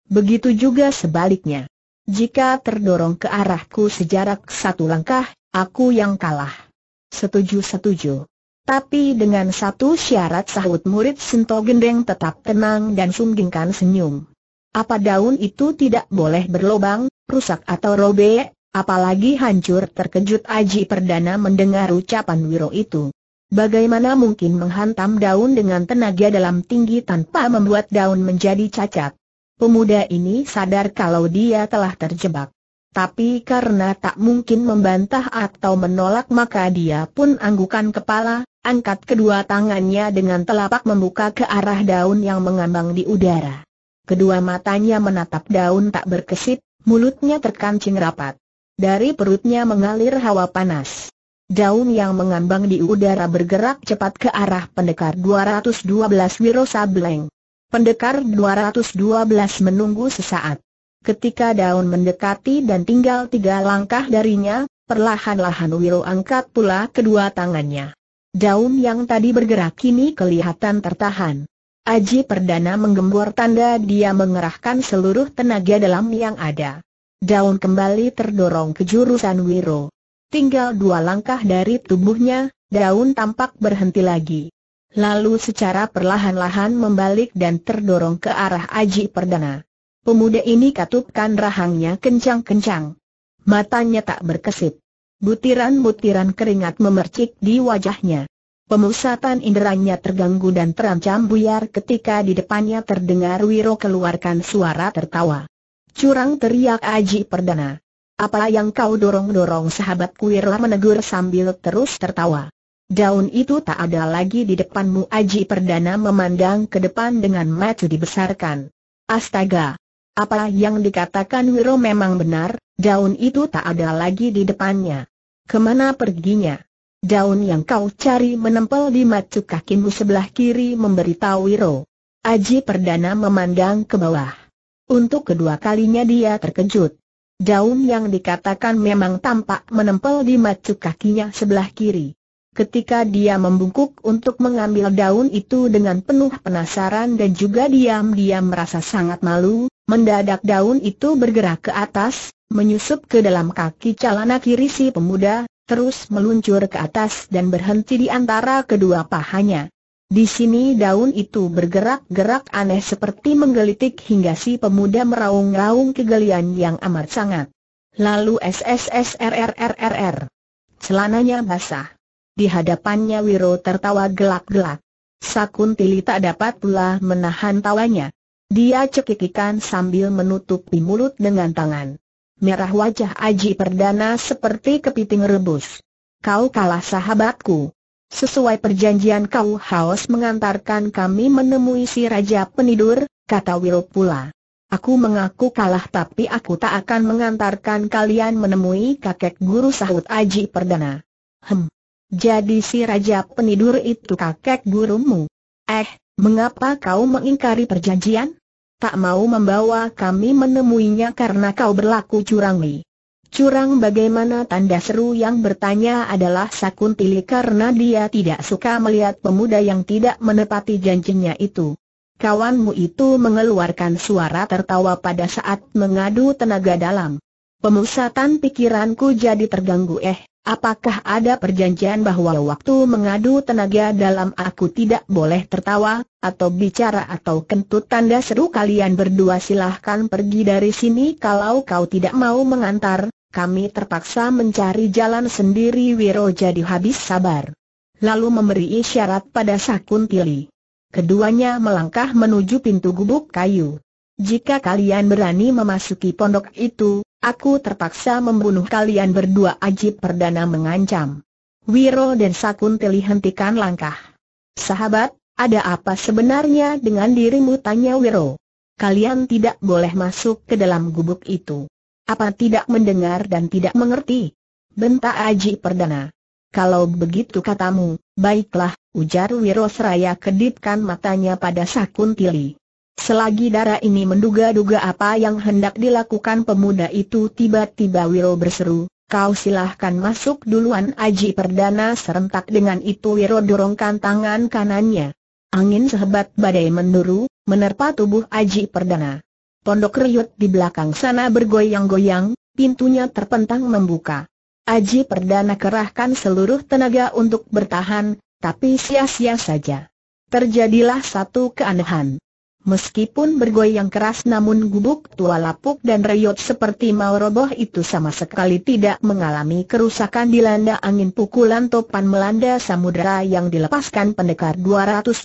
Begitu juga sebaliknya. Jika terdorong ke arahku sejarak satu langkah, aku yang kalah. Setuju-setuju. Tapi dengan satu syarat sahut murid Sinto Gendeng tetap tenang dan sunggingkan senyum. Apa daun itu tidak boleh berlobang, rusak atau robek, apalagi hancur terkejut Aji Perdana mendengar ucapan Wiro itu. Bagaimana mungkin menghantam daun dengan tenaga dalam tinggi tanpa membuat daun menjadi cacat? Pemuda ini sadar kalau dia telah terjebak. Tapi karena tak mungkin membantah atau menolak maka dia pun anggukan kepala, angkat kedua tangannya dengan telapak membuka ke arah daun yang mengambang di udara. Kedua matanya menatap daun tak berkesip, mulutnya terkancing rapat. Dari perutnya mengalir hawa panas. Daun yang mengambang di udara bergerak cepat ke arah pendekar 212 Wiro Pendekar 212 menunggu sesaat. Ketika daun mendekati dan tinggal tiga langkah darinya, perlahan-lahan Wiro angkat pula kedua tangannya. Daun yang tadi bergerak kini kelihatan tertahan. Aji Perdana menggembur tanda dia mengerahkan seluruh tenaga dalam yang ada. Daun kembali terdorong ke jurusan Wiro. Tinggal dua langkah dari tubuhnya, daun tampak berhenti lagi lalu secara perlahan-lahan membalik dan terdorong ke arah Aji Perdana. Pemuda ini katupkan rahangnya kencang-kencang. Matanya tak berkesip. Butiran-butiran keringat memercik di wajahnya. Pemusatan inderanya terganggu dan terancam buyar ketika di depannya terdengar Wiro keluarkan suara tertawa. Curang teriak Aji Perdana. Apa yang kau dorong-dorong sahabatku Wiro menegur sambil terus tertawa. Daun itu tak ada lagi di depanmu Aji Perdana memandang ke depan dengan mata dibesarkan. Astaga! Apa yang dikatakan Wiro memang benar, daun itu tak ada lagi di depannya. Kemana perginya? Daun yang kau cari menempel di mata kakimu sebelah kiri memberitahu Wiro. Aji Perdana memandang ke bawah. Untuk kedua kalinya dia terkejut. Daun yang dikatakan memang tampak menempel di mata kakinya sebelah kiri. Ketika dia membungkuk untuk mengambil daun itu dengan penuh penasaran dan juga diam-diam merasa sangat malu, mendadak daun itu bergerak ke atas, menyusup ke dalam kaki calana kiri si pemuda, terus meluncur ke atas dan berhenti di antara kedua pahanya. Di sini daun itu bergerak-gerak aneh seperti menggelitik hingga si pemuda meraung-raung kegelian yang amat sangat. Lalu SSSRRRRR. Celananya basah. Di hadapannya Wiro tertawa gelak-gelak. Sakuntili tak dapat pula menahan tawanya. Dia cekikikan sambil menutupi mulut dengan tangan. Merah wajah Aji Perdana seperti kepiting rebus. Kau kalah sahabatku. Sesuai perjanjian kau haus mengantarkan kami menemui si Raja Penidur, kata Wiro pula. Aku mengaku kalah tapi aku tak akan mengantarkan kalian menemui kakek guru sahut Aji Perdana. Hem, jadi si Raja Penidur itu kakek gurumu. Eh, mengapa kau mengingkari perjanjian? Tak mau membawa kami menemuinya karena kau berlaku curang curangi. Curang bagaimana tanda seru yang bertanya adalah Sakuntili karena dia tidak suka melihat pemuda yang tidak menepati janjinya itu. Kawanmu itu mengeluarkan suara tertawa pada saat mengadu tenaga dalam. Pemusatan pikiranku jadi terganggu eh. Apakah ada perjanjian bahwa waktu mengadu tenaga dalam aku tidak boleh tertawa, atau bicara atau kentut tanda seru kalian berdua silahkan pergi dari sini kalau kau tidak mau mengantar, kami terpaksa mencari jalan sendiri Wiro jadi habis sabar. Lalu memberi isyarat pada Sakuntili. Keduanya melangkah menuju pintu gubuk kayu. Jika kalian berani memasuki pondok itu, Aku terpaksa membunuh kalian berdua Ajib Perdana mengancam. Wiro dan Sakun Sakunteli hentikan langkah. Sahabat, ada apa sebenarnya dengan dirimu tanya Wiro. Kalian tidak boleh masuk ke dalam gubuk itu. Apa tidak mendengar dan tidak mengerti? Bentak Ajib Perdana. Kalau begitu katamu, baiklah, ujar Wiro seraya kedipkan matanya pada Sakun Sakuntili. Selagi darah ini menduga-duga apa yang hendak dilakukan pemuda itu tiba-tiba Wiro berseru, kau silahkan masuk duluan Aji Perdana serentak dengan itu Wiro dorongkan tangan kanannya. Angin sehebat badai menduru, menerpa tubuh Aji Perdana. Pondok riut di belakang sana bergoyang-goyang, pintunya terpentang membuka. Aji Perdana kerahkan seluruh tenaga untuk bertahan, tapi sia-sia saja. Terjadilah satu keanehan. Meskipun bergoyang keras namun gubuk tua lapuk dan reyot seperti mau roboh itu sama sekali tidak mengalami kerusakan dilanda angin pukulan topan melanda samudera yang dilepaskan pendekar 212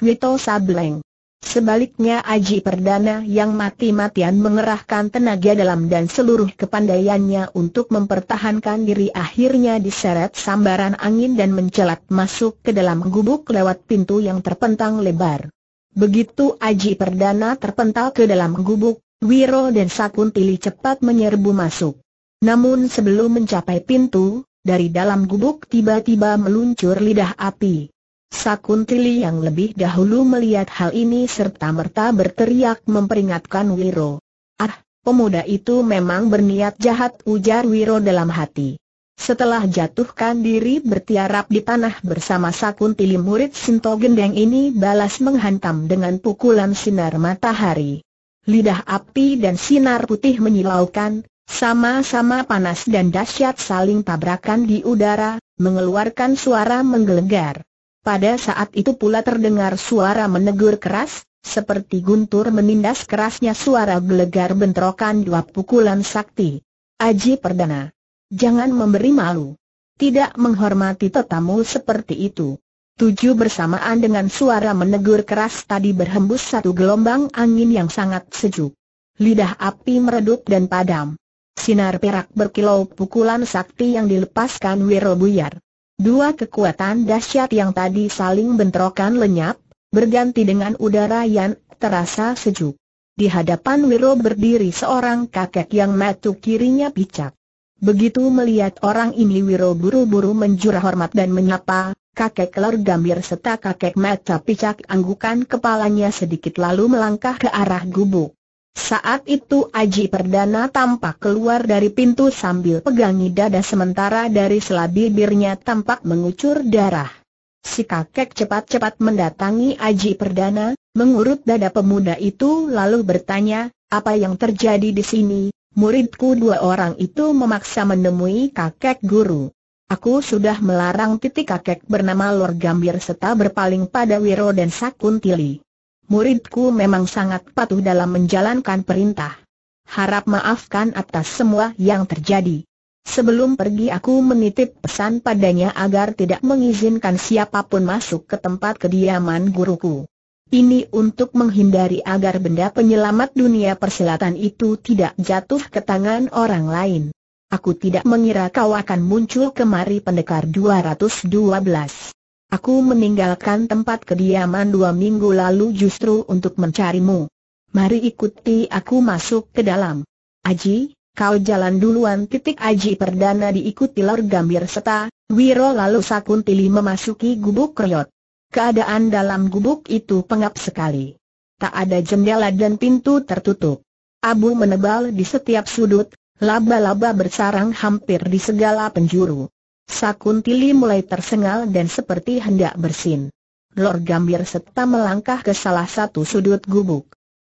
Wito Sableng. Sebaliknya Aji Perdana yang mati-matian mengerahkan tenaga dalam dan seluruh kepandaiannya untuk mempertahankan diri akhirnya diseret sambaran angin dan mencelat masuk ke dalam gubuk lewat pintu yang terpentang lebar. Begitu Aji Perdana terpental ke dalam gubuk, Wiro dan Sakuntili cepat menyerbu masuk. Namun sebelum mencapai pintu, dari dalam gubuk tiba-tiba meluncur lidah api. Sakuntili yang lebih dahulu melihat hal ini serta merta berteriak memperingatkan Wiro. Ah, pemuda itu memang berniat jahat ujar Wiro dalam hati. Setelah jatuhkan diri bertiarap di tanah bersama Sakuntili murid Sinto Gendeng ini balas menghantam dengan pukulan sinar matahari. Lidah api dan sinar putih menyilaukan, sama-sama panas dan dahsyat saling tabrakan di udara, mengeluarkan suara menggelegar. Pada saat itu pula terdengar suara menegur keras, seperti guntur menindas kerasnya suara gelegar bentrokan dua pukulan sakti. Aji Perdana Jangan memberi malu. Tidak menghormati tetamu seperti itu. Tujuh bersamaan dengan suara menegur keras tadi berhembus satu gelombang angin yang sangat sejuk. Lidah api meredup dan padam. Sinar perak berkilau pukulan sakti yang dilepaskan Wiro Buyar. Dua kekuatan dahsyat yang tadi saling bentrokan lenyap, berganti dengan udara yang terasa sejuk. Di hadapan Wiro berdiri seorang kakek yang matu kirinya picak. Begitu melihat orang ini Wiro buru-buru menjurah hormat dan menyapa, kakek Lor Gambir serta kakek Mata Picak anggukan kepalanya sedikit lalu melangkah ke arah gubuk. Saat itu Aji Perdana tampak keluar dari pintu sambil pegangi dada sementara dari selabi bibirnya tampak mengucur darah. Si kakek cepat-cepat mendatangi Aji Perdana, mengurut dada pemuda itu lalu bertanya, apa yang terjadi di sini, muridku dua orang itu memaksa menemui kakek guru. Aku sudah melarang titik kakek bernama Lord Gambir serta berpaling pada Wiro dan Sakuntili. Muridku memang sangat patuh dalam menjalankan perintah. Harap maafkan atas semua yang terjadi. Sebelum pergi aku menitip pesan padanya agar tidak mengizinkan siapapun masuk ke tempat kediaman guruku. Ini untuk menghindari agar benda penyelamat dunia persilatan itu tidak jatuh ke tangan orang lain. Aku tidak mengira kau akan muncul kemari pendekar 212. Aku meninggalkan tempat kediaman dua minggu lalu justru untuk mencarimu. Mari ikuti aku masuk ke dalam. Aji, kau jalan duluan. Titik Aji Perdana diikuti Lor Gambir serta Wiro lalu Sakuntili memasuki gubuk kriot. Keadaan dalam gubuk itu pengap sekali. Tak ada jendela dan pintu tertutup. Abu menebal di setiap sudut, laba-laba bersarang hampir di segala penjuru. Sakuntili mulai tersengal dan seperti hendak bersin. Lord Gambir serta melangkah ke salah satu sudut gubuk.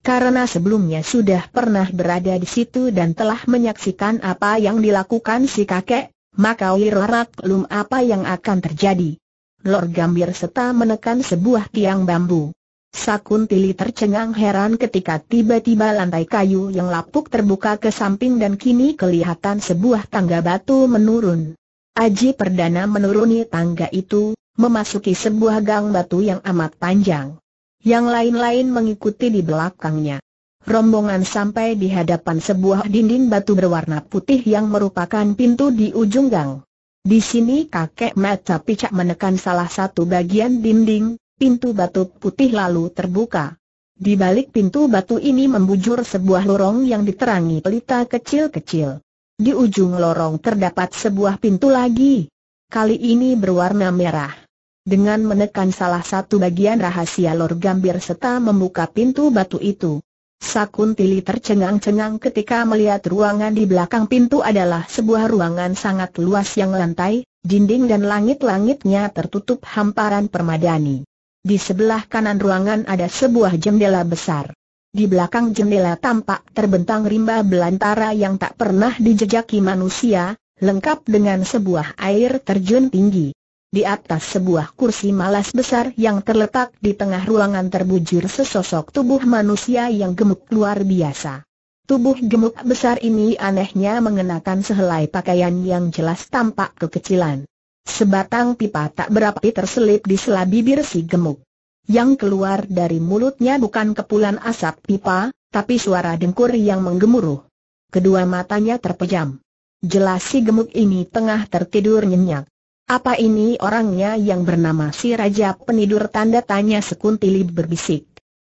Karena sebelumnya sudah pernah berada di situ dan telah menyaksikan apa yang dilakukan si kakek, maka Wirarat belum apa yang akan terjadi. Lord Gambir serta menekan sebuah tiang bambu. Sakun Sakuntili tercengang heran ketika tiba-tiba lantai kayu yang lapuk terbuka ke samping dan kini kelihatan sebuah tangga batu menurun. Aji Perdana menuruni tangga itu, memasuki sebuah gang batu yang amat panjang. Yang lain-lain mengikuti di belakangnya. Rombongan sampai di hadapan sebuah dinding batu berwarna putih yang merupakan pintu di ujung gang. Di sini kakek mata picak menekan salah satu bagian dinding, pintu batu putih lalu terbuka. Di balik pintu batu ini membujur sebuah lorong yang diterangi pelita kecil-kecil. Di ujung lorong terdapat sebuah pintu lagi. Kali ini berwarna merah. Dengan menekan salah satu bagian rahasia Lor Gambir serta membuka pintu batu itu, Sakuntili tercengang-cengang ketika melihat ruangan di belakang pintu adalah sebuah ruangan sangat luas yang lantai, dinding dan langit-langitnya tertutup hamparan permadani. Di sebelah kanan ruangan ada sebuah jendela besar. Di belakang jendela tampak terbentang rimba belantara yang tak pernah dijejaki manusia, lengkap dengan sebuah air terjun tinggi. Di atas sebuah kursi malas besar yang terletak di tengah ruangan terbujur sesosok tubuh manusia yang gemuk luar biasa. Tubuh gemuk besar ini anehnya mengenakan sehelai pakaian yang jelas tampak kekecilan. Sebatang pipa tak berapi terselip di sela bibir si gemuk. Yang keluar dari mulutnya bukan kepulan asap pipa, tapi suara dengkur yang menggemuruh. Kedua matanya terpejam. Jelas si gemuk ini tengah tertidur nyenyak. Apa ini orangnya yang bernama si Raja Penidur tanda tanya sekuntili berbisik.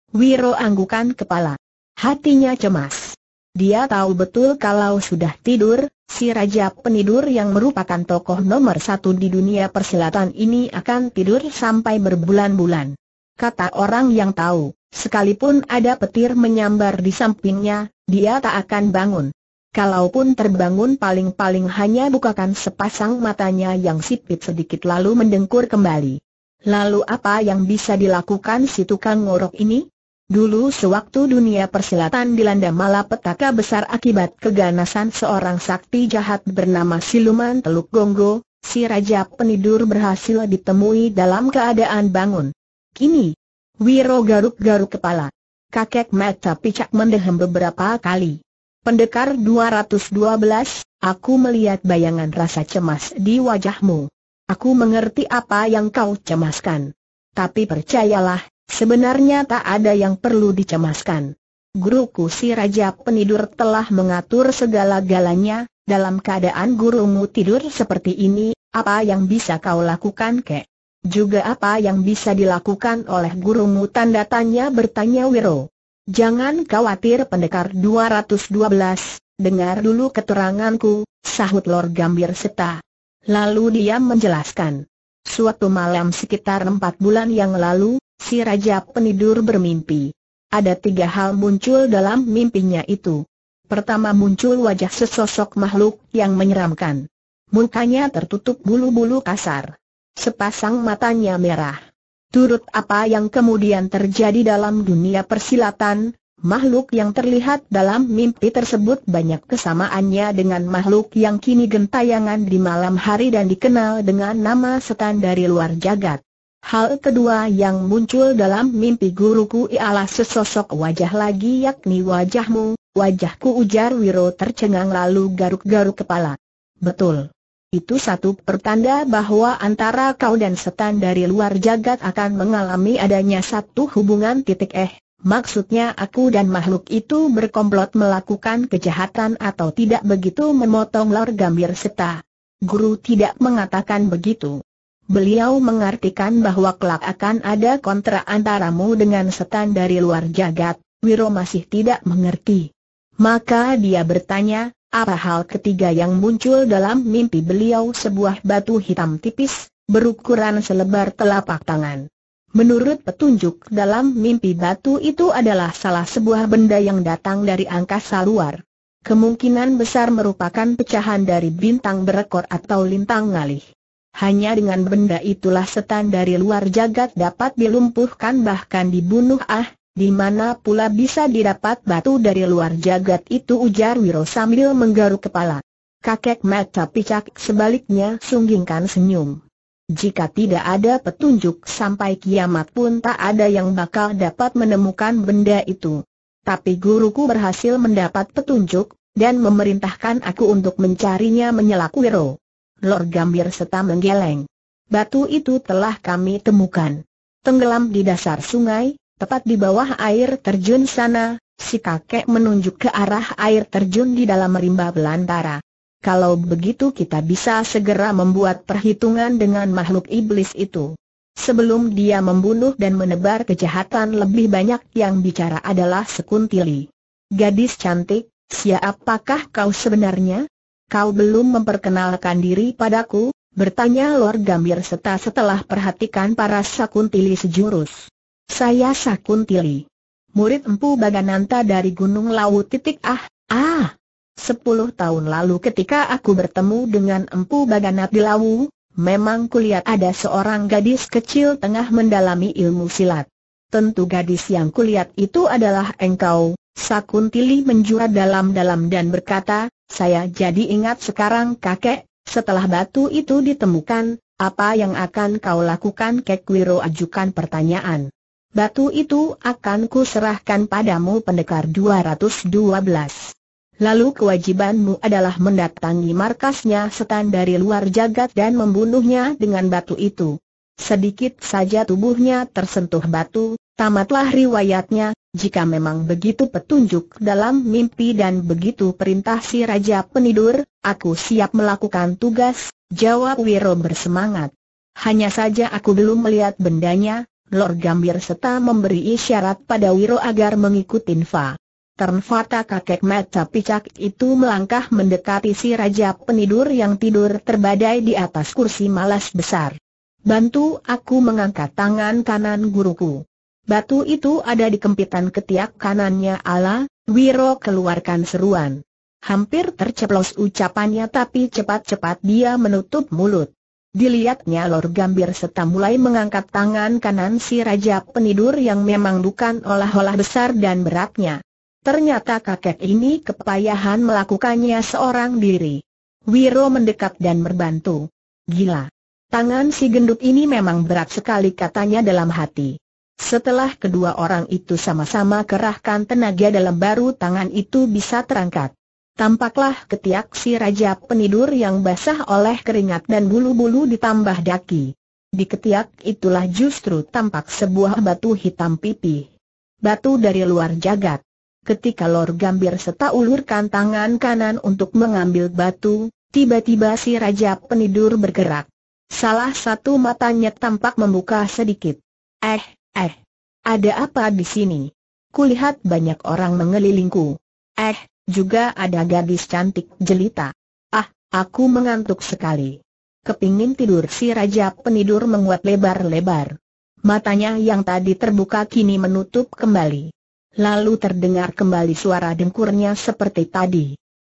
Wiro anggukan kepala. Hatinya cemas. Dia tahu betul kalau sudah tidur, si Raja Penidur yang merupakan tokoh nomor satu di dunia persilatan ini akan tidur sampai berbulan-bulan. Kata orang yang tahu, sekalipun ada petir menyambar di sampingnya, dia tak akan bangun. Kalaupun terbangun paling-paling hanya bukakan sepasang matanya yang sipit sedikit lalu mendengkur kembali. Lalu apa yang bisa dilakukan si tukang ngorok ini? Dulu sewaktu dunia persilatan dilanda malapetaka besar akibat keganasan seorang sakti jahat bernama Siluman Teluk Gonggo, si Raja Penidur berhasil ditemui dalam keadaan bangun. Kini, Wiro garuk-garuk kepala. Kakek mata picak mendehem beberapa kali. Pendekar 212, aku melihat bayangan rasa cemas di wajahmu. Aku mengerti apa yang kau cemaskan. Tapi percayalah, sebenarnya tak ada yang perlu dicemaskan. Guruku si Raja Penidur telah mengatur segala galanya, dalam keadaan gurumu tidur seperti ini, apa yang bisa kau lakukan kek? Juga apa yang bisa dilakukan oleh gurumu tanda tanya bertanya Wiro. Jangan khawatir pendekar 212, dengar dulu keteranganku, sahut Lord Gambir Seta. Lalu dia menjelaskan. Suatu malam sekitar empat bulan yang lalu, si Raja Penidur bermimpi. Ada tiga hal muncul dalam mimpinya itu. Pertama muncul wajah sesosok makhluk yang menyeramkan. Mukanya tertutup bulu-bulu kasar. Sepasang matanya merah. Turut apa yang kemudian terjadi dalam dunia persilatan, makhluk yang terlihat dalam mimpi tersebut banyak kesamaannya dengan makhluk yang kini gentayangan di malam hari dan dikenal dengan nama setan dari luar jagat. Hal kedua yang muncul dalam mimpi guruku ialah sesosok wajah lagi yakni wajahmu, wajahku ujar Wiro tercengang lalu garuk-garuk kepala. Betul. Itu satu pertanda bahwa antara kau dan setan dari luar jagat akan mengalami adanya satu hubungan titik eh. Maksudnya aku dan makhluk itu berkomplot melakukan kejahatan atau tidak begitu memotong lor gambir seta. Guru tidak mengatakan begitu. Beliau mengartikan bahwa kelak akan ada kontra antaramu dengan setan dari luar jagat, Wiro masih tidak mengerti. Maka dia bertanya, apa hal ketiga yang muncul dalam mimpi beliau sebuah batu hitam tipis, berukuran selebar telapak tangan. Menurut petunjuk dalam mimpi batu itu adalah salah sebuah benda yang datang dari angkasa luar. Kemungkinan besar merupakan pecahan dari bintang berekor atau lintang ngalih. Hanya dengan benda itulah setan dari luar jagat dapat dilumpuhkan bahkan dibunuh ah, di mana pula bisa didapat batu dari luar jagat itu ujar Wiro sambil menggaruk kepala. Kakek mata picak sebaliknya sunggingkan senyum. Jika tidak ada petunjuk sampai kiamat pun tak ada yang bakal dapat menemukan benda itu. Tapi guruku berhasil mendapat petunjuk, dan memerintahkan aku untuk mencarinya menyelak Wiro. Lord Gambir serta menggeleng. Batu itu telah kami temukan. Tenggelam di dasar sungai, Tepat di bawah air terjun sana, si kakek menunjuk ke arah air terjun di dalam rimba belantara. Kalau begitu kita bisa segera membuat perhitungan dengan makhluk iblis itu. Sebelum dia membunuh dan menebar kejahatan lebih banyak yang bicara adalah Sekuntili. Gadis cantik, siapakah kau sebenarnya? Kau belum memperkenalkan diri padaku, bertanya Lord Gambir seta setelah perhatikan para sekuntili sejurus. Saya Sakuntili. Murid Empu Bagananta dari Gunung Lawu titik ah, ah. Sepuluh tahun lalu ketika aku bertemu dengan Empu Baganat di Lawu, memang kulihat ada seorang gadis kecil tengah mendalami ilmu silat. Tentu gadis yang kulihat itu adalah engkau, Sakuntili menjurat dalam-dalam dan berkata, saya jadi ingat sekarang kakek, setelah batu itu ditemukan, apa yang akan kau lakukan Kek Wiro ajukan pertanyaan. Batu itu akan kuserahkan padamu pendekar 212. Lalu kewajibanmu adalah mendatangi markasnya setan dari luar jagat dan membunuhnya dengan batu itu. Sedikit saja tubuhnya tersentuh batu, tamatlah riwayatnya, jika memang begitu petunjuk dalam mimpi dan begitu perintah si Raja Penidur, aku siap melakukan tugas, jawab Wiro bersemangat. Hanya saja aku belum melihat bendanya, Lord Gambir serta memberi isyarat pada Wiro agar mengikuti Fa. Ternfata kakek mata picak itu melangkah mendekati si raja penidur yang tidur terbadai di atas kursi malas besar. Bantu aku mengangkat tangan kanan guruku. Batu itu ada di kempitan ketiak kanannya ala, Wiro keluarkan seruan. Hampir terceplos ucapannya tapi cepat-cepat dia menutup mulut. Dilihatnya Lor Gambir serta mulai mengangkat tangan kanan si Raja Penidur yang memang bukan olah-olah besar dan beratnya. Ternyata kakek ini kepayahan melakukannya seorang diri. Wiro mendekat dan berbantu. Gila. Tangan si gendut ini memang berat sekali katanya dalam hati. Setelah kedua orang itu sama-sama kerahkan tenaga dalam baru tangan itu bisa terangkat tampaklah ketiak si Raja Penidur yang basah oleh keringat dan bulu-bulu ditambah daki. Di ketiak itulah justru tampak sebuah batu hitam pipih. Batu dari luar jagat. Ketika Lor Gambir serta ulurkan tangan kanan untuk mengambil batu, tiba-tiba si Raja Penidur bergerak. Salah satu matanya tampak membuka sedikit. Eh, eh. Ada apa di sini? Kulihat banyak orang mengelilingku. Eh, juga ada gadis cantik jelita. Ah, aku mengantuk sekali. Kepingin tidur si Raja Penidur menguat lebar-lebar. Matanya yang tadi terbuka kini menutup kembali. Lalu terdengar kembali suara dengkurnya seperti tadi.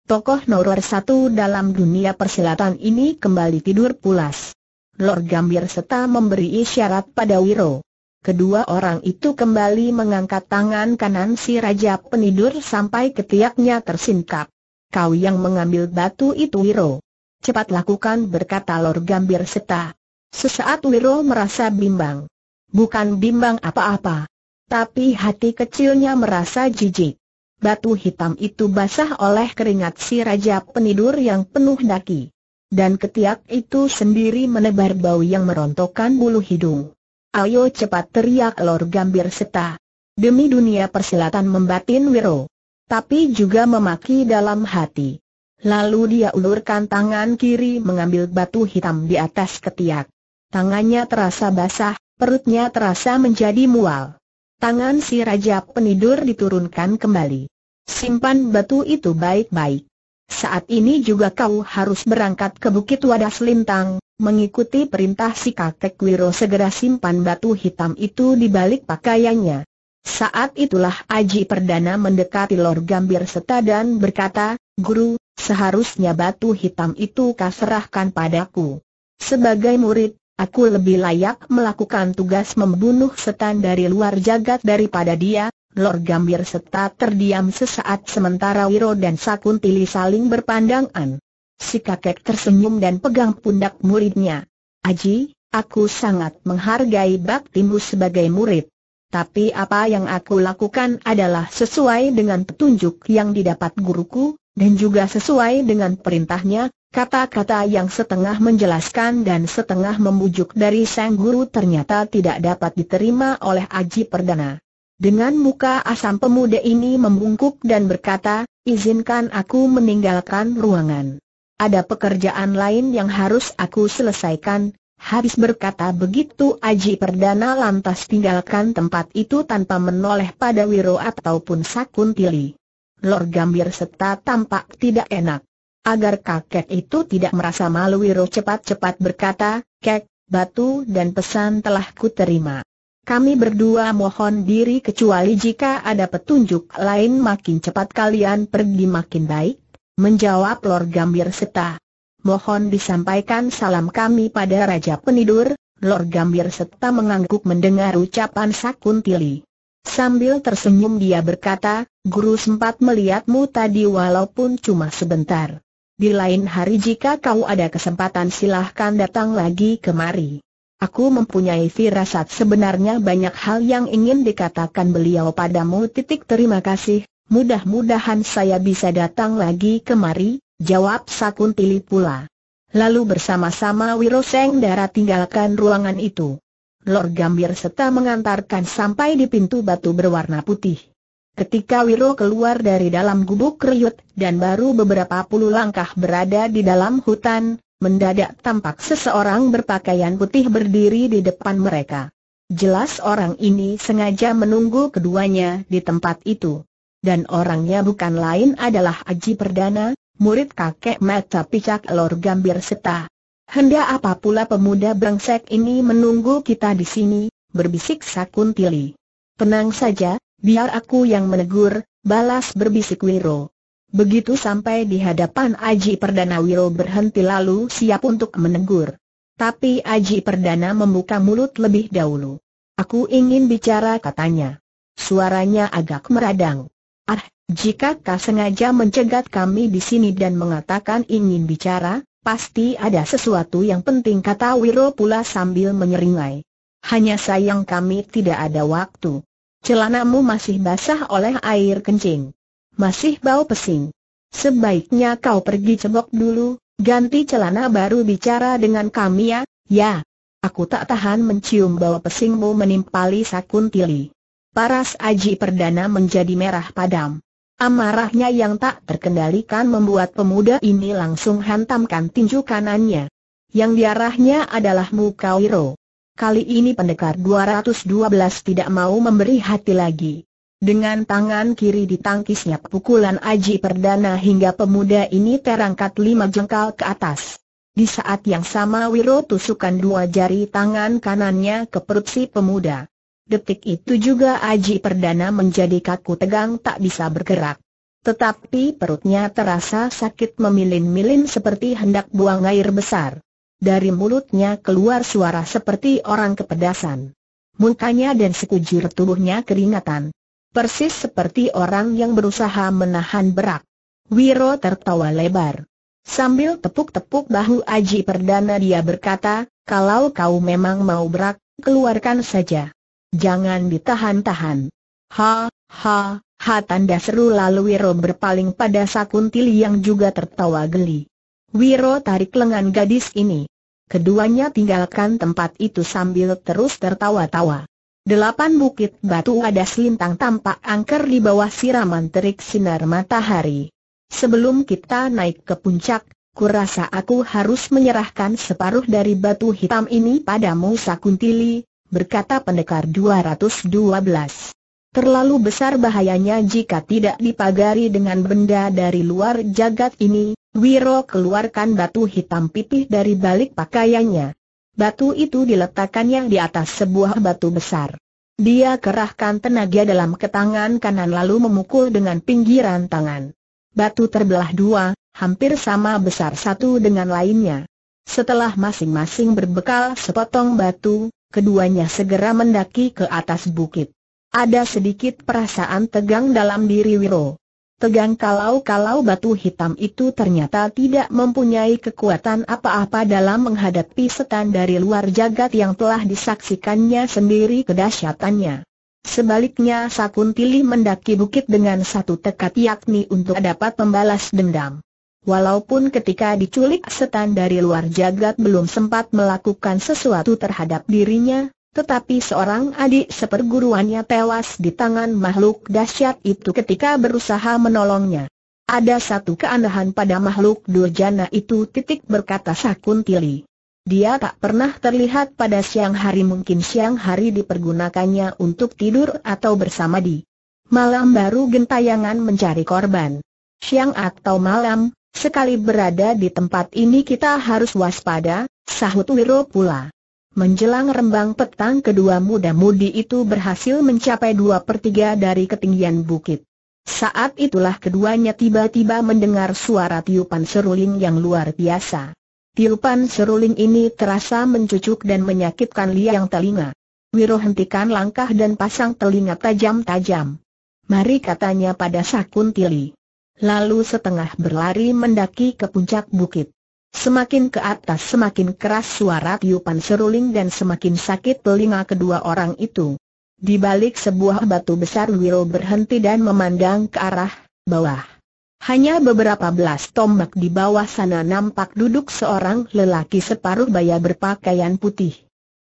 Tokoh nomor satu dalam dunia persilatan ini kembali tidur pulas. Lord Gambir serta memberi isyarat pada Wiro kedua orang itu kembali mengangkat tangan kanan si Raja Penidur sampai ketiaknya tersingkap. Kau yang mengambil batu itu Wiro. Cepat lakukan berkata Lor Gambir Seta. Sesaat Wiro merasa bimbang. Bukan bimbang apa-apa. Tapi hati kecilnya merasa jijik. Batu hitam itu basah oleh keringat si Raja Penidur yang penuh daki. Dan ketiak itu sendiri menebar bau yang merontokkan bulu hidung. Ayo cepat teriak Lor Gambir Seta. Demi dunia persilatan membatin Wiro. Tapi juga memaki dalam hati. Lalu dia ulurkan tangan kiri mengambil batu hitam di atas ketiak. Tangannya terasa basah, perutnya terasa menjadi mual. Tangan si Raja Penidur diturunkan kembali. Simpan batu itu baik-baik. Saat ini juga kau harus berangkat ke Bukit Wadas Lintang, Mengikuti perintah si kakek Wiro segera simpan batu hitam itu di balik pakaiannya. Saat itulah Aji Perdana mendekati Lor Gambir Seta dan berkata, Guru, seharusnya batu hitam itu kaserahkan padaku. Sebagai murid, aku lebih layak melakukan tugas membunuh setan dari luar jagat daripada dia, Lord Gambir Seta terdiam sesaat sementara Wiro dan Sakuntili saling berpandangan. Si kakek tersenyum dan pegang pundak muridnya. Aji, aku sangat menghargai baktimu sebagai murid. Tapi apa yang aku lakukan adalah sesuai dengan petunjuk yang didapat guruku, dan juga sesuai dengan perintahnya, kata-kata yang setengah menjelaskan dan setengah membujuk dari sang guru ternyata tidak dapat diterima oleh Aji Perdana. Dengan muka asam pemuda ini membungkuk dan berkata, izinkan aku meninggalkan ruangan ada pekerjaan lain yang harus aku selesaikan. Habis berkata begitu Aji Perdana lantas tinggalkan tempat itu tanpa menoleh pada Wiro ataupun Sakuntili. Lor Gambir serta tampak tidak enak. Agar kakek itu tidak merasa malu Wiro cepat-cepat berkata, Kek, batu dan pesan telah kuterima. Kami berdua mohon diri kecuali jika ada petunjuk lain makin cepat kalian pergi makin baik, Menjawab Lord Gambir Seta. Mohon disampaikan salam kami pada Raja Penidur, Lord Gambir Seta mengangguk mendengar ucapan Sakuntili. Sambil tersenyum dia berkata, Guru sempat melihatmu tadi walaupun cuma sebentar. Di lain hari jika kau ada kesempatan silahkan datang lagi kemari. Aku mempunyai firasat sebenarnya banyak hal yang ingin dikatakan beliau padamu. Titik terima kasih, Mudah-mudahan saya bisa datang lagi kemari, jawab Sakuntili pula. Lalu bersama-sama Wiro Seng Dara tinggalkan ruangan itu. Lord Gambir serta mengantarkan sampai di pintu batu berwarna putih. Ketika Wiro keluar dari dalam gubuk keriut dan baru beberapa puluh langkah berada di dalam hutan, mendadak tampak seseorang berpakaian putih berdiri di depan mereka. Jelas orang ini sengaja menunggu keduanya di tempat itu dan orangnya bukan lain adalah Aji Perdana, murid kakek mata picak Lor Gambir Seta. Hendak apa pula pemuda brengsek ini menunggu kita di sini, berbisik Sakuntili. Tenang saja, biar aku yang menegur, balas berbisik Wiro. Begitu sampai di hadapan Aji Perdana Wiro berhenti lalu siap untuk menegur. Tapi Aji Perdana membuka mulut lebih dahulu. Aku ingin bicara katanya. Suaranya agak meradang. Ah, jika kau sengaja mencegat kami di sini dan mengatakan ingin bicara, pasti ada sesuatu yang penting kata Wiro pula sambil menyeringai. Hanya sayang kami tidak ada waktu. Celanamu masih basah oleh air kencing. Masih bau pesing. Sebaiknya kau pergi cebok dulu, ganti celana baru bicara dengan kami ya, ya. Aku tak tahan mencium bau pesingmu menimpali Sakuntili. Paras Aji Perdana menjadi merah padam. Amarahnya yang tak terkendalikan membuat pemuda ini langsung hantamkan tinju kanannya. Yang diarahnya adalah Mukawiro. Kali ini pendekar 212 tidak mau memberi hati lagi. Dengan tangan kiri ditangkisnya pukulan Aji Perdana hingga pemuda ini terangkat lima jengkal ke atas. Di saat yang sama Wiro tusukan dua jari tangan kanannya ke perut si pemuda. Detik itu juga Aji Perdana menjadi kaku tegang tak bisa bergerak. Tetapi perutnya terasa sakit memilin-milin seperti hendak buang air besar. Dari mulutnya keluar suara seperti orang kepedasan. Mukanya dan sekujur tubuhnya keringatan. Persis seperti orang yang berusaha menahan berak. Wiro tertawa lebar. Sambil tepuk-tepuk bahu Aji Perdana dia berkata, kalau kau memang mau berak, keluarkan saja. Jangan ditahan-tahan. Ha, ha, ha tanda seru lalu Wiro berpaling pada Sakuntili yang juga tertawa geli. Wiro tarik lengan gadis ini. Keduanya tinggalkan tempat itu sambil terus tertawa-tawa. Delapan bukit batu ada selintang tampak angker di bawah siraman terik sinar matahari. Sebelum kita naik ke puncak, kurasa aku harus menyerahkan separuh dari batu hitam ini padamu Sakuntili, berkata pendekar 212. Terlalu besar bahayanya jika tidak dipagari dengan benda dari luar jagat ini, Wiro keluarkan batu hitam pipih dari balik pakaiannya. Batu itu diletakkannya di atas sebuah batu besar. Dia kerahkan tenaga dalam ke tangan kanan lalu memukul dengan pinggiran tangan. Batu terbelah dua, hampir sama besar satu dengan lainnya. Setelah masing-masing berbekal sepotong batu, keduanya segera mendaki ke atas bukit. Ada sedikit perasaan tegang dalam diri Wiro. Tegang kalau-kalau batu hitam itu ternyata tidak mempunyai kekuatan apa-apa dalam menghadapi setan dari luar jagat yang telah disaksikannya sendiri kedahsyatannya. Sebaliknya Sakuntili mendaki bukit dengan satu tekad yakni untuk dapat membalas dendam. Walaupun ketika diculik setan dari luar jagat belum sempat melakukan sesuatu terhadap dirinya, tetapi seorang adik seperguruannya tewas di tangan makhluk dahsyat itu ketika berusaha menolongnya. Ada satu keanehan pada makhluk durjana itu titik berkata Sakuntili. Dia tak pernah terlihat pada siang hari mungkin siang hari dipergunakannya untuk tidur atau bersama di malam baru gentayangan mencari korban. Siang atau malam, Sekali berada di tempat ini kita harus waspada, sahut Wiro pula. Menjelang rembang petang kedua muda-mudi itu berhasil mencapai dua per tiga dari ketinggian bukit. Saat itulah keduanya tiba-tiba mendengar suara tiupan seruling yang luar biasa. Tiupan seruling ini terasa mencucuk dan menyakitkan liang telinga. Wiro hentikan langkah dan pasang telinga tajam-tajam. Mari katanya pada Sakun Tili. Lalu setengah berlari mendaki ke puncak bukit. Semakin ke atas semakin keras suara tiupan seruling dan semakin sakit telinga kedua orang itu. Di balik sebuah batu besar Wiro berhenti dan memandang ke arah bawah. Hanya beberapa belas tombak di bawah sana nampak duduk seorang lelaki separuh baya berpakaian putih.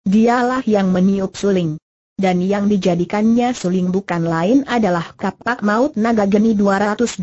Dialah yang meniup suling dan yang dijadikannya suling bukan lain adalah kapak maut naga geni 212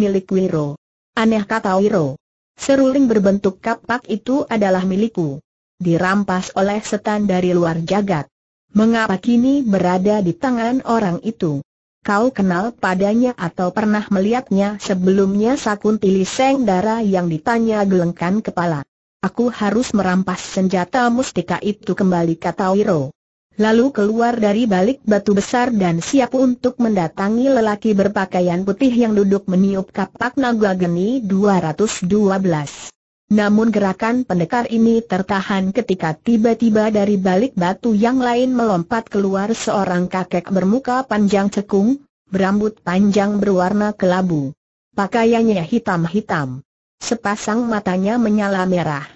milik Wiro. Aneh kata Wiro. Seruling berbentuk kapak itu adalah milikku. Dirampas oleh setan dari luar jagat. Mengapa kini berada di tangan orang itu? Kau kenal padanya atau pernah melihatnya sebelumnya tili Seng darah yang ditanya gelengkan kepala. Aku harus merampas senjata mustika itu kembali kata Wiro lalu keluar dari balik batu besar dan siap untuk mendatangi lelaki berpakaian putih yang duduk meniup kapak naga geni 212. Namun gerakan pendekar ini tertahan ketika tiba-tiba dari balik batu yang lain melompat keluar seorang kakek bermuka panjang cekung, berambut panjang berwarna kelabu. Pakaiannya hitam-hitam. Sepasang matanya menyala merah.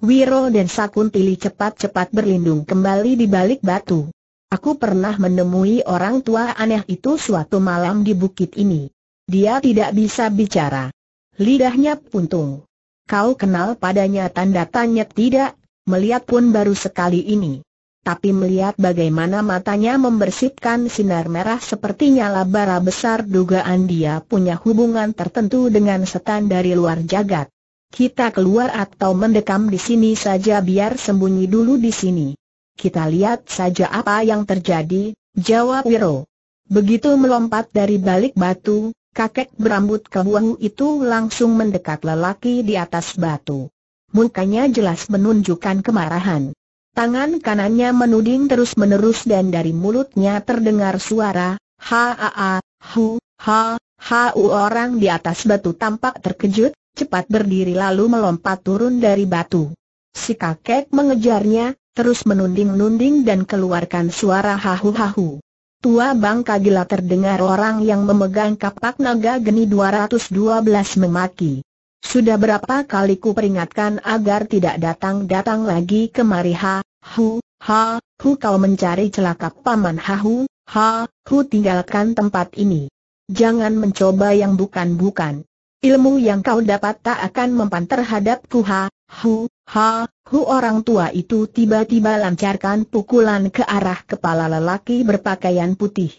Wiro dan Sakun pilih cepat-cepat berlindung kembali di balik batu. Aku pernah menemui orang tua aneh itu suatu malam di bukit ini. Dia tidak bisa bicara. Lidahnya puntung. Kau kenal padanya tanda tanya tidak, melihat pun baru sekali ini. Tapi melihat bagaimana matanya membersihkan sinar merah seperti nyala bara besar dugaan dia punya hubungan tertentu dengan setan dari luar jagat. Kita keluar atau mendekam di sini saja biar sembunyi dulu di sini. Kita lihat saja apa yang terjadi, jawab Wiro. Begitu melompat dari balik batu, kakek berambut kebuahu itu langsung mendekat lelaki di atas batu. Mukanya jelas menunjukkan kemarahan. Tangan kanannya menuding terus-menerus dan dari mulutnya terdengar suara, ha ha ha, hu, ha, ha orang di atas batu tampak terkejut, cepat berdiri lalu melompat turun dari batu. Si kakek mengejarnya, terus menunding-nunding dan keluarkan suara hahu-hahu. Tua bangka gila terdengar orang yang memegang kapak naga geni 212 memaki. Sudah berapa kali ku peringatkan agar tidak datang-datang lagi kemari ha, hu, ha, hu kau mencari celaka paman ha hu, ha, hu tinggalkan tempat ini. Jangan mencoba yang bukan-bukan. Ilmu yang kau dapat tak akan mempan terhadapku ha, hu, ha, hu orang tua itu tiba-tiba lancarkan pukulan ke arah kepala lelaki berpakaian putih.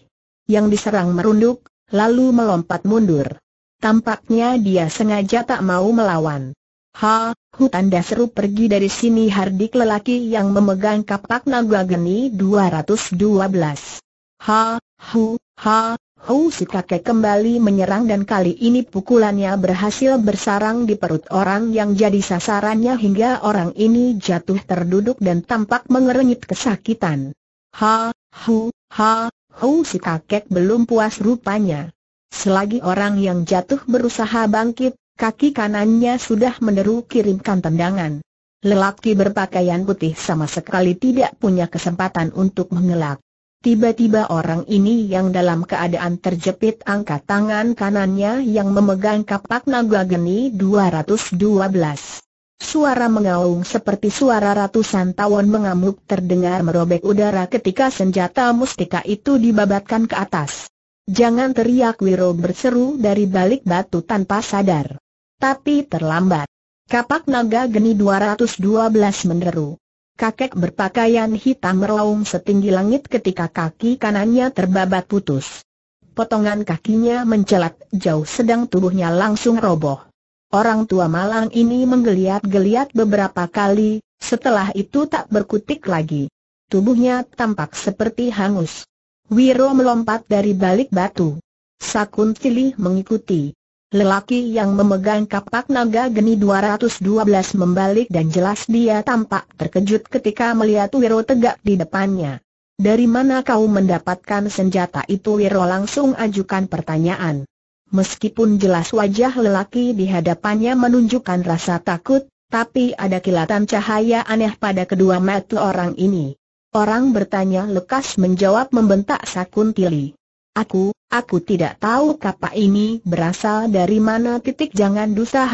Yang diserang merunduk, lalu melompat mundur. Tampaknya dia sengaja tak mau melawan. Ha, hu tanda seru pergi dari sini hardik lelaki yang memegang kapak naga geni 212. Ha, hu, ha, Hou oh, si kakek kembali menyerang dan kali ini pukulannya berhasil bersarang di perut orang yang jadi sasarannya hingga orang ini jatuh terduduk dan tampak mengerenyit kesakitan. Ha, hu, ha, hu si kakek belum puas rupanya. Selagi orang yang jatuh berusaha bangkit, kaki kanannya sudah meneru kirimkan tendangan. Lelaki berpakaian putih sama sekali tidak punya kesempatan untuk mengelak. Tiba-tiba orang ini yang dalam keadaan terjepit angkat tangan kanannya yang memegang kapak naga geni 212. Suara mengaung seperti suara ratusan tawon mengamuk terdengar merobek udara ketika senjata mustika itu dibabatkan ke atas. Jangan teriak Wiro berseru dari balik batu tanpa sadar. Tapi terlambat. Kapak naga geni 212 meneru kakek berpakaian hitam meraung setinggi langit ketika kaki kanannya terbabat putus. Potongan kakinya mencelat jauh sedang tubuhnya langsung roboh. Orang tua malang ini menggeliat-geliat beberapa kali, setelah itu tak berkutik lagi. Tubuhnya tampak seperti hangus. Wiro melompat dari balik batu. Sakun Cili mengikuti. Lelaki yang memegang kapak naga geni 212 membalik dan jelas dia tampak terkejut ketika melihat Wiro tegak di depannya. Dari mana kau mendapatkan senjata itu Wiro langsung ajukan pertanyaan. Meskipun jelas wajah lelaki di hadapannya menunjukkan rasa takut, tapi ada kilatan cahaya aneh pada kedua mata orang ini. Orang bertanya lekas menjawab membentak Sakuntili. Aku, aku tidak tahu kapak ini berasal dari mana titik jangan dusta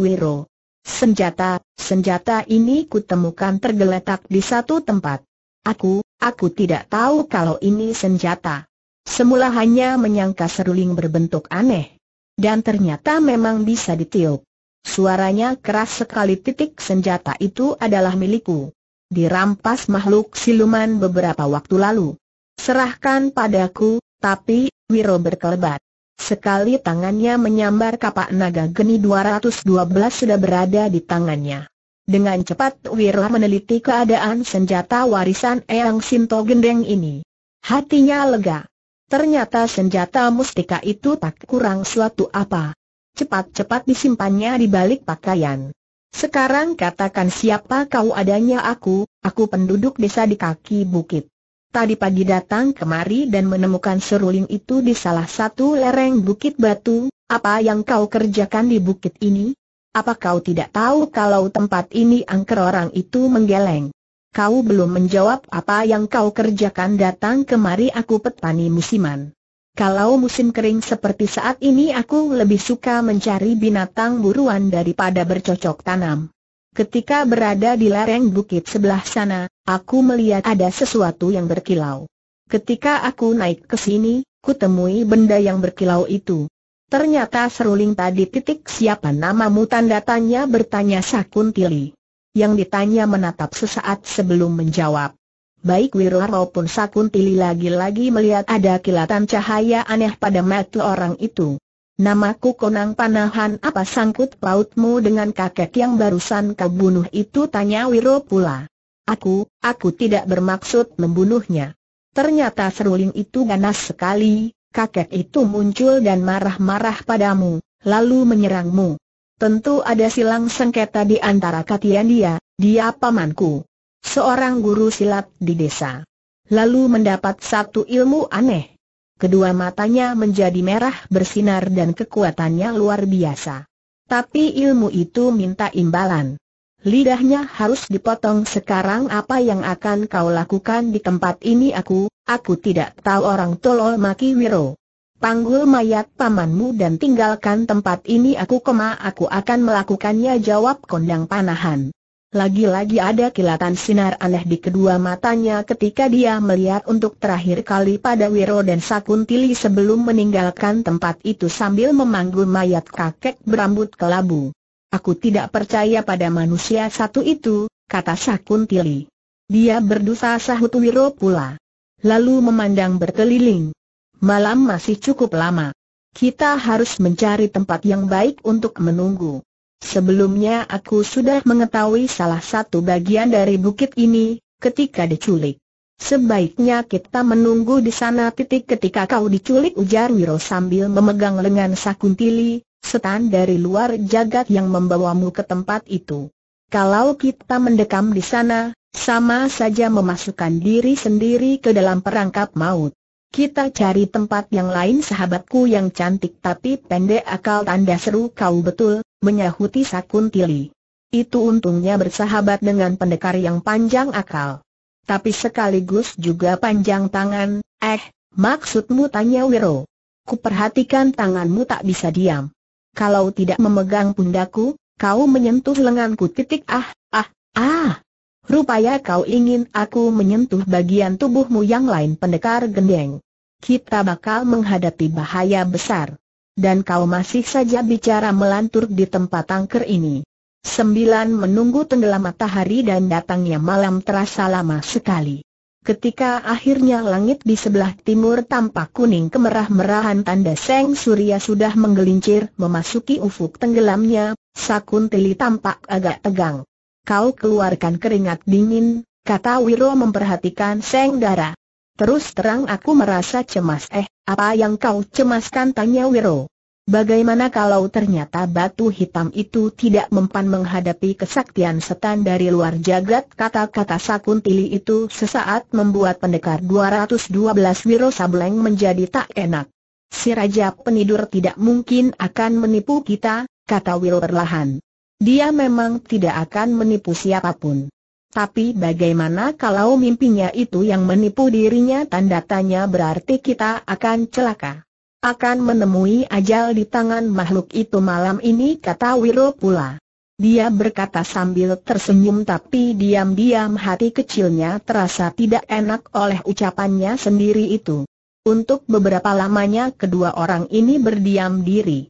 Wiro. Senjata, senjata ini kutemukan tergeletak di satu tempat. Aku, aku tidak tahu kalau ini senjata. Semula hanya menyangka seruling berbentuk aneh. Dan ternyata memang bisa ditiup. Suaranya keras sekali titik senjata itu adalah milikku. Dirampas makhluk siluman beberapa waktu lalu. Serahkan padaku, tapi, Wiro berkelebat. Sekali tangannya menyambar kapak naga geni 212 sudah berada di tangannya. Dengan cepat Wiro meneliti keadaan senjata warisan Eyang Sinto Gendeng ini. Hatinya lega. Ternyata senjata mustika itu tak kurang suatu apa. Cepat-cepat disimpannya di balik pakaian. Sekarang katakan siapa kau adanya aku, aku penduduk desa di kaki bukit. Tadi pagi datang kemari dan menemukan seruling itu di salah satu lereng Bukit Batu, apa yang kau kerjakan di bukit ini? Apa kau tidak tahu kalau tempat ini angker orang itu menggeleng? Kau belum menjawab apa yang kau kerjakan datang kemari aku petani musiman. Kalau musim kering seperti saat ini aku lebih suka mencari binatang buruan daripada bercocok tanam. Ketika berada di lereng bukit sebelah sana, aku melihat ada sesuatu yang berkilau. Ketika aku naik ke sini, kutemui benda yang berkilau itu. Ternyata seruling tadi titik siapa namamu tanda tanya bertanya Sakun Tili. Yang ditanya menatap sesaat sebelum menjawab. Baik Wiro maupun Sakun Tili lagi-lagi melihat ada kilatan cahaya aneh pada mata orang itu. Namaku Konang Panahan apa sangkut pautmu dengan kakek yang barusan kau bunuh itu tanya Wiro pula. Aku, aku tidak bermaksud membunuhnya. Ternyata seruling itu ganas sekali, kakek itu muncul dan marah-marah padamu, lalu menyerangmu. Tentu ada silang sengketa di antara katian dia, dia pamanku. Seorang guru silat di desa. Lalu mendapat satu ilmu aneh kedua matanya menjadi merah bersinar dan kekuatannya luar biasa. Tapi ilmu itu minta imbalan. Lidahnya harus dipotong sekarang apa yang akan kau lakukan di tempat ini aku, aku tidak tahu orang tolol maki Wiro. Panggul mayat pamanmu dan tinggalkan tempat ini aku koma aku akan melakukannya jawab kondang panahan. Lagi-lagi ada kilatan sinar aneh di kedua matanya ketika dia melihat untuk terakhir kali pada Wiro dan Sakuntili sebelum meninggalkan tempat itu sambil memanggul mayat kakek berambut kelabu. Aku tidak percaya pada manusia satu itu, kata Sakuntili. Dia berdosa sahut Wiro pula. Lalu memandang berkeliling. Malam masih cukup lama. Kita harus mencari tempat yang baik untuk menunggu. Sebelumnya aku sudah mengetahui salah satu bagian dari bukit ini, ketika diculik. Sebaiknya kita menunggu di sana titik ketika kau diculik ujar Wiro sambil memegang lengan Sakuntili, setan dari luar jagat yang membawamu ke tempat itu. Kalau kita mendekam di sana, sama saja memasukkan diri sendiri ke dalam perangkap maut. Kita cari tempat yang lain sahabatku yang cantik tapi pendek akal tanda seru kau betul, menyahuti Sakuntili. Itu untungnya bersahabat dengan pendekar yang panjang akal. Tapi sekaligus juga panjang tangan, eh, maksudmu tanya Wiro. Kuperhatikan tanganmu tak bisa diam. Kalau tidak memegang pundaku, kau menyentuh lenganku titik ah, ah, ah. Rupanya kau ingin aku menyentuh bagian tubuhmu yang lain pendekar gendeng. Kita bakal menghadapi bahaya besar. Dan kau masih saja bicara melantur di tempat tangker ini. Sembilan menunggu tenggelam matahari dan datangnya malam terasa lama sekali. Ketika akhirnya langit di sebelah timur tampak kuning kemerah-merahan tanda seng surya sudah menggelincir memasuki ufuk tenggelamnya, Sakuntili tampak agak tegang kau keluarkan keringat dingin, kata Wiro memperhatikan Seng Dara. Terus terang aku merasa cemas eh, apa yang kau cemaskan tanya Wiro. Bagaimana kalau ternyata batu hitam itu tidak mempan menghadapi kesaktian setan dari luar jagat kata-kata Sakuntili itu sesaat membuat pendekar 212 Wiro Sableng menjadi tak enak. Si Raja Penidur tidak mungkin akan menipu kita, kata Wiro perlahan. Dia memang tidak akan menipu siapapun. Tapi bagaimana kalau mimpinya itu yang menipu dirinya tanda tanya berarti kita akan celaka. Akan menemui ajal di tangan makhluk itu malam ini kata Wiro pula. Dia berkata sambil tersenyum tapi diam-diam hati kecilnya terasa tidak enak oleh ucapannya sendiri itu. Untuk beberapa lamanya kedua orang ini berdiam diri.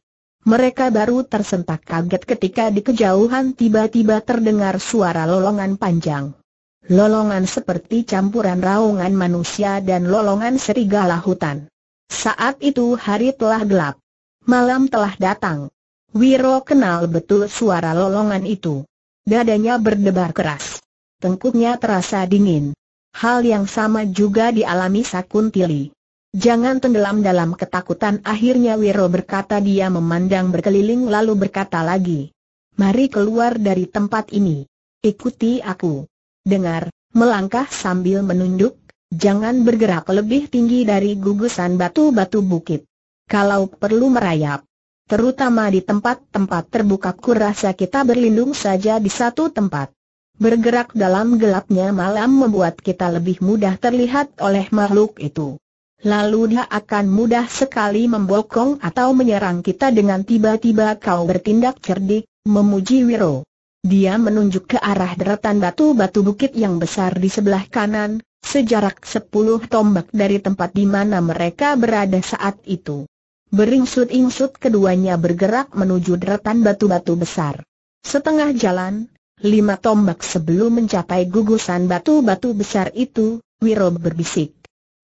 Mereka baru tersentak kaget ketika di kejauhan tiba-tiba terdengar suara lolongan panjang. Lolongan seperti campuran raungan manusia dan lolongan serigala hutan. Saat itu hari telah gelap. Malam telah datang. Wiro kenal betul suara lolongan itu. Dadanya berdebar keras. Tengkuknya terasa dingin. Hal yang sama juga dialami Sakuntili. Jangan tenggelam dalam ketakutan akhirnya Wiro berkata dia memandang berkeliling lalu berkata lagi. Mari keluar dari tempat ini. Ikuti aku. Dengar, melangkah sambil menunduk, jangan bergerak lebih tinggi dari gugusan batu-batu bukit. Kalau perlu merayap. Terutama di tempat-tempat terbuka kurasa kita berlindung saja di satu tempat. Bergerak dalam gelapnya malam membuat kita lebih mudah terlihat oleh makhluk itu lalu dia akan mudah sekali membokong atau menyerang kita dengan tiba-tiba kau bertindak cerdik, memuji Wiro. Dia menunjuk ke arah deretan batu-batu bukit yang besar di sebelah kanan, sejarak sepuluh tombak dari tempat di mana mereka berada saat itu. Beringsut-ingsut keduanya bergerak menuju deretan batu-batu besar. Setengah jalan, lima tombak sebelum mencapai gugusan batu-batu besar itu, Wiro berbisik.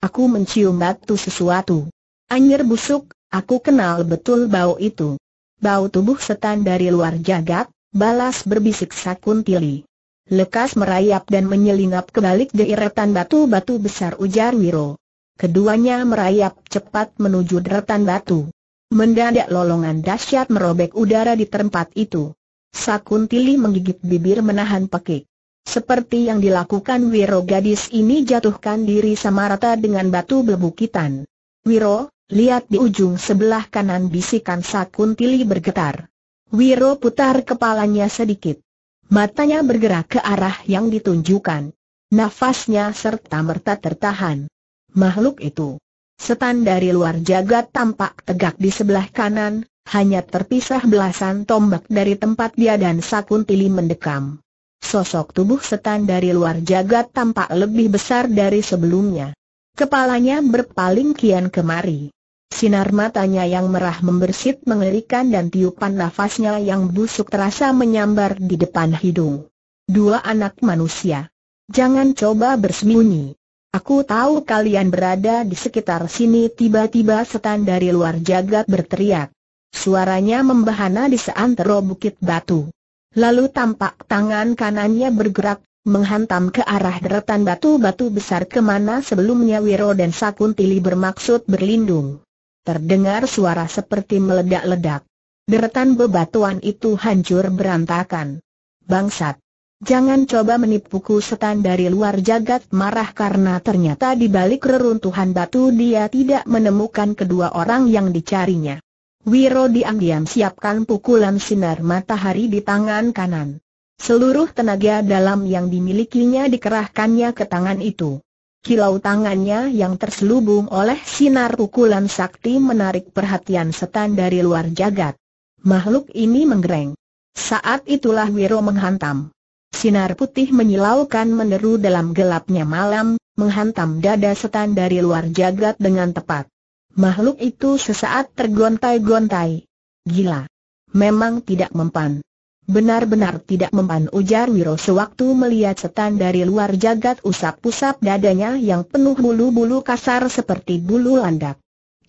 Aku mencium batu sesuatu. Anjir busuk, aku kenal betul bau itu. Bau tubuh setan dari luar jagat, balas berbisik Sakuntili. Lekas merayap dan menyelinap ke balik deretan batu-batu besar ujar Wiro. Keduanya merayap cepat menuju deretan batu. Mendadak lolongan dahsyat merobek udara di tempat itu. Sakuntili menggigit bibir menahan pekik. Seperti yang dilakukan Wiro gadis ini jatuhkan diri sama rata dengan batu bebukitan. Wiro, lihat di ujung sebelah kanan bisikan Sakuntili bergetar. Wiro putar kepalanya sedikit. Matanya bergerak ke arah yang ditunjukkan. Nafasnya serta merta tertahan. Makhluk itu. Setan dari luar jagat tampak tegak di sebelah kanan, hanya terpisah belasan tombak dari tempat dia dan Sakuntili mendekam sosok tubuh setan dari luar jagat tampak lebih besar dari sebelumnya. Kepalanya berpaling kian kemari. Sinar matanya yang merah membersit mengerikan dan tiupan nafasnya yang busuk terasa menyambar di depan hidung. Dua anak manusia. Jangan coba bersembunyi. Aku tahu kalian berada di sekitar sini tiba-tiba setan dari luar jagat berteriak. Suaranya membahana di seantero bukit batu. Lalu tampak tangan kanannya bergerak, menghantam ke arah deretan batu-batu besar kemana sebelumnya Wiro dan Sakuntili bermaksud berlindung. Terdengar suara seperti meledak-ledak. Deretan bebatuan itu hancur berantakan. Bangsat! Jangan coba menipuku setan dari luar jagat marah karena ternyata di balik reruntuhan batu dia tidak menemukan kedua orang yang dicarinya. Wiro diam-diam siapkan pukulan sinar matahari di tangan kanan. Seluruh tenaga dalam yang dimilikinya dikerahkannya ke tangan itu. Kilau tangannya yang terselubung oleh sinar pukulan sakti menarik perhatian setan dari luar jagat. Makhluk ini menggereng. Saat itulah Wiro menghantam. Sinar putih menyilaukan meneru dalam gelapnya malam, menghantam dada setan dari luar jagat dengan tepat. Makhluk itu sesaat tergontai-gontai. Gila. Memang tidak mempan. Benar-benar tidak mempan ujar Wiro sewaktu melihat setan dari luar jagat usap-usap dadanya yang penuh bulu-bulu kasar seperti bulu landak.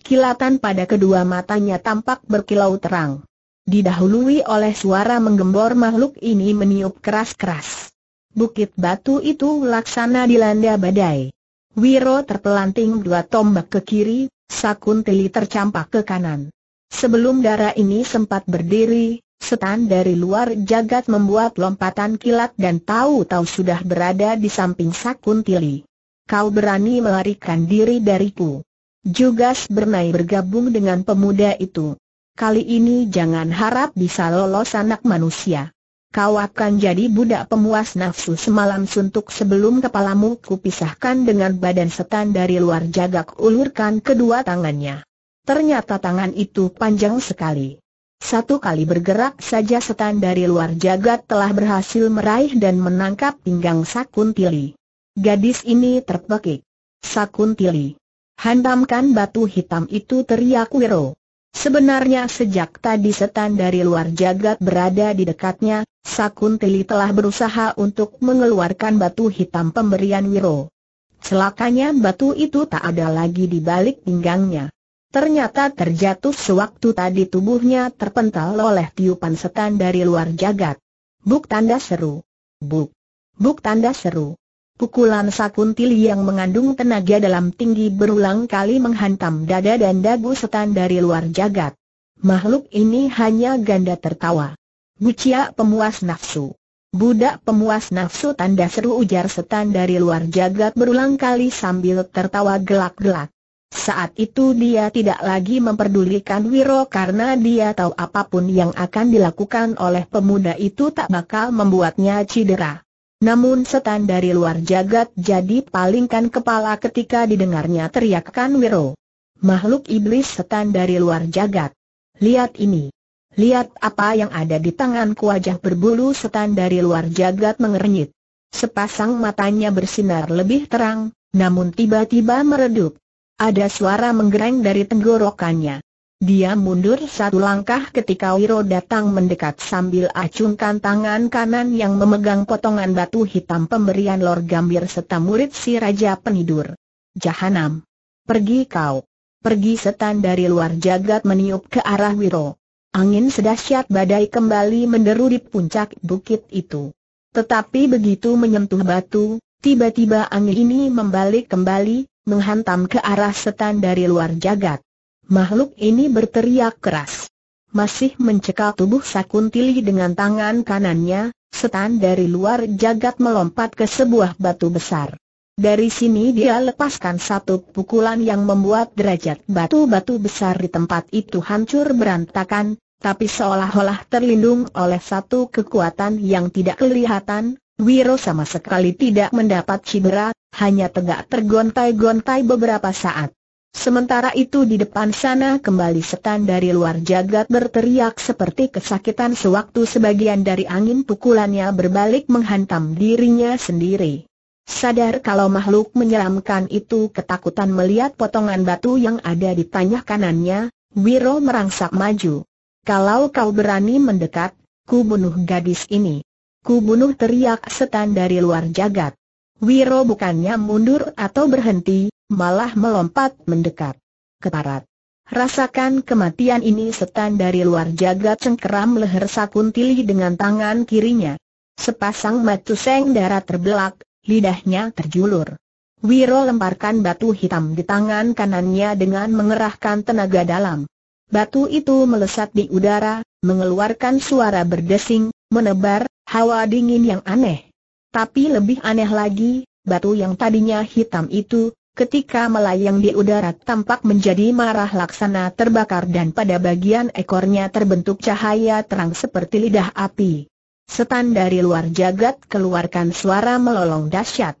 Kilatan pada kedua matanya tampak berkilau terang. Didahului oleh suara menggembor makhluk ini meniup keras-keras. Bukit batu itu laksana dilanda badai. Wiro terpelanting dua tombak ke kiri, Sakuntili tercampak ke kanan. Sebelum darah ini sempat berdiri, setan dari luar jagat membuat lompatan kilat dan tahu-tahu sudah berada di samping Sakuntili. Kau berani melarikan diri dariku. Jugas bernai bergabung dengan pemuda itu. Kali ini jangan harap bisa lolos anak manusia. Kau akan jadi budak pemuas nafsu semalam suntuk sebelum kepalamu kupisahkan dengan badan setan dari luar jagak ulurkan kedua tangannya. Ternyata tangan itu panjang sekali. Satu kali bergerak saja setan dari luar jagat telah berhasil meraih dan menangkap pinggang Sakuntili. Gadis ini terpekik. Sakuntili. Hantamkan batu hitam itu teriak Wiro. Sebenarnya sejak tadi setan dari luar jagat berada di dekatnya, Sakuntili telah berusaha untuk mengeluarkan batu hitam pemberian Wiro. Celakanya batu itu tak ada lagi di balik pinggangnya. Ternyata terjatuh sewaktu tadi tubuhnya terpental oleh tiupan setan dari luar jagat. Buk tanda seru. Buk. Buk tanda seru. Pukulan sakuntil yang mengandung tenaga dalam tinggi berulang kali menghantam dada dan dagu setan dari luar jagat. Makhluk ini hanya ganda tertawa. Bucia pemuas nafsu. Budak pemuas nafsu tanda seru ujar setan dari luar jagat berulang kali sambil tertawa gelak-gelak. Saat itu dia tidak lagi memperdulikan Wiro karena dia tahu apapun yang akan dilakukan oleh pemuda itu tak bakal membuatnya cedera. Namun setan dari luar jagat jadi palingkan kepala ketika didengarnya teriakkan Wiro. Makhluk iblis setan dari luar jagat. Lihat ini. Lihat apa yang ada di tangan. wajah berbulu setan dari luar jagat mengernyit. Sepasang matanya bersinar lebih terang, namun tiba-tiba meredup. Ada suara menggereng dari tenggorokannya. Dia mundur satu langkah ketika Wiro datang mendekat sambil acungkan tangan kanan yang memegang potongan batu hitam pemberian Lord Gambir serta murid si Raja Penidur. Jahanam! Pergi kau! Pergi setan dari luar jagat meniup ke arah Wiro. Angin sedahsyat badai kembali menderu di puncak bukit itu. Tetapi begitu menyentuh batu, tiba-tiba angin ini membalik kembali, menghantam ke arah setan dari luar jagat. Makhluk ini berteriak keras. Masih mencekal tubuh Sakuntili dengan tangan kanannya, setan dari luar jagat melompat ke sebuah batu besar. Dari sini dia lepaskan satu pukulan yang membuat derajat batu-batu besar di tempat itu hancur berantakan, tapi seolah-olah terlindung oleh satu kekuatan yang tidak kelihatan, Wiro sama sekali tidak mendapat cibera, hanya tegak tergontai-gontai beberapa saat. Sementara itu di depan sana kembali setan dari luar jagat berteriak seperti kesakitan sewaktu sebagian dari angin pukulannya berbalik menghantam dirinya sendiri. Sadar kalau makhluk menyeramkan itu ketakutan melihat potongan batu yang ada di tanya kanannya, Wiro merangsak maju. Kalau kau berani mendekat, ku bunuh gadis ini. Ku bunuh teriak setan dari luar jagat. Wiro bukannya mundur atau berhenti, malah melompat mendekat. Keparat. Rasakan kematian ini setan dari luar jaga cengkeram leher Sakuntili dengan tangan kirinya. Sepasang seng darah terbelak, lidahnya terjulur. Wiro lemparkan batu hitam di tangan kanannya dengan mengerahkan tenaga dalam. Batu itu melesat di udara, mengeluarkan suara berdesing, menebar, hawa dingin yang aneh. Tapi lebih aneh lagi, batu yang tadinya hitam itu, Ketika melayang di udara tampak menjadi marah laksana terbakar dan pada bagian ekornya terbentuk cahaya terang seperti lidah api. Setan dari luar jagat keluarkan suara melolong dahsyat.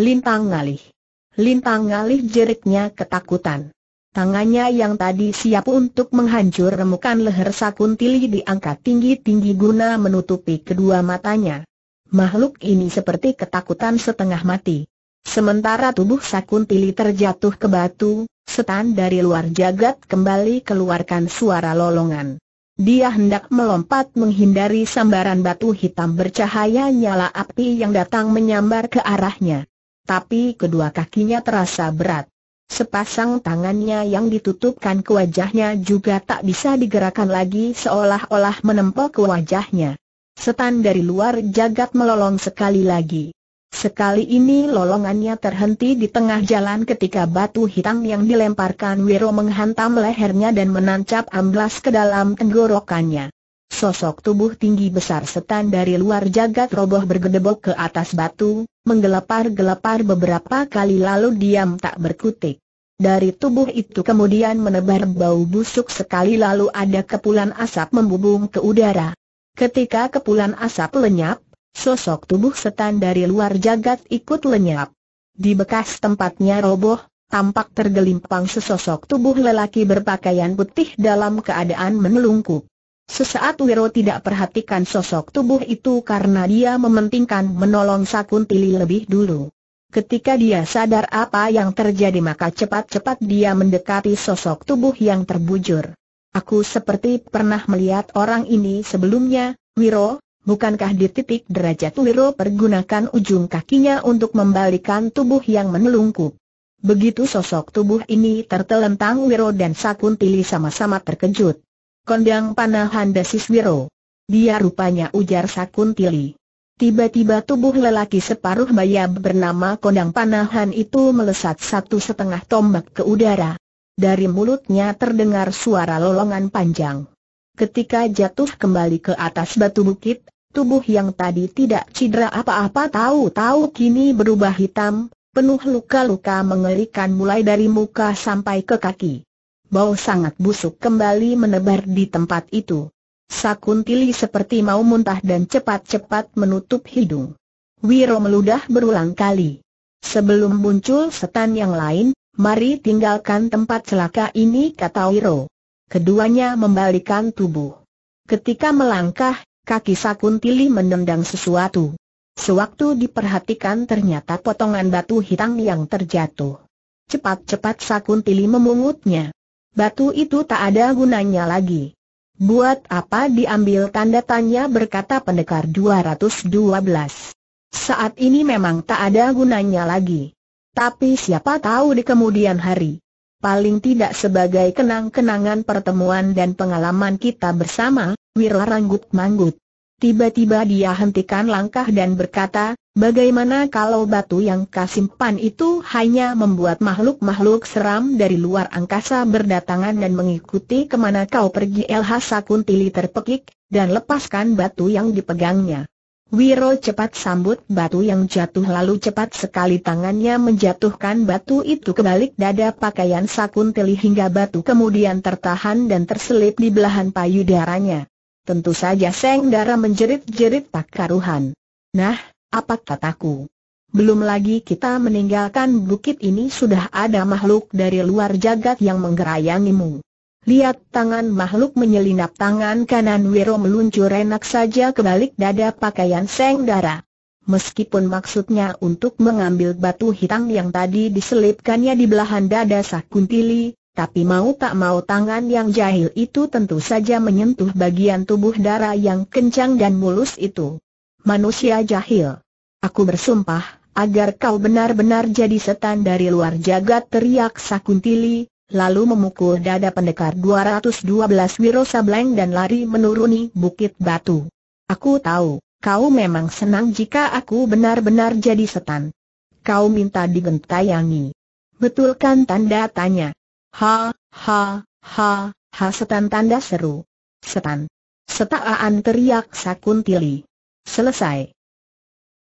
Lintang ngalih. Lintang ngalih jeriknya ketakutan. Tangannya yang tadi siap untuk menghancur remukan leher Sakuntili diangkat tinggi-tinggi guna menutupi kedua matanya. Makhluk ini seperti ketakutan setengah mati. Sementara tubuh Sakuntili terjatuh ke batu, setan dari luar jagat kembali keluarkan suara lolongan. Dia hendak melompat menghindari sambaran batu hitam bercahaya nyala api yang datang menyambar ke arahnya. Tapi kedua kakinya terasa berat. Sepasang tangannya yang ditutupkan ke wajahnya juga tak bisa digerakkan lagi seolah-olah menempel ke wajahnya. Setan dari luar jagat melolong sekali lagi. Sekali ini lolongannya terhenti di tengah jalan ketika batu hitam yang dilemparkan Wiro menghantam lehernya dan menancap amblas ke dalam tenggorokannya. Sosok tubuh tinggi besar setan dari luar jagat roboh bergedebok ke atas batu, menggelepar-gelepar beberapa kali lalu diam tak berkutik. Dari tubuh itu kemudian menebar bau busuk sekali lalu ada kepulan asap membubung ke udara. Ketika kepulan asap lenyap, Sosok tubuh setan dari luar jagat ikut lenyap. Di bekas tempatnya roboh, tampak tergelimpang sesosok tubuh lelaki berpakaian putih dalam keadaan menelungkup. Sesaat Wiro tidak perhatikan sosok tubuh itu karena dia mementingkan menolong Sakuntili lebih dulu. Ketika dia sadar apa yang terjadi maka cepat-cepat dia mendekati sosok tubuh yang terbujur. Aku seperti pernah melihat orang ini sebelumnya, Wiro, bukankah di titik derajat Wiro pergunakan ujung kakinya untuk membalikan tubuh yang menelungkup? Begitu sosok tubuh ini tertelentang Wiro dan Sakuntili sama-sama terkejut. Kondang panahan dasis Wiro. Dia rupanya ujar Sakuntili. Tiba-tiba tubuh lelaki separuh baya bernama Kondang Panahan itu melesat satu setengah tombak ke udara. Dari mulutnya terdengar suara lolongan panjang. Ketika jatuh kembali ke atas batu bukit, tubuh yang tadi tidak cedera apa-apa tahu-tahu kini berubah hitam, penuh luka-luka mengerikan mulai dari muka sampai ke kaki. Bau sangat busuk kembali menebar di tempat itu. Sakuntili seperti mau muntah dan cepat-cepat menutup hidung. Wiro meludah berulang kali. Sebelum muncul setan yang lain, mari tinggalkan tempat celaka ini kata Wiro. Keduanya membalikan tubuh. Ketika melangkah, kaki Sakuntili menendang sesuatu. Sewaktu diperhatikan ternyata potongan batu hitam yang terjatuh. Cepat-cepat Sakuntili memungutnya. Batu itu tak ada gunanya lagi. Buat apa diambil tanda tanya berkata pendekar 212. Saat ini memang tak ada gunanya lagi. Tapi siapa tahu di kemudian hari paling tidak sebagai kenang-kenangan pertemuan dan pengalaman kita bersama, Wirla ranggut manggut. Tiba-tiba dia hentikan langkah dan berkata, bagaimana kalau batu yang kasimpan itu hanya membuat makhluk-makhluk seram dari luar angkasa berdatangan dan mengikuti kemana kau pergi LH Sakuntili terpekik, dan lepaskan batu yang dipegangnya. Wiro cepat sambut batu yang jatuh lalu cepat sekali tangannya menjatuhkan batu itu ke balik dada pakaian Sakuntili hingga batu kemudian tertahan dan terselip di belahan payudaranya. Tentu saja Seng Dara menjerit-jerit tak karuhan. Nah, apa kataku? Belum lagi kita meninggalkan bukit ini sudah ada makhluk dari luar jagat yang menggerayangimu. Lihat tangan makhluk menyelinap tangan kanan Wiro meluncur enak saja ke balik dada pakaian Seng Dara. Meskipun maksudnya untuk mengambil batu hitam yang tadi diselipkannya di belahan dada Sakuntili, tapi mau tak mau tangan yang jahil itu tentu saja menyentuh bagian tubuh darah yang kencang dan mulus itu. Manusia jahil. Aku bersumpah, agar kau benar-benar jadi setan dari luar jagat teriak Sakuntili, lalu memukul dada pendekar 212 Wirosableng dan lari menuruni bukit batu. Aku tahu, kau memang senang jika aku benar-benar jadi setan. Kau minta digentayangi. Betulkan tanda tanya. Ha, ha, ha, ha setan tanda seru. Setan. Setaan teriak Sakuntili. Selesai.